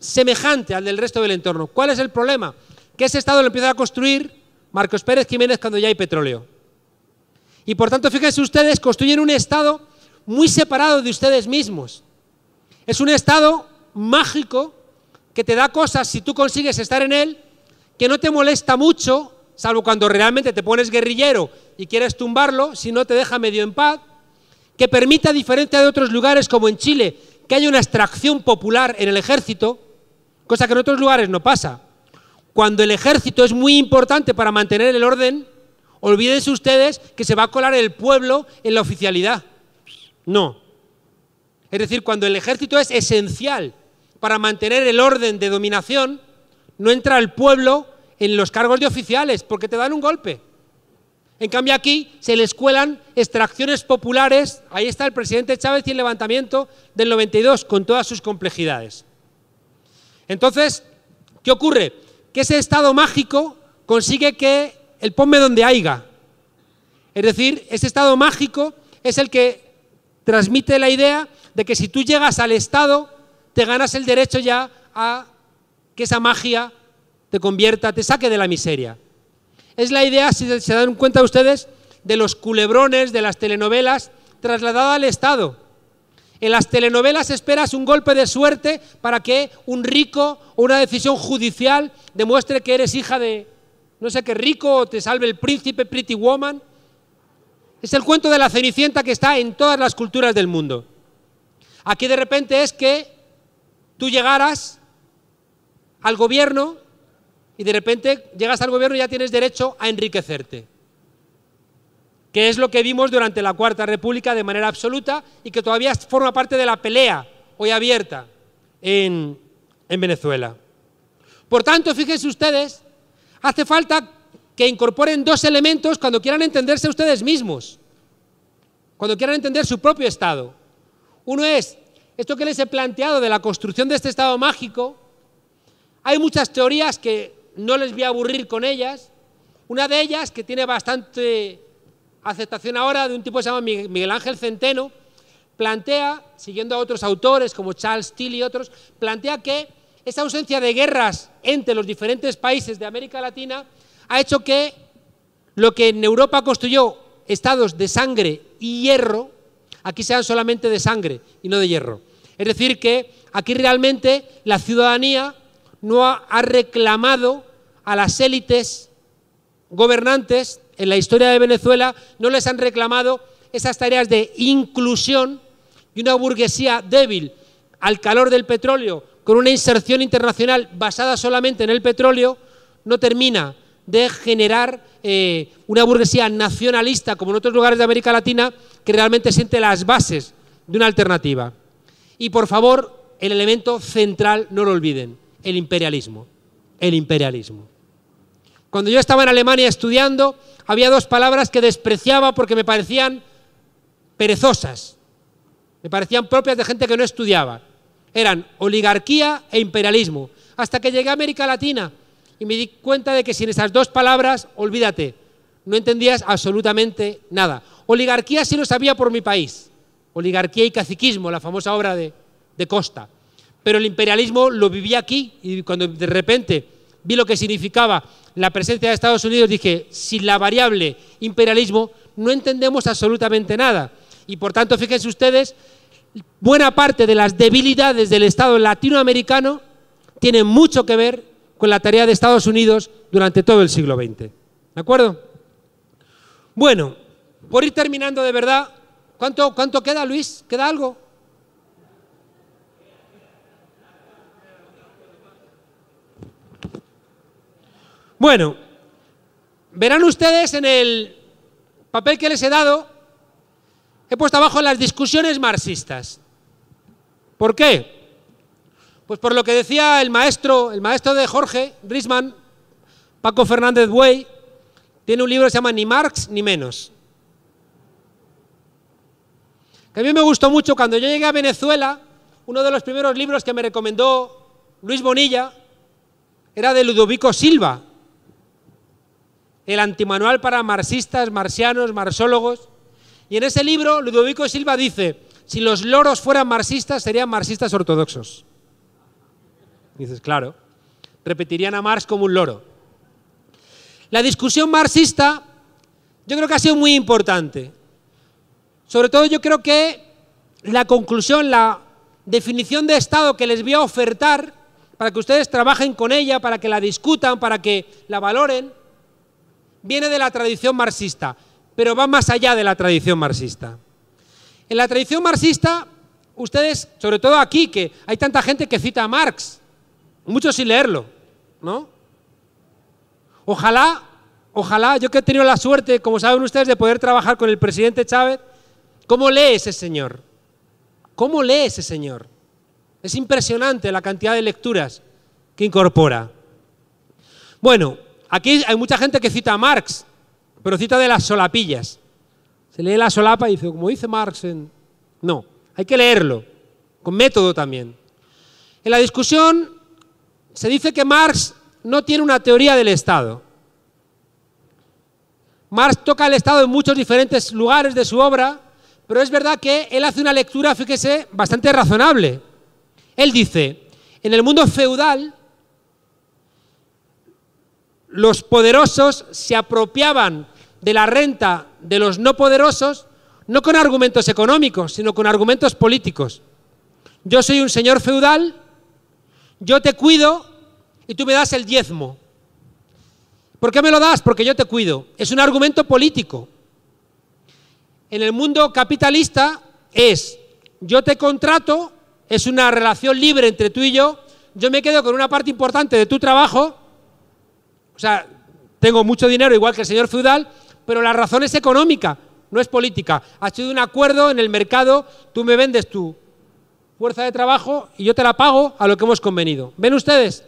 S1: semejante al del resto del entorno. ¿Cuál es el problema? que ese Estado lo empieza a construir Marcos Pérez Jiménez cuando ya hay petróleo. Y por tanto, fíjense ustedes, construyen un Estado muy separado de ustedes mismos. Es un Estado mágico que te da cosas si tú consigues estar en él, que no te molesta mucho, salvo cuando realmente te pones guerrillero y quieres tumbarlo, si no te deja medio en paz, que permita, diferencia de otros lugares como en Chile, que haya una extracción popular en el ejército, cosa que en otros lugares no pasa. Cuando el ejército es muy importante para mantener el orden, olvídense ustedes que se va a colar el pueblo en la oficialidad. No. Es decir, cuando el ejército es esencial para mantener el orden de dominación, no entra el pueblo en los cargos de oficiales porque te dan un golpe. En cambio aquí se les cuelan extracciones populares. Ahí está el presidente Chávez y el levantamiento del 92 con todas sus complejidades. Entonces, ¿qué ocurre? que ese estado mágico consigue que el ponme donde haiga. Es decir, ese estado mágico es el que transmite la idea de que si tú llegas al estado, te ganas el derecho ya a que esa magia te convierta, te saque de la miseria. Es la idea, si se dan cuenta ustedes, de los culebrones, de las telenovelas, trasladada al Estado. En las telenovelas esperas un golpe de suerte para que un rico o una decisión judicial demuestre que eres hija de no sé qué rico o te salve el príncipe, pretty woman. Es el cuento de la Cenicienta que está en todas las culturas del mundo. Aquí de repente es que tú llegaras al gobierno y de repente llegas al gobierno y ya tienes derecho a enriquecerte que es lo que vimos durante la Cuarta República de manera absoluta y que todavía forma parte de la pelea hoy abierta en, Venezuela. Por tanto, fíjense ustedes, hace falta que incorporen dos elementos cuando quieran entenderse ustedes mismos, cuando quieran entender su propio Estado. Uno es esto que les he planteado de la construcción de este Estado mágico. Hay muchas teorías que no les voy a aburrir con ellas. Una de ellas, que tiene bastante aceptación ahora de un tipo que se llama Miguel Ángel Centeno, plantea, siguiendo a otros autores como Charles Steele y otros, plantea que esa ausencia de guerras entre los diferentes países de América Latina ha hecho que lo que en Europa construyó estados de sangre y hierro, aquí sean solamente de sangre y no de hierro. Es decir, que aquí realmente la ciudadanía no ha reclamado a las élites gobernantes en la historia de Venezuela no les han reclamado esas tareas de inclusión y una burguesía débil al calor del petróleo, con una inserción internacional basada solamente en el petróleo, no termina de generar eh, una burguesía nacionalista, como en otros lugares de América Latina, que realmente siente las bases de una alternativa. Y por favor, el elemento central, no lo olviden, el imperialismo. El imperialismo. Cuando yo estaba en Alemania estudiando, había dos palabras que despreciaba porque me parecían perezosas, me parecían propias de gente que no estudiaba. Eran oligarquía e imperialismo. Hasta que llegué a América Latina y me di cuenta de que sin esas dos palabras, olvídate, no entendías absolutamente nada. Oligarquía sí lo sabía por mi país, oligarquía y caciquismo, la famosa obra de, Costa. Pero el imperialismo lo vivía aquí y cuando de repente vi lo que significaba la presencia de Estados Unidos, dije, sin la variable imperialismo no entendemos absolutamente nada. Y por tanto, fíjense ustedes, buena parte de las debilidades del Estado latinoamericano tienen mucho que ver con la tarea de Estados Unidos durante todo el siglo XX. ¿De acuerdo? Bueno, por ir terminando de verdad, ¿cuánto, cuánto queda, Luis? ¿Queda algo? Bueno, verán ustedes en el papel que les he dado, he puesto abajo las discusiones marxistas. ¿Por qué? Pues por lo que decía el maestro, el maestro de Jorge Brisman, Paco Fernández Buey, tiene un libro que se llama Ni Marx ni menos. Que a mí me gustó mucho cuando yo llegué a Venezuela, uno de los primeros libros que me recomendó Luis Bonilla era de Ludovico Silva, el antimanual para marxistas, marcianos, marxólogos. Y en ese libro, Ludovico Silva dice, si los loros fueran marxistas, serían marxistas ortodoxos. dices, claro, repetirían a Marx como un loro. La discusión marxista yo creo que ha sido muy importante. Sobre todo yo creo que la conclusión, la definición de Estado que les voy a ofertar, para que ustedes trabajen con ella, para que la discutan, para que la valoren, viene de la tradición marxista, pero va más allá de la tradición marxista. En la tradición marxista, ustedes, sobre todo aquí, que hay tanta gente que cita a Marx, muchos sin leerlo, ¿no? Ojalá, ojalá, yo que he tenido la suerte, como saben ustedes, de poder trabajar con el presidente Chávez, ¿cómo lee ese señor? ¿Cómo lee ese señor? Es impresionante la cantidad de lecturas que incorpora. Bueno, Aquí hay mucha gente que cita a Marx, pero cita de las solapillas. Se lee la solapa y dice, como dice Marx en... No, hay que leerlo, con método también. En la discusión se dice que Marx no tiene una teoría del Estado. Marx toca el Estado en muchos diferentes lugares de su obra, pero es verdad que él hace una lectura, fíjese, bastante razonable. Él dice, en el mundo feudal los poderosos se apropiaban de la renta de los no poderosos, no con argumentos económicos, sino con argumentos políticos. Yo soy un señor feudal, yo te cuido y tú me das el diezmo. ¿Por qué me lo das? Porque yo te cuido. Es un argumento político. En el mundo capitalista es yo te contrato, es una relación libre entre tú y yo, yo me quedo con una parte importante de tu trabajo o sea, tengo mucho dinero, igual que el señor feudal, pero la razón es económica, no es política. Ha sido un acuerdo en el mercado, tú me vendes tu fuerza de trabajo y yo te la pago a lo que hemos convenido. ¿Ven ustedes?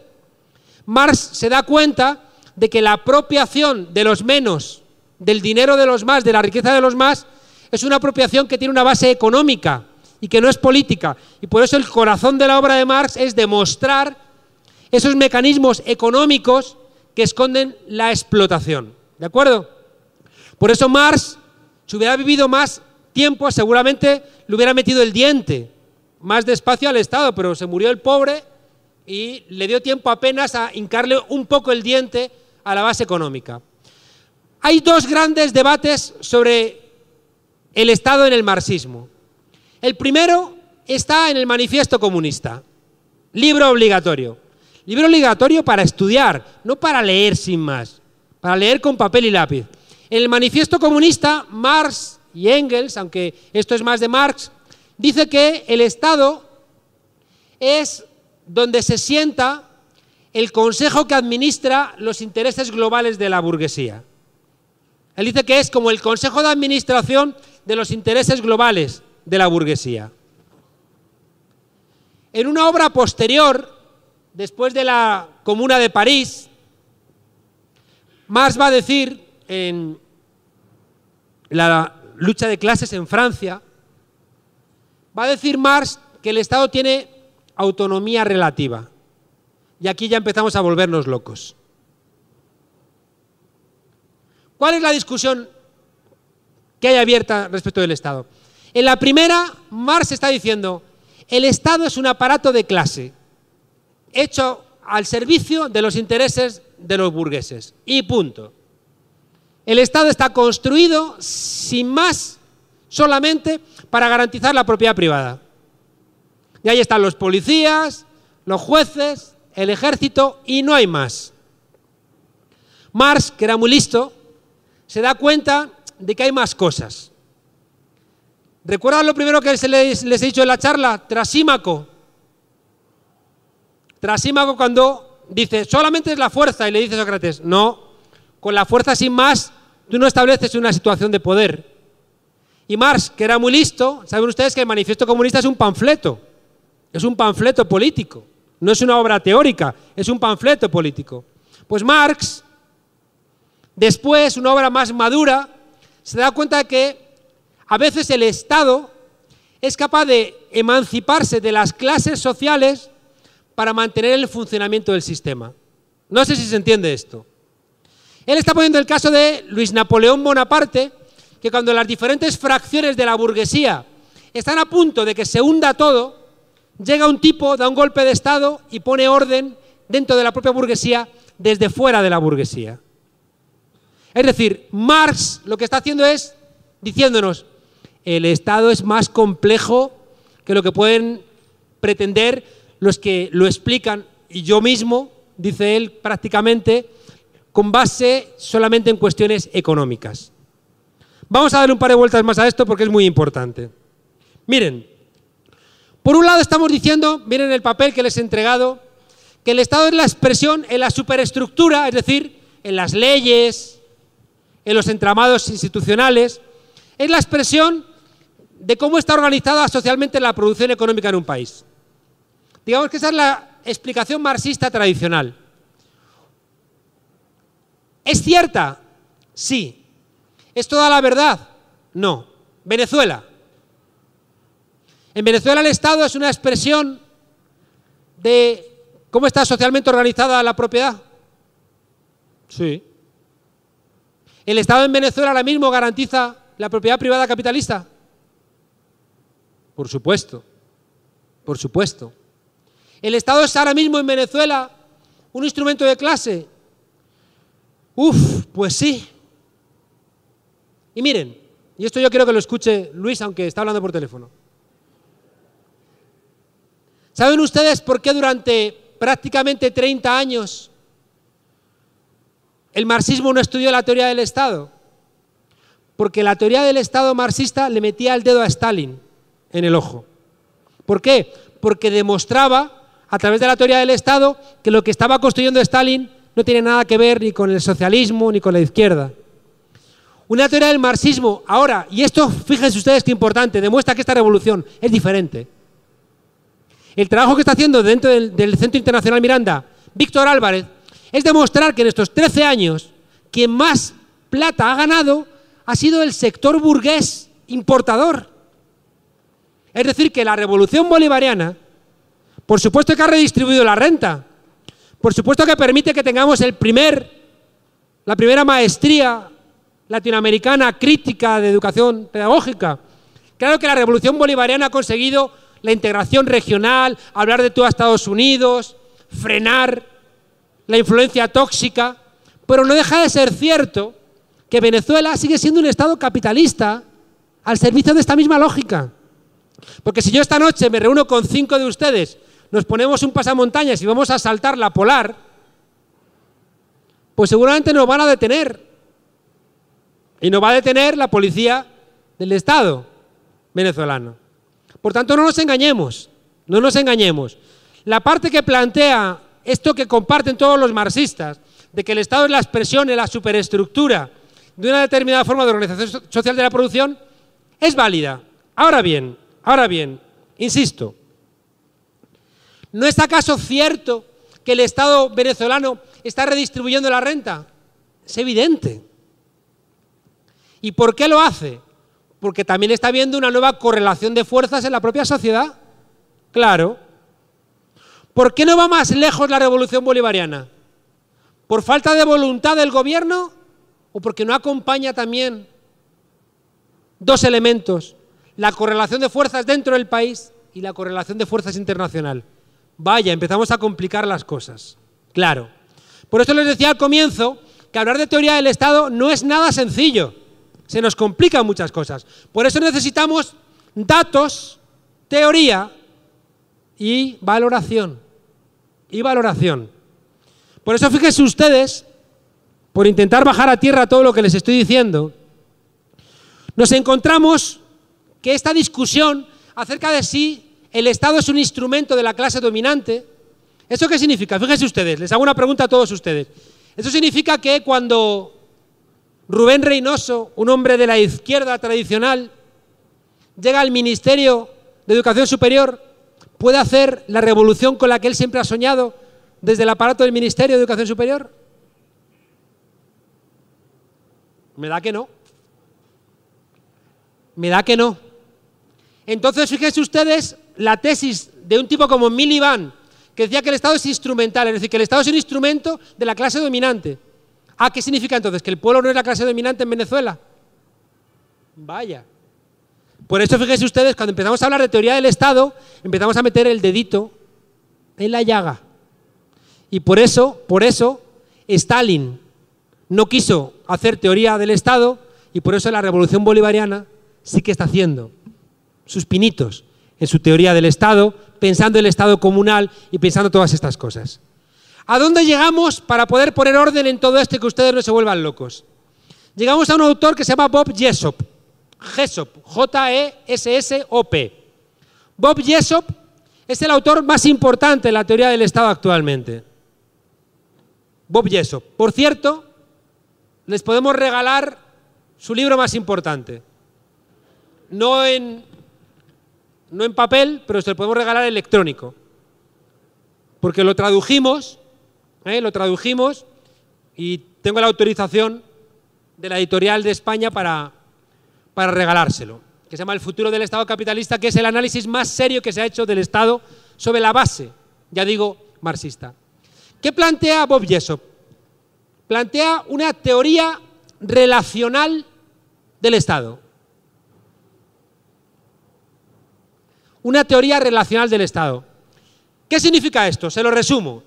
S1: Marx se da cuenta de que la apropiación de los menos, del dinero de los más, de la riqueza de los más, es una apropiación que tiene una base económica y que no es política. Y por eso el corazón de la obra de Marx es demostrar esos mecanismos económicos que esconden la explotación. ¿De acuerdo? Por eso Marx, si hubiera vivido más tiempo, seguramente le hubiera metido el diente más despacio al Estado, pero se murió el pobre y le dio tiempo apenas a hincarle un poco el diente a la base económica. Hay dos grandes debates sobre el Estado en el marxismo. El primero está en el manifiesto comunista, libro obligatorio. Libro obligatorio para estudiar, no para leer sin más, para leer con papel y lápiz. En el manifiesto comunista, Marx y Engels, aunque esto es más de Marx, dice que el Estado es donde se sienta el consejo que administra los intereses globales de la burguesía. Él dice que es como el consejo de administración de los intereses globales de la burguesía. En una obra posterior después de la Comuna de París, Marx va a decir en la lucha de clases en Francia, va a decir Marx que el Estado tiene autonomía relativa. Y aquí ya empezamos a volvernos locos. ¿Cuál es la discusión que hay abierta respecto del Estado? En la primera, Marx está diciendo, el Estado es un aparato de clase hecho al servicio de los intereses de los burgueses. Y punto. El Estado está construido sin más, solamente para garantizar la propiedad privada. Y ahí están los policías, los jueces, el ejército y no hay más. Marx, que era muy listo, se da cuenta de que hay más cosas. ¿Recuerdan lo primero que les, he dicho en la charla? Trasímaco, Trasímaco cuando dice, solamente es la fuerza, y le dice Sócrates, no, con la fuerza sin más, tú no estableces una situación de poder. Y Marx, que era muy listo, saben ustedes que el manifiesto comunista es un panfleto, es un panfleto político, no es una obra teórica, es un panfleto político. Pues Marx, después, una obra más madura, se da cuenta de que a veces el Estado es capaz de emanciparse de las clases sociales para mantener el funcionamiento del sistema. No sé si se entiende esto. Él está poniendo el caso de Luis Napoleón Bonaparte, que cuando las diferentes fracciones de la burguesía están a punto de que se hunda todo, llega un tipo, da un golpe de Estado y pone orden dentro de la propia burguesía desde fuera de la burguesía. Es decir, Marx lo que está haciendo es diciéndonos, el Estado es más complejo que lo que pueden pretender los que lo explican, y yo mismo, dice él prácticamente, con base solamente en cuestiones económicas. Vamos a dar un par de vueltas más a esto porque es muy importante. Miren, por un lado estamos diciendo, miren el papel que les he entregado, que el Estado es la expresión en la superestructura, es decir, en las leyes, en los entramados institucionales, es la expresión de cómo está organizada socialmente la producción económica en un país. Digamos que esa es la explicación marxista tradicional. ¿Es cierta? Sí. ¿Es toda la verdad? No. Venezuela. En Venezuela el Estado es una expresión de cómo está socialmente organizada la propiedad. Sí. ¿El Estado en Venezuela ahora mismo garantiza la propiedad privada capitalista? Por supuesto. Por supuesto. El Estado es ahora mismo en Venezuela un instrumento de clase. Uf, pues sí. Y miren, y esto yo quiero que lo escuche Luis, aunque está hablando por teléfono. ¿Saben ustedes por qué durante prácticamente 30 años el marxismo no estudió la teoría del Estado? Porque la teoría del Estado marxista le metía el dedo a Stalin en el ojo. ¿Por qué? Porque demostraba a través de la teoría del Estado que lo que estaba construyendo Stalin no tiene nada que ver ni con el socialismo ni con la izquierda. Una teoría del marxismo, ahora, y esto fíjense ustedes qué importante, demuestra que esta revolución es diferente. El trabajo que está haciendo dentro del, del Centro Internacional Miranda, Víctor Álvarez, es demostrar que en estos 13 años quien más plata ha ganado ha sido el sector burgués importador. Es decir, que la revolución bolivariana por supuesto que ha redistribuido la renta. Por supuesto que permite que tengamos el primer, la primera maestría latinoamericana crítica de educación pedagógica. Claro que la revolución bolivariana ha conseguido la integración regional, hablar de todo a Estados Unidos, frenar la influencia tóxica, pero no deja de ser cierto que Venezuela sigue siendo un Estado capitalista al servicio de esta misma lógica. Porque si yo esta noche me reúno con cinco de ustedes nos ponemos un pasamontañas y vamos a saltar la polar, pues seguramente nos van a detener. Y nos va a detener la policía del Estado venezolano. Por tanto, no nos engañemos, no nos engañemos. La parte que plantea esto que comparten todos los marxistas, de que el Estado es la expresión, es la superestructura de una determinada forma de organización social de la producción, es válida. Ahora bien, ahora bien, insisto, ¿No es acaso cierto que el Estado venezolano está redistribuyendo la renta? Es evidente. ¿Y por qué lo hace? Porque también está habiendo una nueva correlación de fuerzas en la propia sociedad. Claro. ¿Por qué no va más lejos la revolución bolivariana? ¿Por falta de voluntad del gobierno o porque no acompaña también dos elementos? La correlación de fuerzas dentro del país y la correlación de fuerzas internacional. Vaya, empezamos a complicar las cosas. Claro. Por eso les decía al comienzo que hablar de teoría del Estado no es nada sencillo. Se nos complican muchas cosas. Por eso necesitamos datos, teoría y valoración. Y valoración. Por eso fíjense ustedes, por intentar bajar a tierra todo lo que les estoy diciendo, nos encontramos que esta discusión acerca de sí el Estado es un instrumento de la clase dominante. ¿Eso qué significa? Fíjense ustedes, les hago una pregunta a todos ustedes. Eso significa que cuando Rubén Reynoso, un hombre de la izquierda tradicional, llega al Ministerio de Educación Superior, puede hacer la revolución con la que él siempre ha soñado desde el aparato del Ministerio de Educación Superior. Me da que no. Me da que no. Entonces, fíjense ustedes la tesis de un tipo como Miliband, que decía que el Estado es instrumental, es decir, que el Estado es un instrumento de la clase dominante. Ah, ¿qué significa entonces? ¿Que el pueblo no es la clase dominante en Venezuela? Vaya. Por eso fíjense ustedes, cuando empezamos a hablar de teoría del Estado, empezamos a meter el dedito en la llaga. Y por eso, por eso, Stalin no quiso hacer teoría del Estado y por eso la revolución bolivariana sí que está haciendo sus pinitos en su teoría del Estado, pensando el Estado comunal y pensando todas estas cosas. ¿A dónde llegamos para poder poner orden en todo esto y que ustedes no se vuelvan locos? Llegamos a un autor que se llama Bob Jessop. Jessop, J-E-S-S-O-P. Bob Jessop es el autor más importante en la teoría del Estado actualmente. Bob Jessop. Por cierto, les podemos regalar su libro más importante. No en no en papel, pero se lo podemos regalar electrónico. Porque lo tradujimos, ¿eh? lo tradujimos y tengo la autorización de la editorial de España para, para regalárselo, que se llama El futuro del Estado capitalista, que es el análisis más serio que se ha hecho del Estado sobre la base, ya digo, marxista. ¿Qué plantea Bob Jessop? Plantea una teoría relacional del Estado. una teoría relacional del Estado. ¿Qué significa esto? Se lo resumo.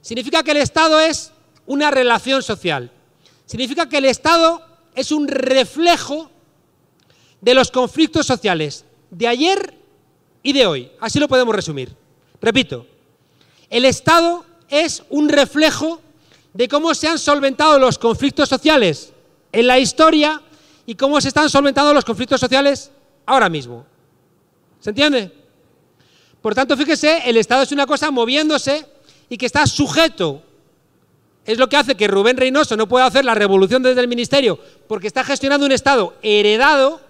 S1: Significa que el Estado es una relación social. Significa que el Estado es un reflejo de los conflictos sociales de ayer y de hoy. Así lo podemos resumir. Repito, el Estado es un reflejo de cómo se han solventado los conflictos sociales en la historia y cómo se están solventando los conflictos sociales ahora mismo. ¿Se entiende? Por tanto, fíjese, el Estado es una cosa moviéndose y que está sujeto. Es lo que hace que Rubén Reynoso no pueda hacer la revolución desde el ministerio, porque está gestionando un Estado heredado,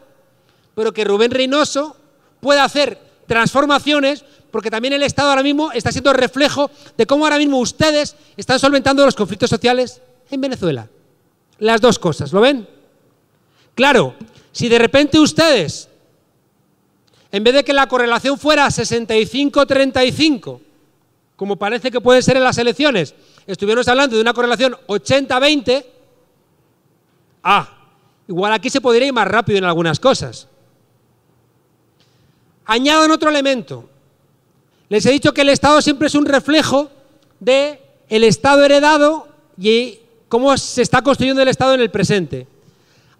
S1: pero que Rubén Reynoso pueda hacer transformaciones, porque también el Estado ahora mismo está siendo reflejo de cómo ahora mismo ustedes están solventando los conflictos sociales en Venezuela. Las dos cosas, ¿lo ven? Claro, si de repente ustedes en vez de que la correlación fuera 65-35, como parece que puede ser en las elecciones, estuviéramos hablando de una correlación 80-20, ah, igual aquí se podría ir más rápido en algunas cosas. Añadan otro elemento. Les he dicho que el Estado siempre es un reflejo de el Estado heredado y cómo se está construyendo el Estado en el presente.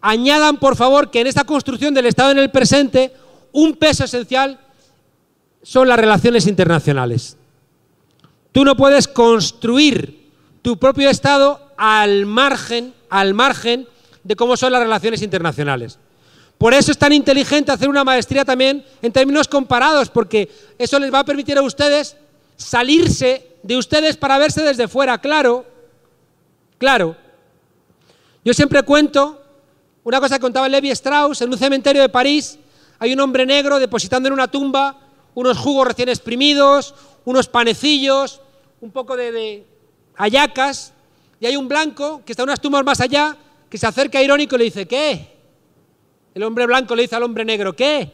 S1: Añadan, por favor, que en esta construcción del Estado en el presente un peso esencial son las relaciones internacionales. Tú no puedes construir tu propio Estado al margen, al margen de cómo son las relaciones internacionales. Por eso es tan inteligente hacer una maestría también en términos comparados, porque eso les va a permitir a ustedes salirse de ustedes para verse desde fuera, claro, claro. Yo siempre cuento una cosa que contaba Levi Strauss en un cementerio de París, hay un hombre negro depositando en una tumba unos jugos recién exprimidos, unos panecillos, un poco de, ayacas y hay un blanco que está unas tumbas más allá, que se acerca irónico y le dice, ¿qué? El hombre blanco le dice al hombre negro, ¿qué?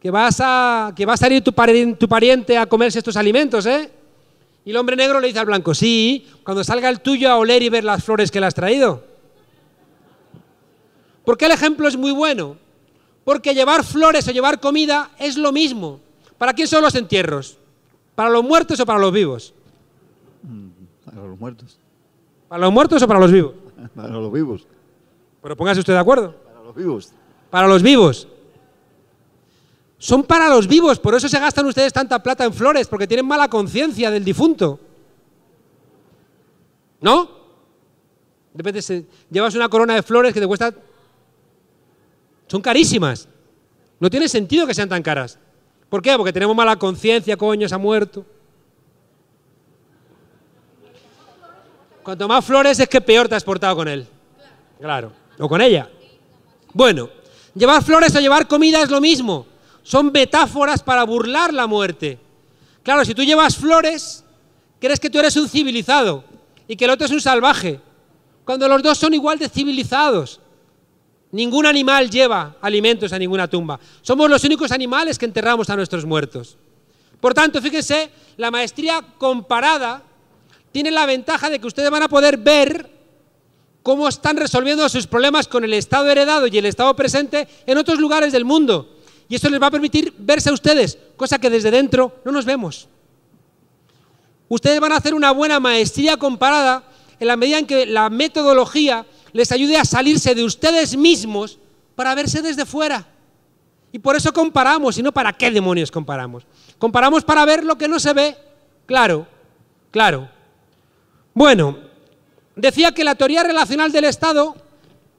S1: Que, vas a, que va a salir tu pariente, tu pariente a comerse estos alimentos, ¿eh? Y el hombre negro le dice al blanco, sí, cuando salga el tuyo a oler y ver las flores que le has traído. Porque el ejemplo es muy bueno. Porque llevar flores o llevar comida es lo mismo. ¿Para quién son los entierros? ¿Para los muertos o para los vivos? Mm, para los muertos. ¿Para los muertos o para los vivos? *laughs* Para los vivos. Pero póngase usted de acuerdo. Para los vivos. Para los vivos. Son para los vivos, por eso se gastan ustedes tanta plata en flores, porque tienen mala conciencia del difunto. ¿No? De repente llevas una corona de flores que te cuesta son carísimas. No tiene sentido que sean tan caras. ¿Por qué? Porque tenemos mala conciencia, coño, se ha muerto. Cuanto más flores es que peor te has portado con él. Claro. O con ella. Bueno, llevar flores o llevar comida es lo mismo. Son metáforas para burlar la muerte. Claro, si tú llevas flores, crees que tú eres un civilizado y que el otro es un salvaje. Cuando los dos son igual de civilizados. Ningún animal lleva alimentos a ninguna tumba. Somos los únicos animales que enterramos a nuestros muertos. Por tanto, fíjense, la maestría comparada tiene la ventaja de que ustedes van a poder ver cómo están resolviendo sus problemas con el estado heredado y el estado presente en otros lugares del mundo. Y eso les va a permitir verse a ustedes, cosa que desde dentro no nos vemos. Ustedes van a hacer una buena maestría comparada en la medida en que la metodología les ayude a salirse de ustedes mismos para verse desde fuera. Y por eso comparamos, y no para qué demonios comparamos. Comparamos para ver lo que no se ve. Claro, claro. Bueno, decía que la teoría relacional del Estado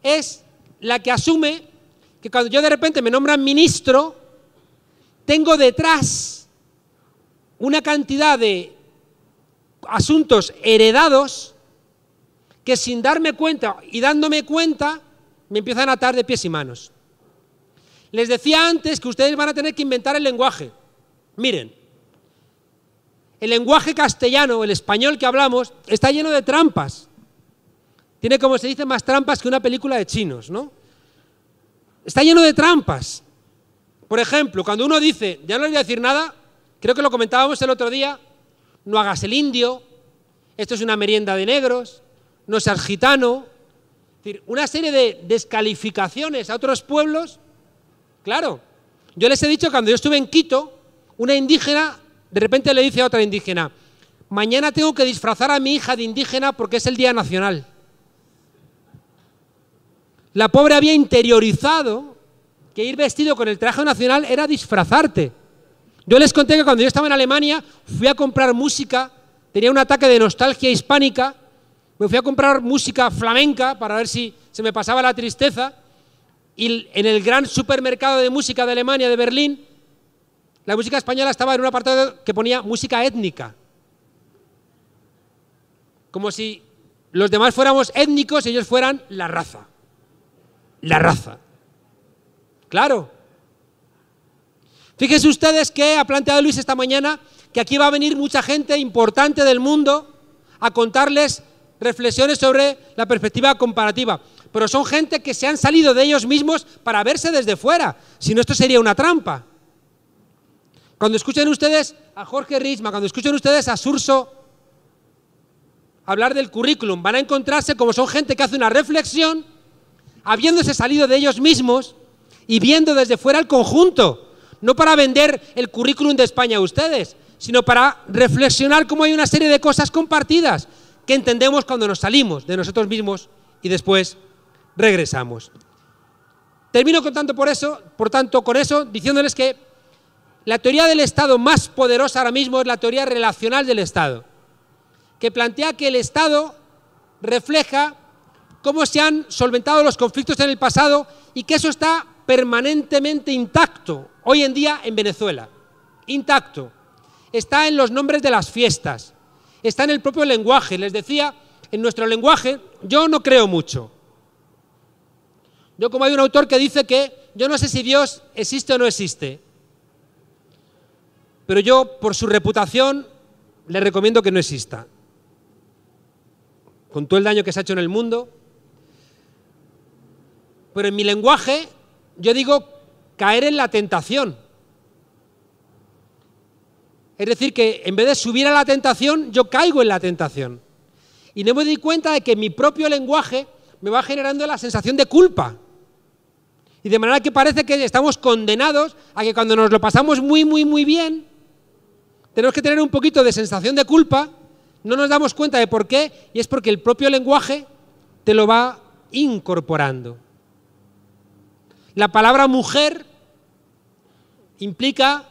S1: es la que asume que cuando yo de repente me nombran ministro, tengo detrás una cantidad de asuntos heredados que sin darme cuenta y dándome cuenta, me empiezan a atar de pies y manos. Les decía antes que ustedes van a tener que inventar el lenguaje. Miren, el lenguaje castellano, el español que hablamos, está lleno de trampas. Tiene, como se dice, más trampas que una película de chinos, ¿no? Está lleno de trampas. Por ejemplo, cuando uno dice, ya no le voy a decir nada, creo que lo comentábamos el otro día, no hagas el indio, esto es una merienda de negros, no seas gitano. decir, una serie de descalificaciones a otros pueblos. Claro, yo les he dicho cuando yo estuve en Quito, una indígena de repente le dice a otra indígena, mañana tengo que disfrazar a mi hija de indígena porque es el Día Nacional. La pobre había interiorizado que ir vestido con el traje nacional era disfrazarte. Yo les conté que cuando yo estaba en Alemania fui a comprar música, tenía un ataque de nostalgia hispánica me fui a comprar música flamenca para ver si se me pasaba la tristeza. Y en el gran supermercado de música de Alemania, de Berlín, la música española estaba en un apartado que ponía música étnica. Como si los demás fuéramos étnicos y ellos fueran la raza. La raza. Claro. Fíjense ustedes que ha planteado Luis esta mañana que aquí va a venir mucha gente importante del mundo a contarles reflexiones sobre la perspectiva comparativa. Pero son gente que se han salido de ellos mismos para verse desde fuera. Si no, esto sería una trampa. Cuando escuchen ustedes a Jorge Risma, cuando escuchen ustedes a Surso hablar del currículum, van a encontrarse como son gente que hace una reflexión, habiéndose salido de ellos mismos y viendo desde fuera el conjunto. No para vender el currículum de España a ustedes, sino para reflexionar cómo hay una serie de cosas compartidas que entendemos cuando nos salimos de nosotros mismos y después regresamos. Termino con tanto por eso, por tanto con eso, diciéndoles que la teoría del Estado más poderosa ahora mismo es la teoría relacional del Estado, que plantea que el Estado refleja cómo se han solventado los conflictos en el pasado y que eso está permanentemente intacto hoy en día en Venezuela. Intacto. Está en los nombres de las fiestas, está en el propio lenguaje. Les decía, en nuestro lenguaje yo no creo mucho. Yo como hay un autor que dice que yo no sé si Dios existe o no existe, pero yo por su reputación le recomiendo que no exista. Con todo el daño que se ha hecho en el mundo. Pero en mi lenguaje yo digo caer en la tentación. Es decir, que en vez de subir a la tentación, yo caigo en la tentación. Y no me doy cuenta de que mi propio lenguaje me va generando la sensación de culpa. Y de manera que parece que estamos condenados a que cuando nos lo pasamos muy, muy, muy bien, tenemos que tener un poquito de sensación de culpa, no nos damos cuenta de por qué, y es porque el propio lenguaje te lo va incorporando. La palabra mujer implica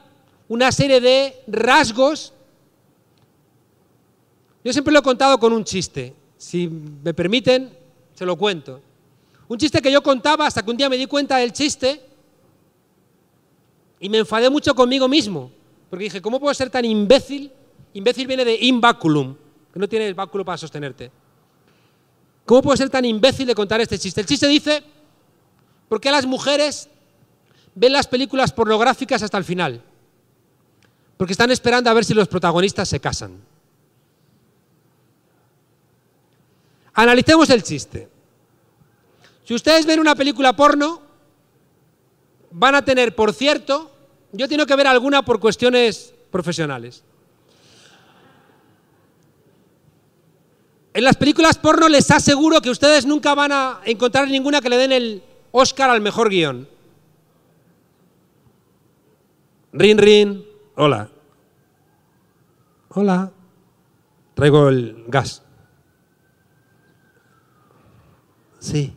S1: una serie de rasgos. Yo siempre lo he contado con un chiste. Si me permiten, se lo cuento. Un chiste que yo contaba hasta que un día me di cuenta del chiste y me enfadé mucho conmigo mismo. Porque dije, ¿cómo puedo ser tan imbécil? Imbécil viene de in que no tiene el báculo para sostenerte. ¿Cómo puedo ser tan imbécil de contar este chiste? El chiste dice, ¿por qué las mujeres ven las películas pornográficas hasta el final? Porque están esperando a ver si los protagonistas se casan. Analicemos el chiste. Si ustedes ven una película porno, van a tener, por cierto, yo tengo que ver alguna por cuestiones profesionales. En las películas porno les aseguro que ustedes nunca van a encontrar ninguna que le den el Oscar al mejor guión. Rin, rin. Hola. Hola. Traigo el gas. Sí.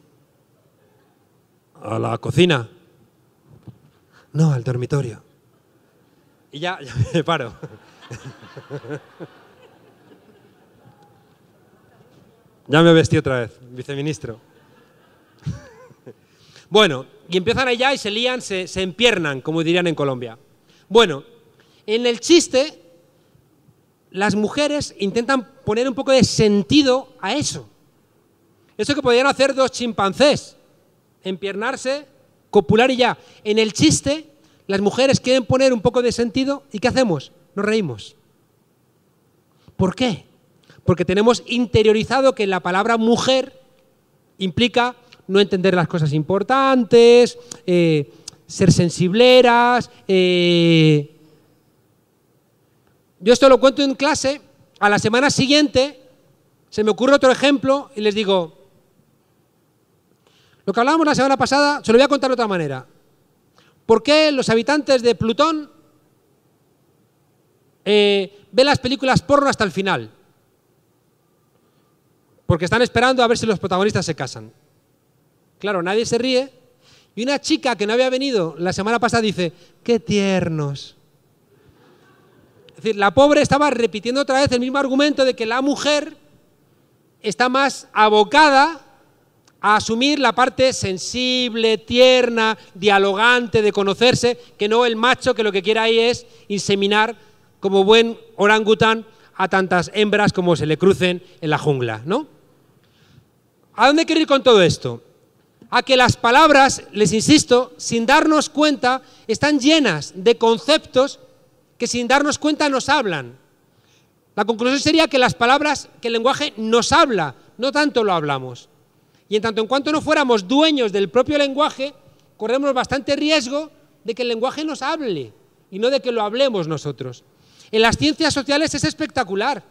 S1: ¿A la cocina? No, al dormitorio. Y ya, me paro. ya me vestí otra vez, viceministro. bueno, y empiezan allá y se lían, se, se empiernan, como dirían en Colombia. Bueno, en el chiste, las mujeres intentan poner un poco de sentido a eso. Eso que podrían hacer dos chimpancés, empiernarse, copular y ya. En el chiste, las mujeres quieren poner un poco de sentido y ¿qué hacemos? Nos reímos. ¿Por qué? Porque tenemos interiorizado que la palabra mujer implica no entender las cosas importantes, eh, ser sensibleras, eh, yo esto lo cuento en clase, a la semana siguiente se me ocurre otro ejemplo y les digo, lo que hablábamos la semana pasada, se lo voy a contar de otra manera. ¿Por qué los habitantes de Plutón eh, ven las películas porno hasta el final? Porque están esperando a ver si los protagonistas se casan. Claro, nadie se ríe. Y una chica que no había venido la semana pasada dice, qué tiernos. Es decir, la pobre estaba repitiendo otra vez el mismo argumento de que la mujer está más abocada a asumir la parte sensible, tierna, dialogante de conocerse, que no el macho que lo que quiere ahí es inseminar como buen orangután a tantas hembras como se le crucen en la jungla, ¿no? ¿A dónde quiero ir con todo esto? A que las palabras, les insisto, sin darnos cuenta, están llenas de conceptos que sin darnos cuenta nos hablan. La conclusión sería que las palabras, que el lenguaje nos habla, no tanto lo hablamos. Y en tanto en cuanto no fuéramos dueños del propio lenguaje, corremos bastante riesgo de que el lenguaje nos hable y no de que lo hablemos nosotros. En las ciencias sociales es espectacular.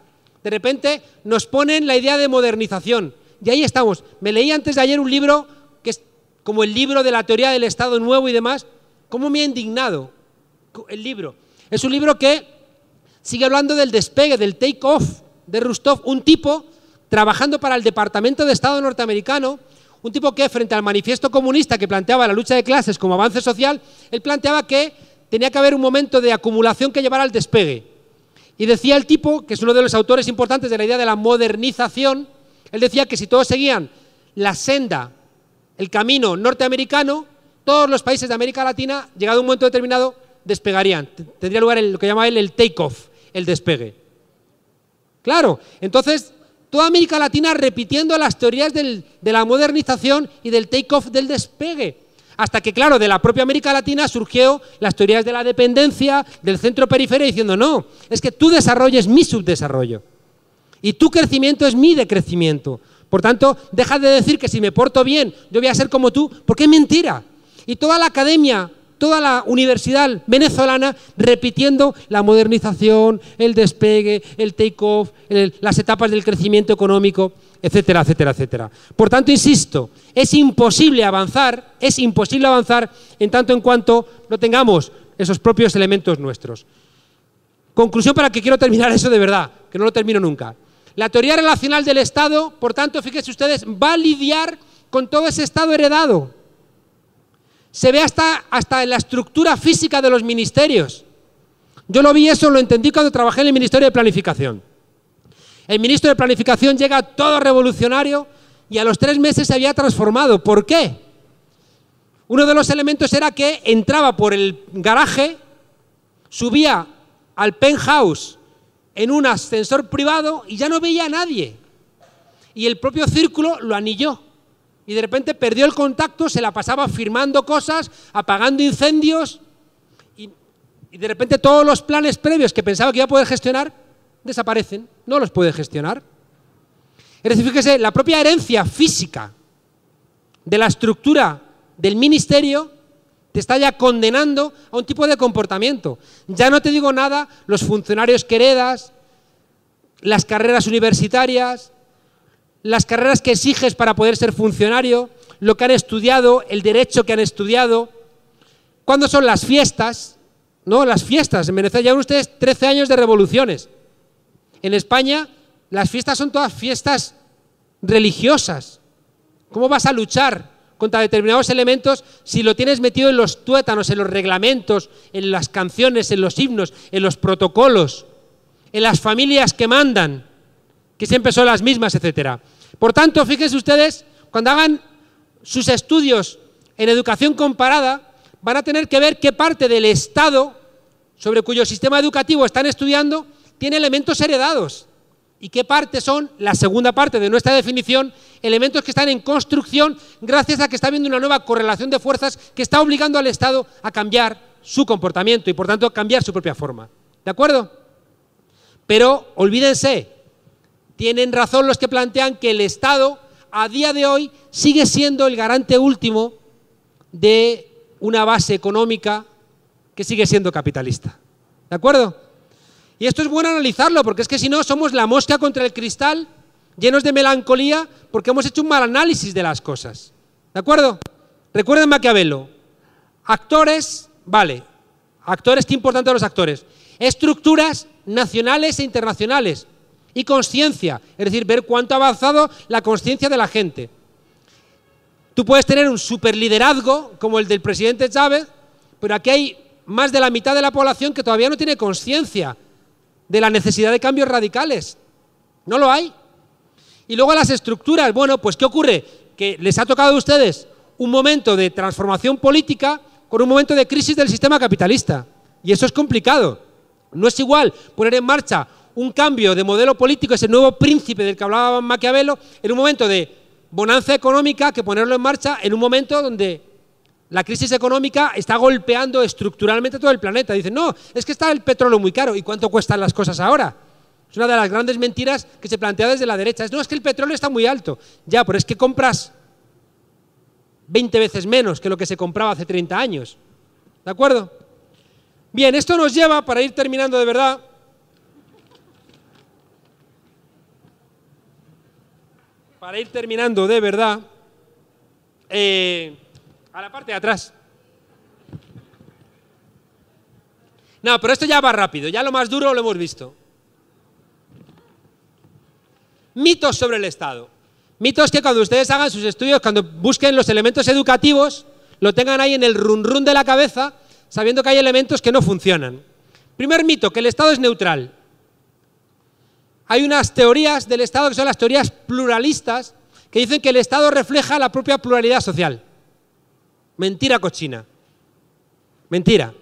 S1: De repente nos ponen la idea de modernización. Y ahí estamos. Me leí antes de ayer un libro que es como el libro de la teoría del Estado Nuevo y demás. ¿Cómo me ha indignado el libro? Es un libro que sigue hablando del despegue, del take-off de Rustov, un tipo trabajando para el Departamento de Estado norteamericano, un tipo que frente al manifiesto comunista que planteaba la lucha de clases como avance social, él planteaba que tenía que haber un momento de acumulación que llevara al despegue. Y decía el tipo, que es uno de los autores importantes de la idea de la modernización, él decía que si todos seguían la senda, el camino norteamericano, todos los países de América Latina, llegado a un momento determinado, despegarían. Tendría lugar lo que llama él el take-off, el despegue. Claro, entonces toda América Latina repitiendo las teorías de la modernización y del take-off del despegue. Hasta que, claro, de la propia América Latina surgió las teorías de la dependencia, del centro periferia, diciendo, no, es que tu desarrollo es mi subdesarrollo. Y tu crecimiento es mi decrecimiento. Por tanto, deja de decir que si me porto bien, yo voy a ser como tú, porque es mentira. Y toda la academia toda la universidad venezolana repitiendo la modernización, el despegue, el take-off, las etapas del crecimiento económico, etcétera, etcétera, etcétera. Por tanto, insisto, es imposible avanzar, es imposible avanzar en tanto en cuanto no tengamos esos propios elementos nuestros. Conclusión para que quiero terminar eso de verdad, que no lo termino nunca. La teoría relacional del Estado, por tanto, fíjense ustedes, va a lidiar con todo ese Estado heredado, se ve hasta, hasta en la estructura física de los ministerios. Yo lo vi eso, lo entendí cuando trabajé en el Ministerio de Planificación. El ministro de Planificación llega todo revolucionario y a los tres meses se había transformado. ¿Por qué? Uno de los elementos era que entraba por el garaje, subía al penthouse en un ascensor privado y ya no veía a nadie. Y el propio círculo lo anilló y de repente perdió el contacto, se la pasaba firmando cosas, apagando incendios y, de repente todos los planes previos que pensaba que iba a poder gestionar desaparecen, no los puede gestionar. Es decir, fíjese, la propia herencia física de la estructura del ministerio te está ya condenando a un tipo de comportamiento. Ya no te digo nada los funcionarios queredas, heredas, las carreras universitarias, las carreras que exiges para poder ser funcionario, lo que han estudiado, el derecho que han estudiado, cuándo son las fiestas, ¿no? Las fiestas. En Venezuela llevan ustedes 13 años de revoluciones. En España las fiestas son todas fiestas religiosas. ¿Cómo vas a luchar contra determinados elementos si lo tienes metido en los tuétanos, en los reglamentos, en las canciones, en los himnos, en los protocolos, en las familias que mandan, que siempre son las mismas, etcétera? Por tanto, fíjense ustedes, cuando hagan sus estudios en educación comparada, van a tener que ver qué parte del Estado sobre cuyo sistema educativo están estudiando tiene elementos heredados y qué parte son, la segunda parte de nuestra definición, elementos que están en construcción gracias a que está habiendo una nueva correlación de fuerzas que está obligando al Estado a cambiar su comportamiento y por tanto a cambiar su propia forma. ¿De acuerdo? Pero olvídense tienen razón los que plantean que el Estado a día de hoy sigue siendo el garante último de una base económica que sigue siendo capitalista. ¿De acuerdo? Y esto es bueno analizarlo, porque es que si no somos la mosca contra el cristal, llenos de melancolía, porque hemos hecho un mal análisis de las cosas. ¿De acuerdo? Recuerden Maquiavelo. Actores, vale. Actores, qué importante los actores. Estructuras nacionales e internacionales y conciencia, es decir, ver cuánto ha avanzado la conciencia de la gente. Tú puedes tener un superliderazgo como el del presidente Chávez, pero aquí hay más de la mitad de la población que todavía no tiene conciencia de la necesidad de cambios radicales. No lo hay. Y luego las estructuras, bueno, pues ¿qué ocurre? Que les ha tocado a ustedes un momento de transformación política con un momento de crisis del sistema capitalista. Y eso es complicado. No es igual poner en marcha un cambio de modelo político, ese nuevo príncipe del que hablaba Maquiavelo, en un momento de bonanza económica, que ponerlo en marcha en un momento donde la crisis económica está golpeando estructuralmente todo el planeta. Dicen, no, es que está el petróleo muy caro. ¿Y cuánto cuestan las cosas ahora? Es una de las grandes mentiras que se plantea desde la derecha. Es, no, es que el petróleo está muy alto. Ya, pero es que compras 20 veces menos que lo que se compraba hace 30 años. ¿De acuerdo? Bien, esto nos lleva, para ir terminando de verdad, para ir terminando de verdad, eh, a la parte de atrás. No, pero esto ya va rápido, ya lo más duro lo hemos visto. Mitos sobre el Estado. Mitos que cuando ustedes hagan sus estudios, cuando busquen los elementos educativos, lo tengan ahí en el run run de la cabeza, sabiendo que hay elementos que no funcionan. Primer mito, que el Estado es neutral. Hay unas teorías del Estado que son las teorías pluralistas, que dicen que el Estado refleja la propia pluralidad social. Mentira cochina. Mentira.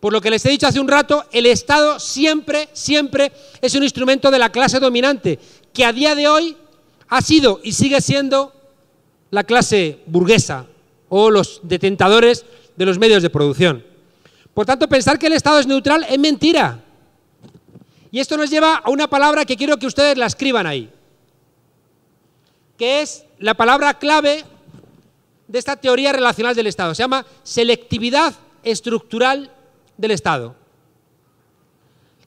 S1: Por lo que les he dicho hace un rato, el Estado siempre, siempre es un instrumento de la clase dominante, que a día de hoy ha sido y sigue siendo la clase burguesa o los detentadores de los medios de producción. Por tanto, pensar que el Estado es neutral es mentira. Y esto nos lleva a una palabra que quiero que ustedes la escriban ahí, que es la palabra clave de esta teoría relacional del Estado. Se llama selectividad estructural del Estado.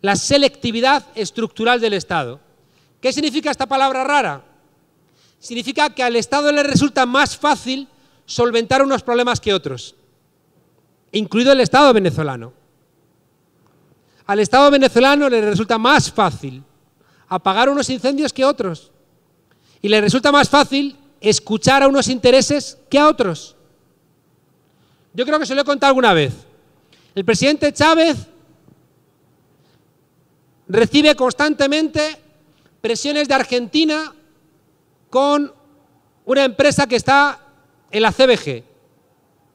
S1: La selectividad estructural del Estado. ¿Qué significa esta palabra rara? Significa que al Estado le resulta más fácil solventar unos problemas que otros, incluido el Estado venezolano. Al Estado venezolano le resulta más fácil apagar unos incendios que otros. Y le resulta más fácil escuchar a unos intereses que a otros. Yo creo que se lo he contado alguna vez. El presidente Chávez recibe constantemente presiones de Argentina con una empresa que está en la CBG.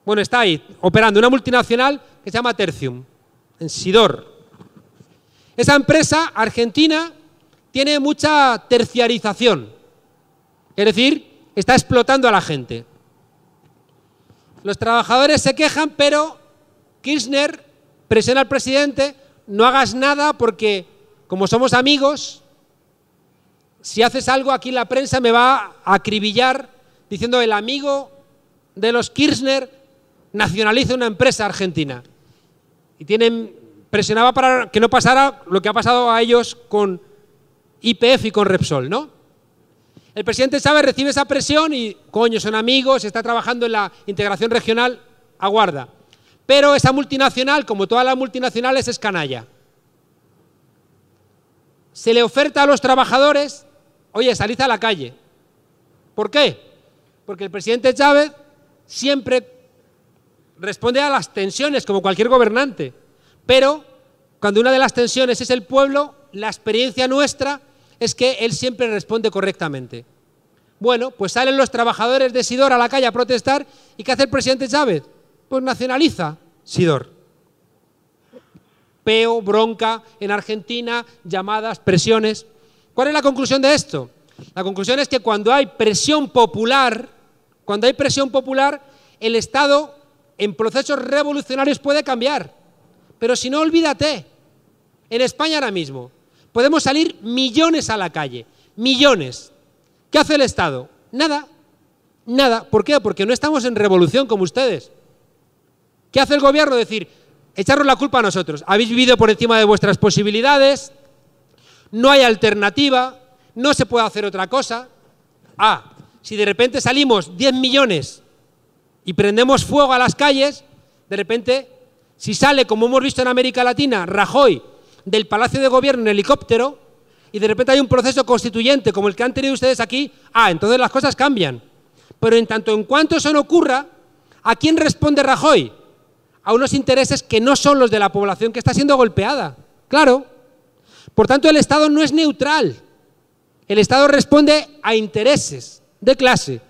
S1: Bueno, está ahí, operando, una multinacional que se llama Tercium, en Sidor. Esa empresa argentina tiene mucha terciarización, es decir, está explotando a la gente. Los trabajadores se quejan, pero Kirchner presiona al presidente, no hagas nada porque como somos amigos, si haces algo aquí la prensa me va a acribillar diciendo el amigo de los Kirchner nacionaliza una empresa argentina. Y tienen presionaba para que no pasara lo que ha pasado a ellos con IPF y con Repsol, ¿no? El presidente Chávez recibe esa presión y, coño, son amigos, está trabajando en la integración regional, aguarda. Pero esa multinacional, como todas las multinacionales, es canalla. Se le oferta a los trabajadores, oye, salid a la calle. ¿Por qué? Porque el presidente Chávez siempre responde a las tensiones, como cualquier gobernante. Pero cuando una de las tensiones es el pueblo, la experiencia nuestra es que él siempre responde correctamente. Bueno, pues salen los trabajadores de Sidor a la calle a protestar y ¿qué hace el presidente Chávez? Pues nacionaliza Sidor. Peo, bronca en Argentina, llamadas, presiones. ¿Cuál es la conclusión de esto? La conclusión es que cuando hay presión popular, cuando hay presión popular, el Estado en procesos revolucionarios puede cambiar. Pero si no, olvídate. En España ahora mismo podemos salir millones a la calle. Millones. ¿Qué hace el Estado? Nada. Nada. ¿Por qué? Porque no estamos en revolución como ustedes. ¿Qué hace el gobierno? Decir, echaros la culpa a nosotros. Habéis vivido por encima de vuestras posibilidades, no hay alternativa, no se puede hacer otra cosa. Ah, si de repente salimos 10 millones y prendemos fuego a las calles, de repente si sale, como hemos visto en América Latina, Rajoy del Palacio de Gobierno en helicóptero y de repente hay un proceso constituyente como el que han tenido ustedes aquí, ah, entonces las cosas cambian. Pero en tanto en cuanto eso no ocurra, ¿a quién responde Rajoy? A unos intereses que no son los de la población que está siendo golpeada. Claro. Por tanto, el Estado no es neutral. El Estado responde a intereses de clase.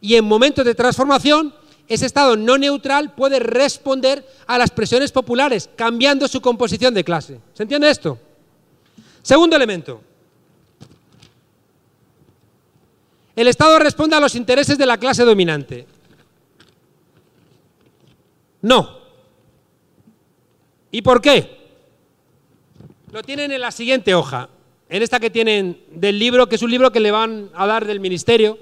S1: Y en momentos de transformación ese Estado no neutral puede responder a las presiones populares, cambiando su composición de clase. ¿Se entiende esto? Segundo elemento. El Estado responde a los intereses de la clase dominante. No. ¿Y por qué? Lo tienen en la siguiente hoja, en esta que tienen del libro, que es un libro que le van a dar del ministerio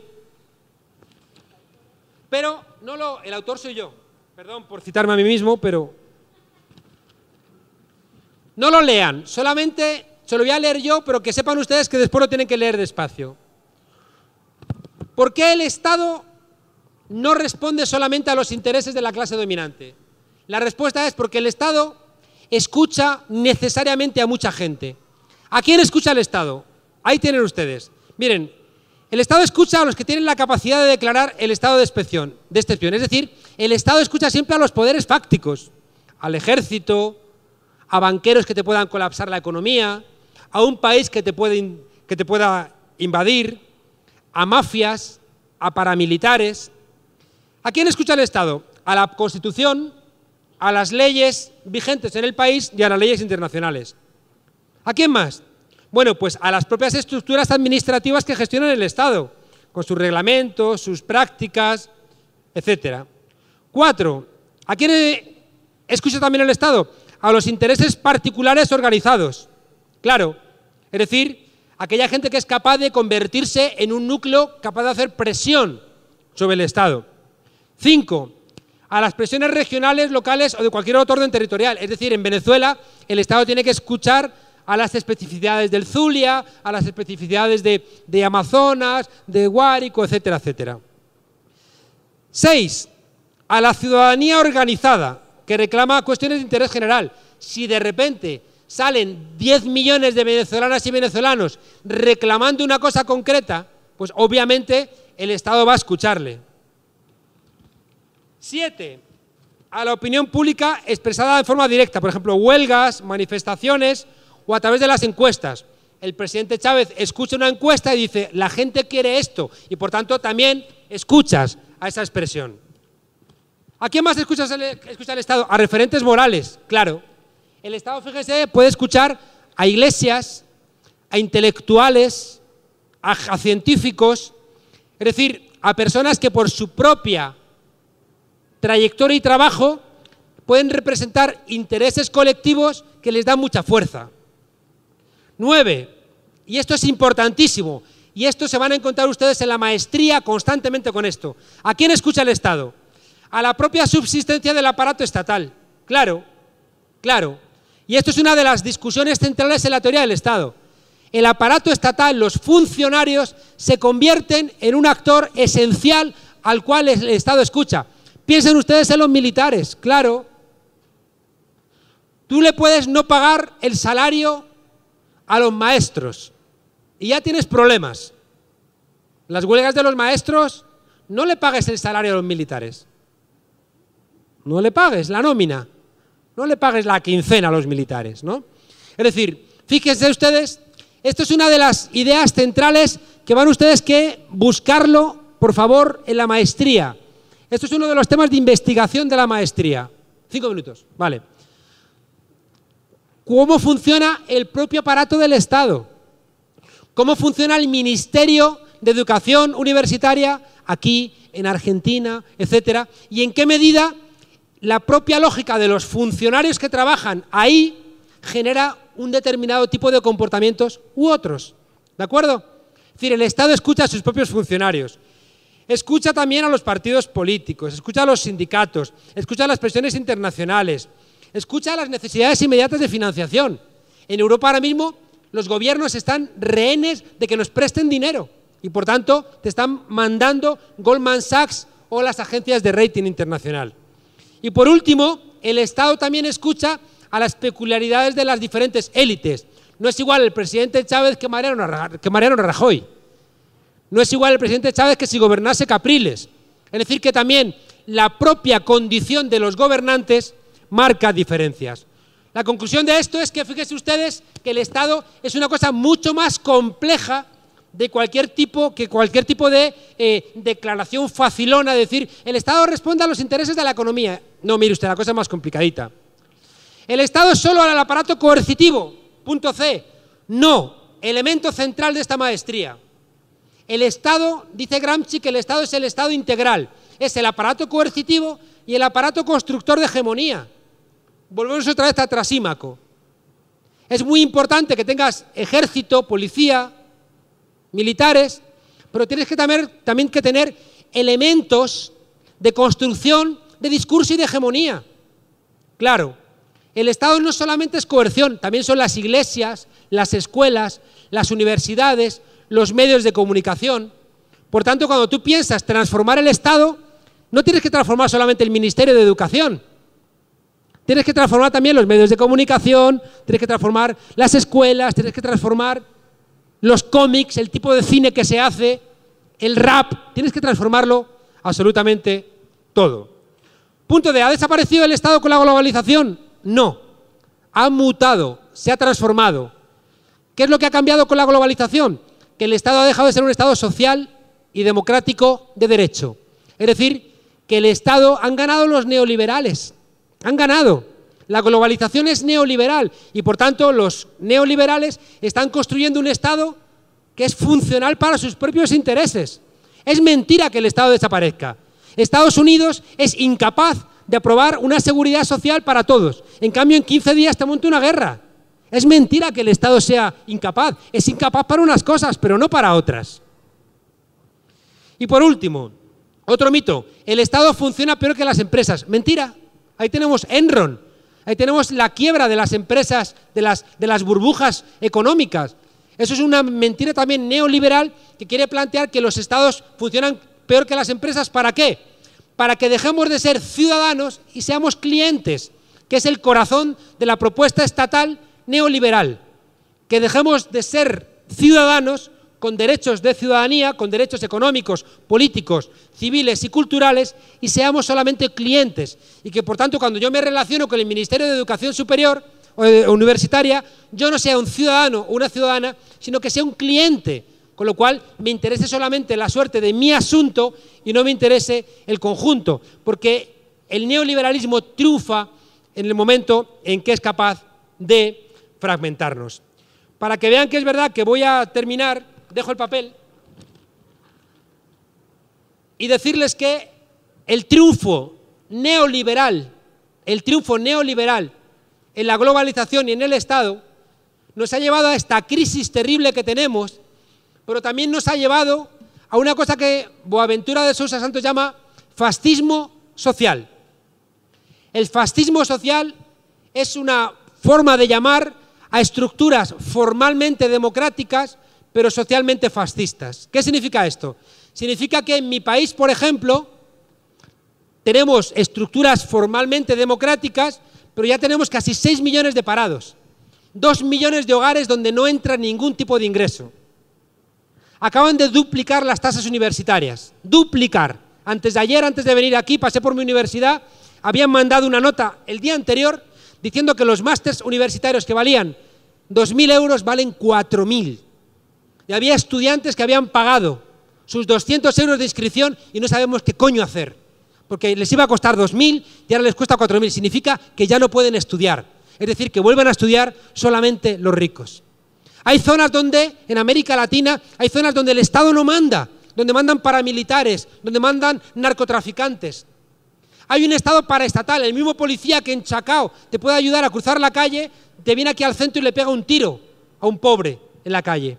S1: pero no lo, el autor soy yo. Perdón por citarme a mí mismo, pero no lo lean, solamente se lo voy a leer yo, pero que sepan ustedes que después lo tienen que leer despacio. ¿Por qué el Estado no responde solamente a los intereses de la clase dominante? La respuesta es porque el Estado escucha necesariamente a mucha gente. ¿A quién escucha el Estado? Ahí tienen ustedes. Miren, el Estado escucha a los que tienen la capacidad de declarar el estado de excepción, de excepción. Es decir, el Estado escucha siempre a los poderes fácticos, al ejército, a banqueros que te puedan colapsar la economía, a un país que te pueda invadir, a mafias, a paramilitares. ¿A quién escucha el Estado? A la Constitución, a las leyes vigentes en el país y a las leyes internacionales. ¿A quién más? Bueno, pues a las propias estructuras administrativas que gestionan el Estado, con sus reglamentos, sus prácticas, etc. Cuatro, ¿a quién escucha también el Estado? A los intereses particulares organizados. Claro, es decir, aquella gente que es capaz de convertirse en un núcleo capaz de hacer presión sobre el Estado. Cinco, a las presiones regionales, locales o de cualquier otro orden territorial. Es decir, en Venezuela el Estado tiene que escuchar a las especificidades del Zulia, a las especificidades de, Amazonas, de Guárico, etcétera, etcétera. Seis, a la ciudadanía organizada, que reclama cuestiones de interés general. Si de repente salen 10 millones de venezolanas y venezolanos reclamando una cosa concreta, pues obviamente el Estado va a escucharle. Siete, a la opinión pública expresada de forma directa, por ejemplo, huelgas, manifestaciones o a través de las encuestas. El presidente Chávez escucha una encuesta y dice, la gente quiere esto, y por tanto también escuchas a esa expresión. ¿A quién más escucha el, Estado? A referentes morales, claro. El Estado, fíjese, puede escuchar a iglesias, a intelectuales, a científicos, es decir, a personas que por su propia trayectoria y trabajo pueden representar intereses colectivos que les dan mucha fuerza. Nueve, Y esto es importantísimo. Y esto se van a encontrar ustedes en la maestría constantemente con esto. ¿A quién escucha el Estado? A la propia subsistencia del aparato estatal. Claro, claro. Y esto es una de las discusiones centrales en la teoría del Estado. El aparato estatal, los funcionarios, se convierten en un actor esencial al cual el Estado escucha. Piensen ustedes en los militares, claro. Tú le puedes no pagar el salario a los maestros y ya tienes problemas. Las huelgas de los maestros, no le pagues el salario a los militares. No le pagues la nómina. No le pagues la quincena a los militares, ¿no? Es decir, fíjense ustedes, esto es una de las ideas centrales que van ustedes que buscarlo, por favor, en la maestría. Esto es uno de los temas de investigación de la maestría. Cinco minutos, vale cómo funciona el propio aparato del Estado, cómo funciona el Ministerio de Educación Universitaria aquí en Argentina, etcétera, y en qué medida la propia lógica de los funcionarios que trabajan ahí genera un determinado tipo de comportamientos u otros. ¿De acuerdo? Es decir, el Estado escucha a sus propios funcionarios, escucha también a los partidos políticos, escucha a los sindicatos, escucha a las presiones internacionales, Escucha las necesidades inmediatas de financiación. En Europa ahora mismo los gobiernos están rehenes de que nos presten dinero y por tanto te están mandando Goldman Sachs o las agencias de rating internacional. Y por último, el Estado también escucha a las peculiaridades de las diferentes élites. No es igual el presidente Chávez que Mariano, que Mariano Rajoy. No es igual el presidente Chávez que si gobernase Capriles. Es decir, que también la propia condición de los gobernantes marca diferencias. La conclusión de esto es que fíjense ustedes que el Estado es una cosa mucho más compleja de cualquier tipo que cualquier tipo de eh, declaración facilona, de decir, el Estado responde a los intereses de la economía. No, mire usted, la cosa es más complicadita. El Estado es solo al aparato coercitivo, punto C. No, elemento central de esta maestría. El Estado, dice Gramsci, que el Estado es el Estado integral, es el aparato coercitivo y el aparato constructor de hegemonía Volvemos otra vez a Trasímaco. Es muy importante que tengas ejército, policía, militares, pero tienes que también, también que tener elementos de construcción, de discurso y de hegemonía. Claro, el Estado no solamente es coerción, también son las iglesias, las escuelas, las universidades, los medios de comunicación. Por tanto, cuando tú piensas transformar el Estado, no tienes que transformar solamente el Ministerio de Educación, Tienes que transformar también los medios de comunicación, tienes que transformar las escuelas, tienes que transformar los cómics, el tipo de cine que se hace, el rap, tienes que transformarlo absolutamente todo. Punto de, ¿ha desaparecido el Estado con la globalización? No, ha mutado, se ha transformado. ¿Qué es lo que ha cambiado con la globalización? Que el Estado ha dejado de ser un Estado social y democrático de derecho. Es decir, que el Estado han ganado los neoliberales. Han ganado. La globalización es neoliberal y por tanto los neoliberales están construyendo un Estado que es funcional para sus propios intereses. Es mentira que el Estado desaparezca. Estados Unidos es incapaz de aprobar una seguridad social para todos. En cambio, en 15 días te monta una guerra. Es mentira que el Estado sea incapaz. Es incapaz para unas cosas, pero no para otras. Y por último, otro mito. El Estado funciona peor que las empresas. Mentira. Ahí tenemos Enron. Ahí tenemos la quiebra de las empresas, de las, de las burbujas económicas. Eso es una mentira también neoliberal que quiere plantear que los estados funcionan peor que las empresas. ¿Para qué? Para que dejemos de ser ciudadanos y seamos clientes, que es el corazón de la propuesta estatal neoliberal. Que dejemos de ser ciudadanos con derechos de ciudadanía, con derechos económicos, políticos, civiles y culturales, y seamos solamente clientes. Y que, por tanto, cuando yo me relaciono con el Ministerio de Educación Superior o eh, Universitaria, yo no sea un ciudadano o una ciudadana, sino que sea un cliente. Con lo cual, me interese solamente la suerte de mi asunto y no me interese el conjunto, porque el neoliberalismo triunfa en el momento en que es capaz de fragmentarnos. Para que vean que es verdad que voy a terminar dejo el papel, y decirles que el triunfo neoliberal, el triunfo neoliberal en la globalización y en el Estado, nos ha llevado a esta crisis terrible que tenemos, pero también nos ha llevado a una cosa que Boaventura de Sousa Santos llama fascismo social. El fascismo social es una forma de llamar a estructuras formalmente democráticas, pero socialmente fascistas. ¿Qué significa esto? Significa que en mi país, por ejemplo, tenemos estructuras formalmente democráticas, pero ya tenemos casi 6 millones de parados, 2 millones de hogares donde no entra ningún tipo de ingreso. Acaban de duplicar las tasas universitarias, duplicar. Antes de ayer, antes de venir aquí, pasé por mi universidad, habían mandado una nota el día anterior diciendo que los másteres universitarios que valían 2.000 euros valen 4.000 y había estudiantes que habían pagado sus 200 euros de inscripción y no sabemos qué coño hacer. Porque les iba a costar 2.000 y ahora les cuesta 4.000. Significa que ya no pueden estudiar. Es decir, que vuelven a estudiar solamente los ricos. Hay zonas donde, en América Latina, hay zonas donde el Estado no manda, donde mandan paramilitares, donde mandan narcotraficantes. Hay un Estado paraestatal, el mismo policía que en Chacao te puede ayudar a cruzar la calle, te viene aquí al centro y le pega un tiro a un pobre en la calle.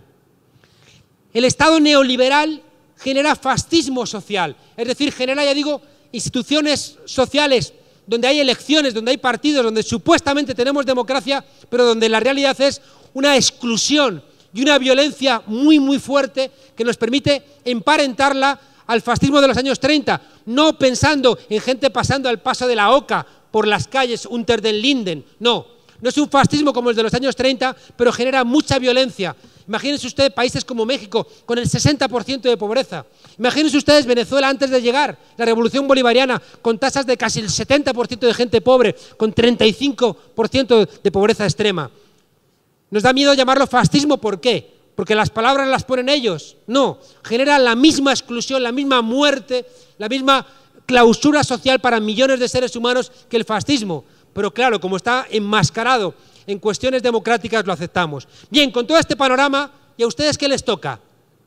S1: El Estado neoliberal genera fascismo social, es decir, genera, ya digo, instituciones sociales donde hay elecciones, donde hay partidos, donde supuestamente tenemos democracia, pero donde la realidad es una exclusión y una violencia muy, muy fuerte que nos permite emparentarla al fascismo de los años 30, no pensando en gente pasando al paso de la OCA por las calles Unter den Linden, no, no es un fascismo como el de los años 30, pero genera mucha violencia. Imagínense ustedes países como México, con el 60% de pobreza. Imagínense ustedes Venezuela antes de llegar, la revolución bolivariana, con tasas de casi el 70% de gente pobre, con 35% de pobreza extrema. Nos da miedo llamarlo fascismo, ¿por qué? Porque las palabras las ponen ellos. No, genera la misma exclusión, la misma muerte, la misma clausura social para millones de seres humanos que el fascismo pero claro, como está enmascarado en cuestiones democráticas, lo aceptamos. Bien, con todo este panorama, ¿y a ustedes qué les toca?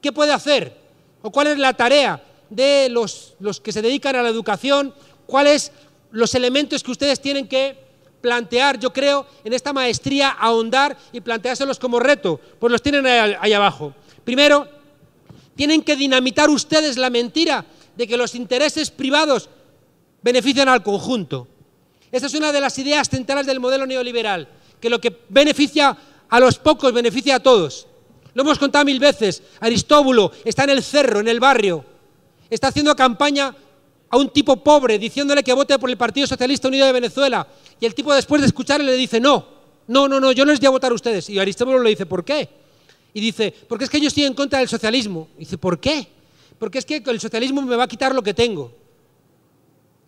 S1: ¿Qué puede hacer? ¿O cuál es la tarea de los, que se dedican a la educación? ¿Cuáles los elementos que ustedes tienen que plantear, yo creo, en esta maestría, ahondar y planteárselos como reto? Pues los tienen ahí abajo. Primero, tienen que dinamitar ustedes la mentira de que los intereses privados benefician al conjunto. Esta es una de las ideas centrales del modelo neoliberal, que lo que beneficia a los pocos beneficia a todos. Lo hemos contado mil veces. Aristóbulo está en el cerro, en el barrio. Está haciendo campaña a un tipo pobre, diciéndole que vote por el Partido Socialista Unido de Venezuela. Y el tipo después de escucharle le dice, no, no, no, no, yo no les voy a votar a ustedes. Y Aristóbulo le dice, ¿por qué? Y dice, porque es que yo estoy en contra del socialismo. Y dice, ¿por qué? Porque es que el socialismo me va a quitar lo que tengo.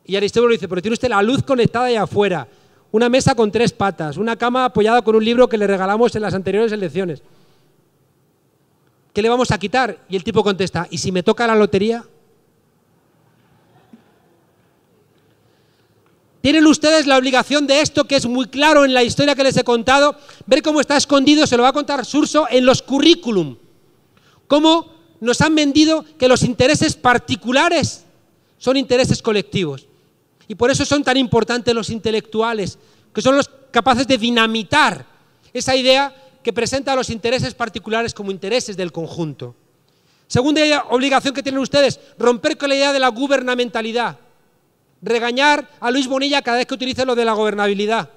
S1: Y Aristóbulo dice, pero tiene usted la luz conectada allá afuera, una mesa con tres patas, una cama apoyada con un libro que le regalamos en las anteriores elecciones. ¿Qué le vamos a quitar? Y el tipo contesta, ¿y si me toca la lotería? Tienen ustedes la obligación de esto, que es muy claro en la historia que les he contado, ver cómo está escondido, se lo va a contar Surso, en los currículum. Cómo nos han vendido que los intereses particulares son intereses colectivos. Y por eso son tan importantes los intelectuales, que son los capaces de dinamitar esa idea que presenta a los intereses particulares como intereses del conjunto. Segunda obligación que tienen ustedes, romper con la idea de la gubernamentalidad. Regañar a Luis Bonilla cada vez que utilice lo de la gobernabilidad.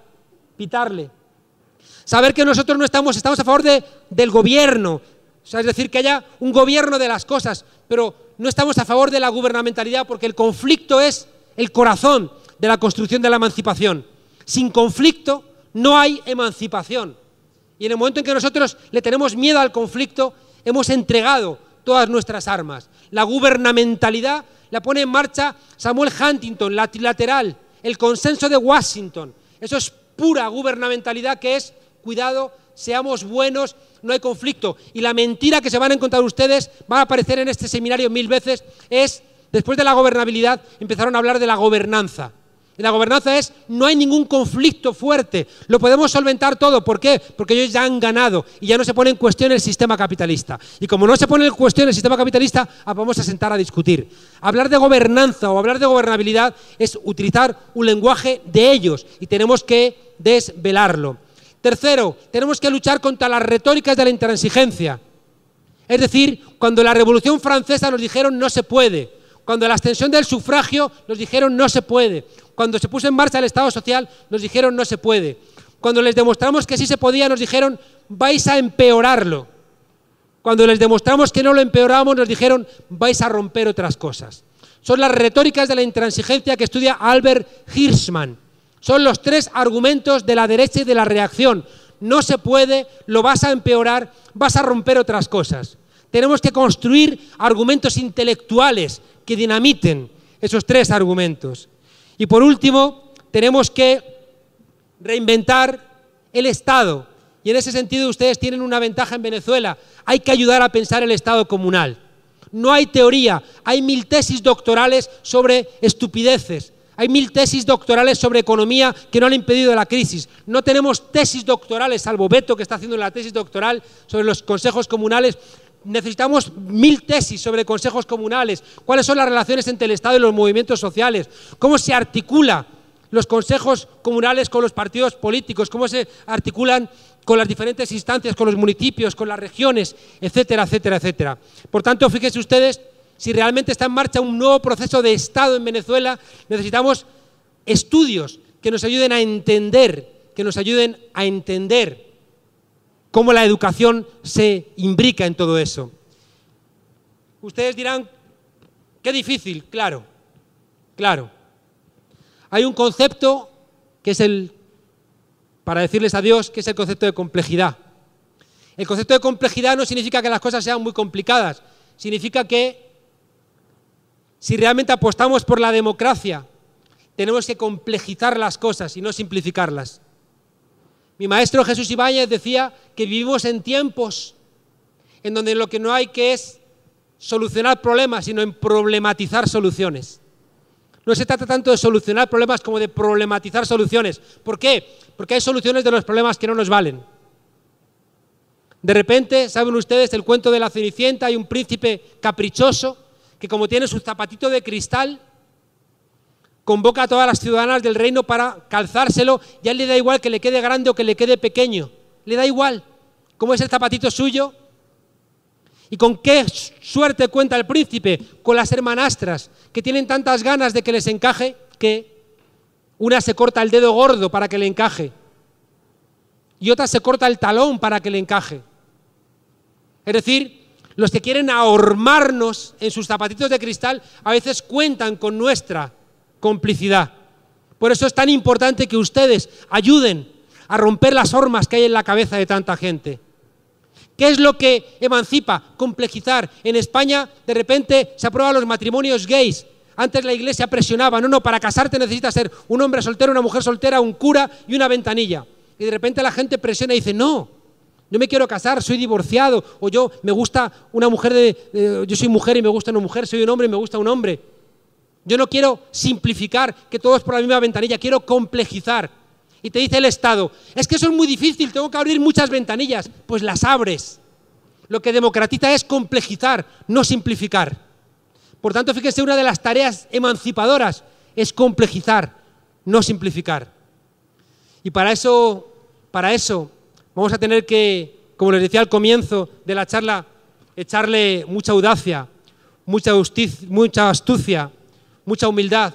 S1: Pitarle. Saber que nosotros no estamos, estamos a favor del gobierno. es decir, que haya un gobierno de las cosas, pero no estamos a favor de la gubernamentalidad porque el conflicto es el corazón de la construcción de la emancipación. Sin conflicto no hay emancipación. Y en el momento en que nosotros le tenemos miedo al conflicto, hemos entregado todas nuestras armas. La gubernamentalidad la pone en marcha Samuel Huntington, la trilateral, el consenso de Washington. Eso es pura gubernamentalidad que es, cuidado, seamos buenos, no hay conflicto. Y la mentira que se van a encontrar ustedes, va a aparecer en este seminario mil veces, es Después de la gobernabilidad empezaron a hablar de la gobernanza. Y la gobernanza es, no hay ningún conflicto fuerte, lo podemos solventar todo. ¿Por qué? Porque ellos ya han ganado y ya no se pone en cuestión el sistema capitalista. Y como no se pone en cuestión el sistema capitalista, ah, vamos a sentar a discutir. Hablar de gobernanza o hablar de gobernabilidad es utilizar un lenguaje de ellos y tenemos que desvelarlo. Tercero, tenemos que luchar contra las retóricas de la intransigencia. Es decir, cuando la Revolución Francesa nos dijeron no se puede, cuando la extensión del sufragio nos dijeron no se puede. Cuando se puso en marcha el Estado Social nos dijeron no se puede. Cuando les demostramos que sí se podía nos dijeron vais a empeorarlo. Cuando les demostramos que no lo empeoramos nos dijeron vais a romper otras cosas. Son las retóricas de la intransigencia que estudia Albert Hirschman. Son los tres argumentos de la derecha y de la reacción. No se puede, lo vas a empeorar, vas a romper otras cosas. Tenemos que construir argumentos intelectuales que dinamiten esos tres argumentos. Y por último, tenemos que reinventar el Estado. Y en ese sentido ustedes tienen una ventaja en Venezuela. Hay que ayudar a pensar el Estado comunal. No hay teoría, hay mil tesis doctorales sobre estupideces. Hay mil tesis doctorales sobre economía que no han impedido la crisis. No tenemos tesis doctorales, salvo Beto que está haciendo la tesis doctoral sobre los consejos comunales necesitamos mil tesis sobre consejos comunales, cuáles son las relaciones entre el Estado y los movimientos sociales, cómo se articula los consejos comunales con los partidos políticos, cómo se articulan con las diferentes instancias, con los municipios, con las regiones, etcétera, etcétera, etcétera. Por tanto, fíjense ustedes, si realmente está en marcha un nuevo proceso de Estado en Venezuela, necesitamos estudios que nos ayuden a entender, que nos ayuden a entender cómo la educación se imbrica en todo eso. Ustedes dirán, qué difícil, claro, claro. Hay un concepto que es el, para decirles adiós, que es el concepto de complejidad. El concepto de complejidad no significa que las cosas sean muy complicadas, significa que si realmente apostamos por la democracia, tenemos que complejizar las cosas y no simplificarlas. Mi maestro Jesús Ibáñez decía que vivimos en tiempos en donde lo que no hay que es solucionar problemas, sino en problematizar soluciones. No se trata tanto de solucionar problemas como de problematizar soluciones. ¿Por qué? Porque hay soluciones de los problemas que no nos valen. De repente, ¿saben ustedes el cuento de la Cenicienta? Hay un príncipe caprichoso que como tiene su zapatito de cristal, convoca a todas las ciudadanas del reino para calzárselo, ya le da igual que le quede grande o que le quede pequeño, le da igual cómo es el zapatito suyo. ¿Y con qué suerte cuenta el príncipe? Con las hermanastras, que tienen tantas ganas de que les encaje que una se corta el dedo gordo para que le encaje y otra se corta el talón para que le encaje. Es decir, los que quieren ahormarnos en sus zapatitos de cristal a veces cuentan con nuestra complicidad. Por eso es tan importante que ustedes ayuden a romper las hormas que hay en la cabeza de tanta gente. ¿Qué es lo que emancipa? Complejizar. En España, de repente, se aprueban los matrimonios gays. Antes la iglesia presionaba, no, no, para casarte necesitas ser un hombre soltero, una mujer soltera, un cura y una ventanilla. Y de repente la gente presiona y dice, no, yo me quiero casar, soy divorciado, o yo me gusta una mujer de, yo soy mujer y me gusta una mujer, soy un hombre y me gusta un hombre. Yo no quiero simplificar que todo es por la misma ventanilla, quiero complejizar. Y te dice el Estado, es que eso es muy difícil, tengo que abrir muchas ventanillas. Pues las abres. Lo que democratiza es complejizar, no simplificar. Por tanto, fíjese, una de las tareas emancipadoras es complejizar, no simplificar. Y para eso, para eso vamos a tener que, como les decía al comienzo de la charla, echarle mucha audacia, mucha, mucha astucia, mucha humildad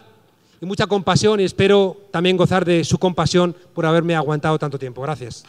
S1: y mucha compasión y espero también gozar de su compasión por haberme aguantado tanto tiempo. Gracias.